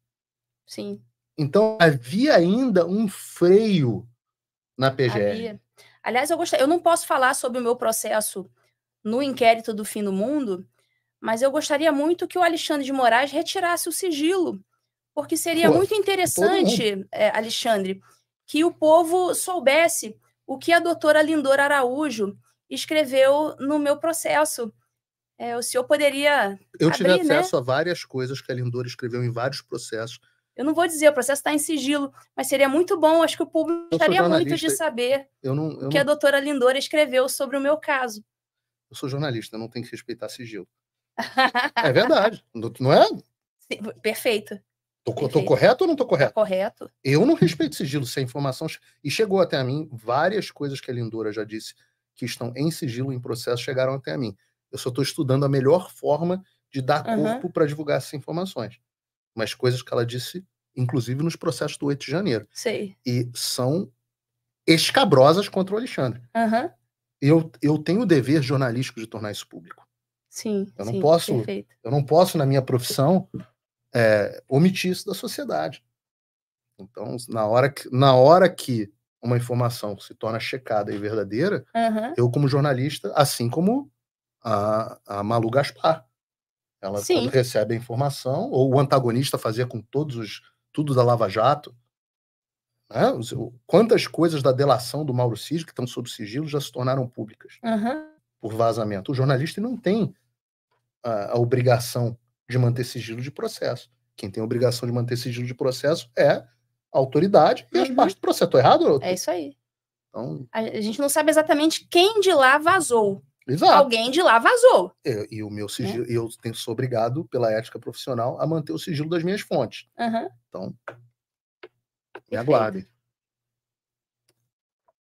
[SPEAKER 1] Sim. Então havia ainda um freio na PGR. Havia.
[SPEAKER 3] Aliás, eu gostaria, eu não posso falar sobre o meu processo no inquérito do fim do mundo, mas eu gostaria muito que o Alexandre de Moraes retirasse o sigilo, porque seria Pô, muito é interessante, é, Alexandre, que o povo soubesse o que a doutora Lindor Araújo escreveu no meu processo. É, o senhor poderia. Eu tive abrir, né? acesso
[SPEAKER 1] né? a várias coisas que a Lindor escreveu em vários processos.
[SPEAKER 3] Eu não vou dizer, o processo está em sigilo, mas seria muito bom, acho que o público gostaria muito de saber
[SPEAKER 1] eu não, eu o que não... a
[SPEAKER 3] doutora Lindor escreveu sobre o meu caso.
[SPEAKER 1] Eu sou jornalista, eu não tenho que respeitar sigilo. é verdade, não é?
[SPEAKER 3] Sim, perfeito.
[SPEAKER 1] Tô, tô, correto ou não tô tá correto? Tá correto. Eu não respeito sigilo sem informação. E chegou até a mim várias coisas que a Lindora já disse que estão em sigilo, em processo, chegaram até a mim. Eu só estou estudando a melhor forma de dar corpo uhum. para divulgar essas informações. Mas coisas que ela disse, inclusive nos processos do 8 de janeiro. Sei. E são escabrosas contra o Alexandre. Uhum. Eu, eu tenho o dever jornalístico de tornar isso público.
[SPEAKER 3] Sim. Eu não sim, posso, perfeito.
[SPEAKER 1] eu não posso na minha profissão é, omitir isso da sociedade. Então, na hora que, na hora que uma informação se torna checada e verdadeira, uhum. eu, como jornalista, assim como a, a Malu Gaspar, ela recebe a informação, ou o antagonista fazia com todos os. tudo da Lava Jato. Né? Quantas coisas da delação do Mauro Cid, que estão sob sigilo, já se tornaram públicas uhum. por vazamento? O jornalista não tem a, a obrigação de manter sigilo de processo. Quem tem a obrigação de manter sigilo de processo é a autoridade e uhum. as partes do processo. Estou errado? Ou... É isso aí. Então...
[SPEAKER 3] A gente não sabe exatamente quem de lá vazou. Exato. Alguém de lá vazou.
[SPEAKER 1] e o meu sigilo, é. eu tenho, sou obrigado pela ética profissional a manter o sigilo das minhas fontes. Uhum. Então, me aguarde.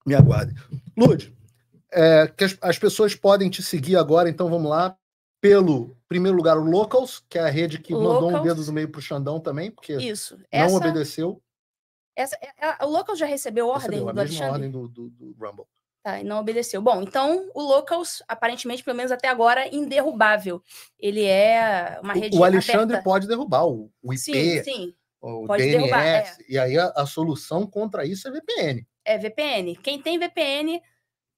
[SPEAKER 1] Me aguarde. Lude, é, as, as, pessoas podem te seguir agora, então vamos lá pelo, primeiro lugar, o Locals, que é a rede que Locals. mandou um dedo no meio para o Xandão também, porque Isso. Essa, não obedeceu.
[SPEAKER 3] Essa, a, é, a, é, o Locals já recebeu ordem recebeu, a do mesma Alexandre? ordem
[SPEAKER 1] do, do, do Rumble.
[SPEAKER 3] Tá, e não obedeceu. Bom, então o Locals, aparentemente, pelo menos até agora, inderrubável. Ele é uma rede. O Alexandre aberta.
[SPEAKER 1] pode derrubar o, o IP, sim, sim. o pode DNS, derrubar, é. e aí a, a, solução contra isso é VPN.
[SPEAKER 3] É VPN. Quem tem VPN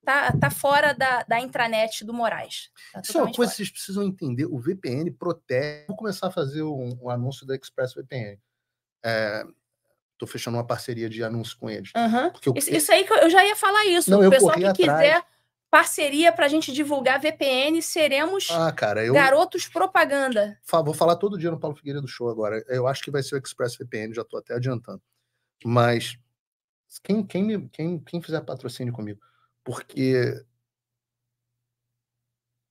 [SPEAKER 3] tá, tá fora da, da intranet do Moraes. Tá Isso é uma coisa que
[SPEAKER 1] vocês precisam entender. O VPN protege. Vou começar a fazer um, um anúncio da Express VPN. É, tô fechando uma parceria de anúncio com eles.
[SPEAKER 3] Uhum. Eu... Isso, aí que eu já ia falar isso. Não, o pessoal que atrás. quiser parceria para a gente divulgar VPN, seremos ah, cara, eu... garotos propaganda.
[SPEAKER 1] Vou falar todo dia no Paulo Figueiredo Show agora. Eu acho que vai ser o Express VPN, já estou até adiantando. Mas quem, quem, me, quem, quem fizer patrocínio comigo, porque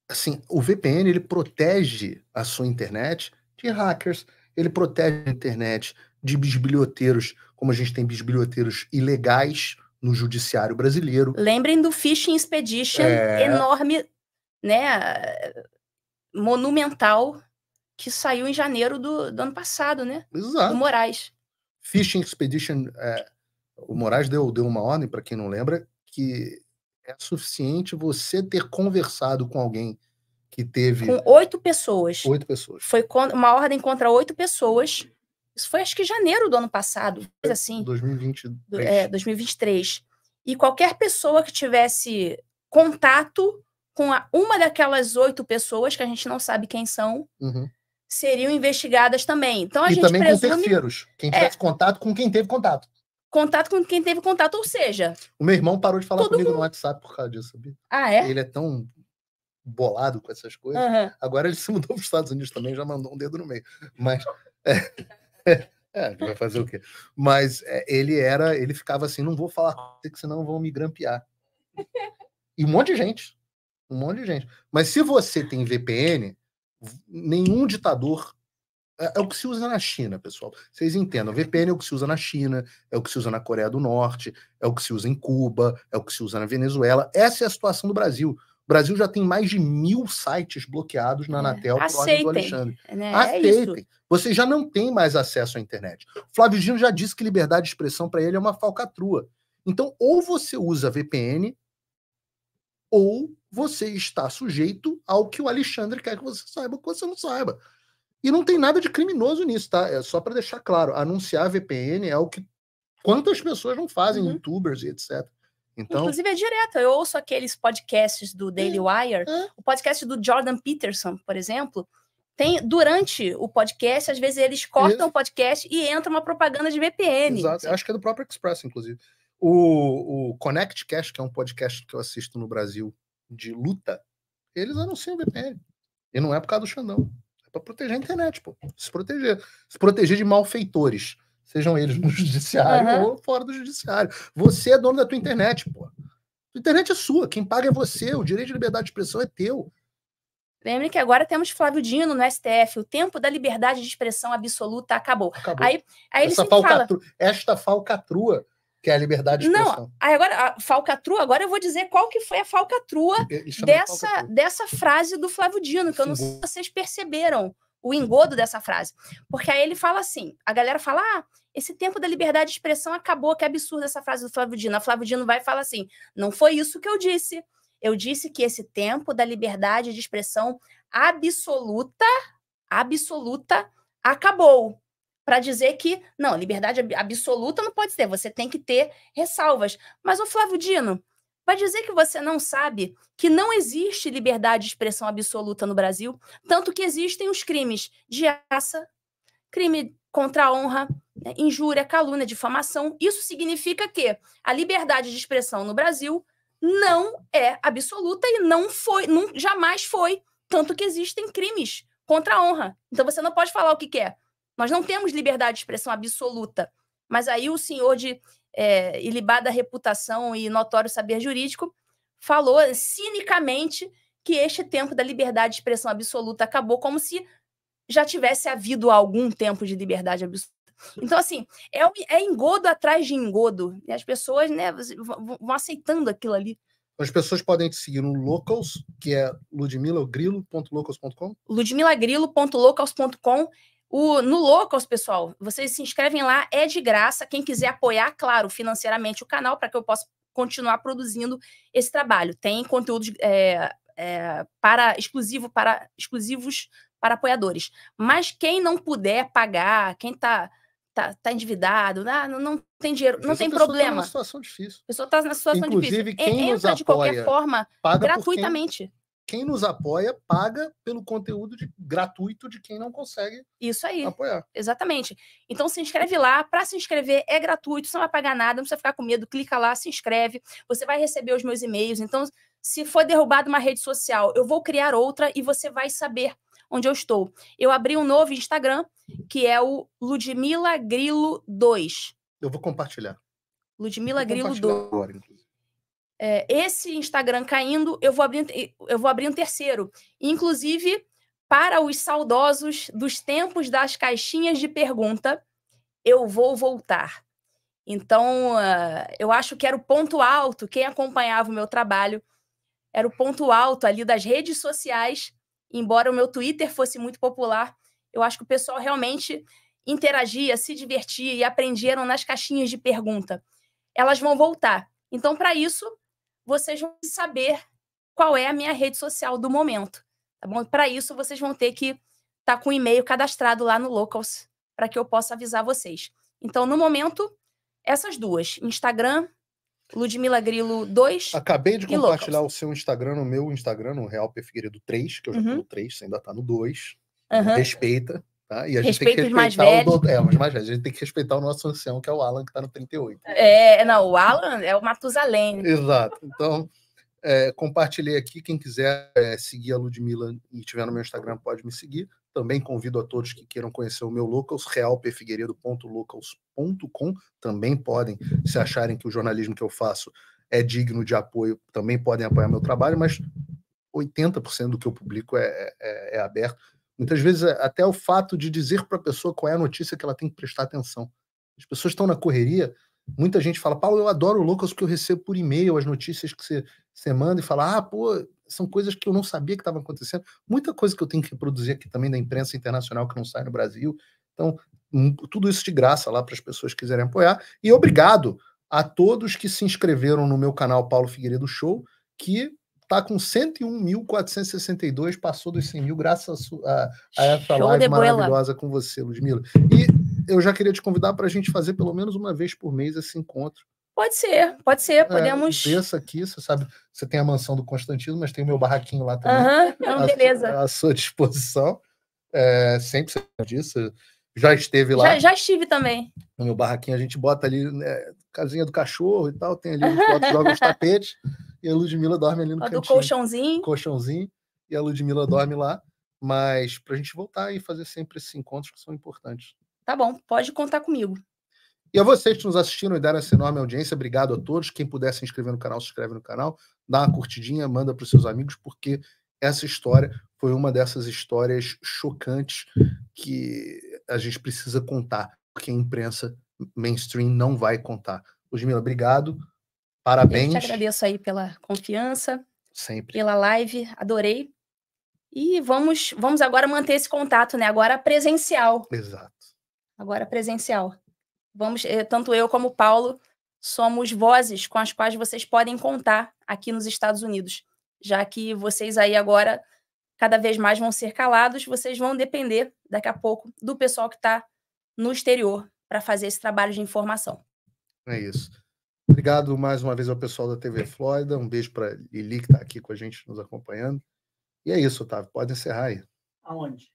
[SPEAKER 1] assim, o VPN ele protege a sua internet de hackers, ele protege a internet de bisbilhoteiros, como a gente tem bisbilhoteiros ilegais no judiciário brasileiro.
[SPEAKER 3] Lembrem do phishing expedition é... enorme, né, monumental que saiu em janeiro do, do ano passado, né? Exato. Do Moraes.
[SPEAKER 1] Phishing expedition, é, o Moraes deu, deu uma ordem para quem não lembra que é suficiente você ter conversado com alguém que teve. Com
[SPEAKER 3] oito pessoas. Oito pessoas. Foi uma ordem contra oito pessoas. Isso foi acho que janeiro do ano passado, assim.
[SPEAKER 1] 2023. É,
[SPEAKER 3] 2023. E qualquer pessoa que tivesse contato com a, uma daquelas oito pessoas, que a gente não sabe quem são, uhum. seriam investigadas também. Então a e gente também presume... com terceiros.
[SPEAKER 1] Quem é. tivesse é, contato com quem teve contato
[SPEAKER 3] contato com quem teve contato, ou seja.
[SPEAKER 1] O meu irmão parou de falar comigo mundo... no WhatsApp por causa disso, sabia? Ah, é? Ele é tão bolado com essas coisas. Uhum. Agora ele se mudou para os Estados Unidos também, já mandou um dedo no meio. Mas. É, é, é vai fazer o quê? Mas é, ele era, ele ficava assim, não vou falar com você, que senão vão me grampear. E um monte de gente. Um monte de gente. Mas se você tem VPN, nenhum ditador é, é, o que se usa na China, pessoal. Vocês entendam, VPN é o que se usa na China, é o que se usa na Coreia do Norte, é o que se usa em Cuba, é o que se usa na Venezuela. Essa é a situação do Brasil. O Brasil já tem mais de mil sites bloqueados na é. Anatel né? é. Aceitem, do Alexandre. Né? Aceitem. É Você já não tem mais acesso à internet. Flávio Gino já disse que liberdade de expressão para ele é uma falcatrua. Então, ou você usa VPN, ou você está sujeito ao que o Alexandre quer que você saiba, que você não saiba. E não tem nada de criminoso nisso, tá? É só para deixar claro, anunciar VPN é o que quantas pessoas não fazem, uhum. youtubers e etc. Então... Inclusive
[SPEAKER 3] é direto. Eu ouço aqueles podcasts do é, Daily Wire, é. o podcast do Jordan Peterson, por exemplo. Tem, durante o podcast, às vezes eles cortam Isso. o podcast e entra uma propaganda de VPN. Exato. Acho que é do próprio Express,
[SPEAKER 1] inclusive. O, o ConnectCast, que é um podcast que eu assisto no Brasil de luta, eles anunciam VPN. E não é por causa do Xandão para proteger a internet, pô. Se proteger. Se proteger de malfeitores, sejam eles no judiciário uhum. ou fora do judiciário. Você é dono da tua internet,
[SPEAKER 3] pô. A internet é sua, quem paga é você, o direito de liberdade de expressão é teu. Lembre que agora temos Flávio Dino no STF, o tempo da liberdade de expressão absoluta acabou. acabou. Aí, aí Essa ele falcatrua, fala...
[SPEAKER 1] Esta falcatrua que é a liberdade de expressão. Não,
[SPEAKER 3] agora, falcatrua, agora eu vou dizer qual que foi a falcatrua é dessa, falcatrua. dessa frase do Flávio Dino, que eu não sei se vocês perceberam o engodo dessa frase. Porque aí ele fala assim, a galera fala, ah, esse tempo da liberdade de expressão acabou, que absurdo essa frase do Flávio Dino. A Flávio Dino vai e fala assim, não foi isso que eu disse. Eu disse que esse tempo da liberdade de expressão absoluta, absoluta, acabou para dizer que, não, liberdade absoluta não pode ter, você tem que ter ressalvas. Mas o Flávio Dino, vai dizer que você não sabe que não existe liberdade de expressão absoluta no Brasil, tanto que existem os crimes de aça, crime contra a honra, né, injúria, calúnia, difamação. Isso significa que a liberdade de expressão no Brasil não é absoluta e não foi, não, jamais foi, tanto que existem crimes contra a honra. Então você não pode falar o que quer. É. Nós não temos liberdade de expressão absoluta. Mas aí o senhor de é, ilibada reputação e notório saber jurídico falou cinicamente que este tempo da liberdade de expressão absoluta acabou, como se já tivesse havido algum tempo de liberdade absoluta. Então, assim, é, é engodo atrás de engodo. E as pessoas né, vão aceitando aquilo ali.
[SPEAKER 1] As pessoas podem te seguir no Locals, que é ludmilagrilo.locals.com?
[SPEAKER 3] ludmilagrilo.locals.com o, no Locals, pessoal, vocês se inscrevem lá, é de graça. Quem quiser apoiar, claro, financeiramente o canal, para que eu possa continuar produzindo esse trabalho. Tem conteúdo é, é, para exclusivo para exclusivos para apoiadores. Mas quem não puder pagar, quem está tá, tá endividado, ah, não, não tem dinheiro, não tem tá problema. está numa situação difícil. A pessoa está na situação Inclusive, difícil. Quem Entra nos apoia, de qualquer forma gratuitamente
[SPEAKER 1] quem nos apoia paga
[SPEAKER 3] pelo conteúdo
[SPEAKER 1] de, gratuito
[SPEAKER 3] de quem não consegue Isso aí. apoiar. Exatamente. Então se inscreve lá. Para se inscrever é gratuito, você não vai pagar nada, não precisa ficar com medo. Clica lá, se inscreve. Você vai receber os meus e-mails. Então, se for derrubada uma rede social, eu vou criar outra e você vai saber onde eu estou. Eu abri um novo Instagram, que é o Ludmila Grilo 2. Eu vou compartilhar. Ludmila Grilo 2. Agora, inclusive é, esse Instagram caindo, eu vou abrir, eu vou abrir um terceiro. Inclusive, para os saudosos dos tempos das caixinhas de pergunta, eu vou voltar. Então, uh, eu acho que era o ponto alto, quem acompanhava o meu trabalho, era o ponto alto ali das redes sociais, embora o meu Twitter fosse muito popular, eu acho que o pessoal realmente interagia, se divertia e aprendiam nas caixinhas de pergunta. Elas vão voltar. Então, para isso, vocês vão saber qual é a minha rede social do momento, tá bom? Para isso, vocês vão ter que estar tá com o e-mail cadastrado lá no Locals para que eu possa avisar vocês. Então, no momento, essas duas, Instagram, Ludmila Grilo 2. Acabei de compartilhar
[SPEAKER 1] Locals. o seu Instagram, o meu Instagram, no Real P. Figueiredo 3, que eu já uhum. tô no 3, você ainda tá no 2. Uhum. Respeita. Tá? E a gente Respeito tem que respeitar mais o do... é, os mais velhos. A gente tem que respeitar o nosso ancião, que é o Alan, que está no 38.
[SPEAKER 3] É, é, não, o Alan é o Matusalém.
[SPEAKER 1] Exato. Então, é, compartilhei aqui. Quem quiser é, seguir a Ludmilla e tiver no meu Instagram, pode me seguir. Também convido a todos que queiram conhecer o meu Locals, realpfigueiredo.locals.com. Também podem, se acharem que o jornalismo que eu faço é digno de apoio, também podem apoiar meu trabalho, mas 80% do que eu publico é, é, é aberto. Muitas vezes, é, até o fato de dizer para a pessoa qual é a notícia que ela tem que prestar atenção. As pessoas estão na correria, muita gente fala, Paulo, eu adoro o Lucas que eu recebo por e-mail as notícias que você, você manda e fala, ah, pô, são coisas que eu não sabia que estavam acontecendo. Muita coisa que eu tenho que reproduzir aqui também da imprensa internacional que não sai no Brasil. Então, hum, tudo isso de graça lá para as pessoas que quiserem apoiar. E obrigado a todos que se inscreveram no meu canal Paulo Figueiredo Show, que tá com 101.462, passou dos 100 mil, graças a, a essa Show live maravilhosa com você, Ludmila. E eu já queria te convidar para a gente fazer pelo menos uma vez por mês esse encontro.
[SPEAKER 3] Pode ser, pode ser, é, podemos. É,
[SPEAKER 1] aqui, você sabe, você tem a mansão do Constantino, mas tem o meu barraquinho lá também. Uhum, beleza. À, sua disposição. É, sempre você disso. Já esteve lá. Já, já,
[SPEAKER 3] estive também.
[SPEAKER 1] No meu barraquinho, a gente bota ali né, casinha do cachorro e tal, tem ali, os, os tapetes e a Ludmilla dorme ali no a cantinho. Do colchãozinho. Colchãozinho, e a Ludmilla dorme lá. Mas para a gente voltar e fazer sempre esses encontros que são importantes.
[SPEAKER 3] Tá bom, pode contar comigo.
[SPEAKER 1] E a vocês que nos assistiram e deram essa enorme audiência, obrigado a todos. Quem puder se inscrever no canal, se inscreve no canal, dá uma curtidinha, manda para os seus amigos, porque essa história foi uma dessas histórias chocantes que a gente precisa contar, porque a imprensa mainstream não vai contar. Ludmila, obrigado. Parabéns. Eu te
[SPEAKER 3] agradeço aí pela confiança. Sempre. Pela live, adorei. E vamos, vamos agora manter esse contato, né? Agora presencial. Exato. Agora presencial. Vamos, eh, tanto eu como o Paulo somos vozes com as quais vocês podem contar aqui nos Estados Unidos, já que vocês aí agora cada vez mais vão ser calados, vocês vão depender daqui a pouco do pessoal que está no exterior para fazer esse trabalho de informação.
[SPEAKER 1] É isso. Obrigado mais uma vez ao pessoal da TV Flórida. Um beijo para Lili, que está aqui com a gente, nos acompanhando. E é isso, Otávio. Pode encerrar aí. Aonde?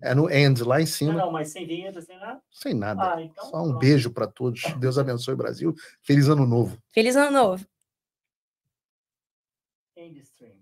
[SPEAKER 1] É no end, lá em cima. Não, ah, não mas
[SPEAKER 3] sem vinheta, sem nada? Sem nada. Ah, então, Só um pronto.
[SPEAKER 1] beijo para todos. Tá. Deus abençoe o Brasil. Feliz ano novo.
[SPEAKER 3] Feliz ano novo. End stream.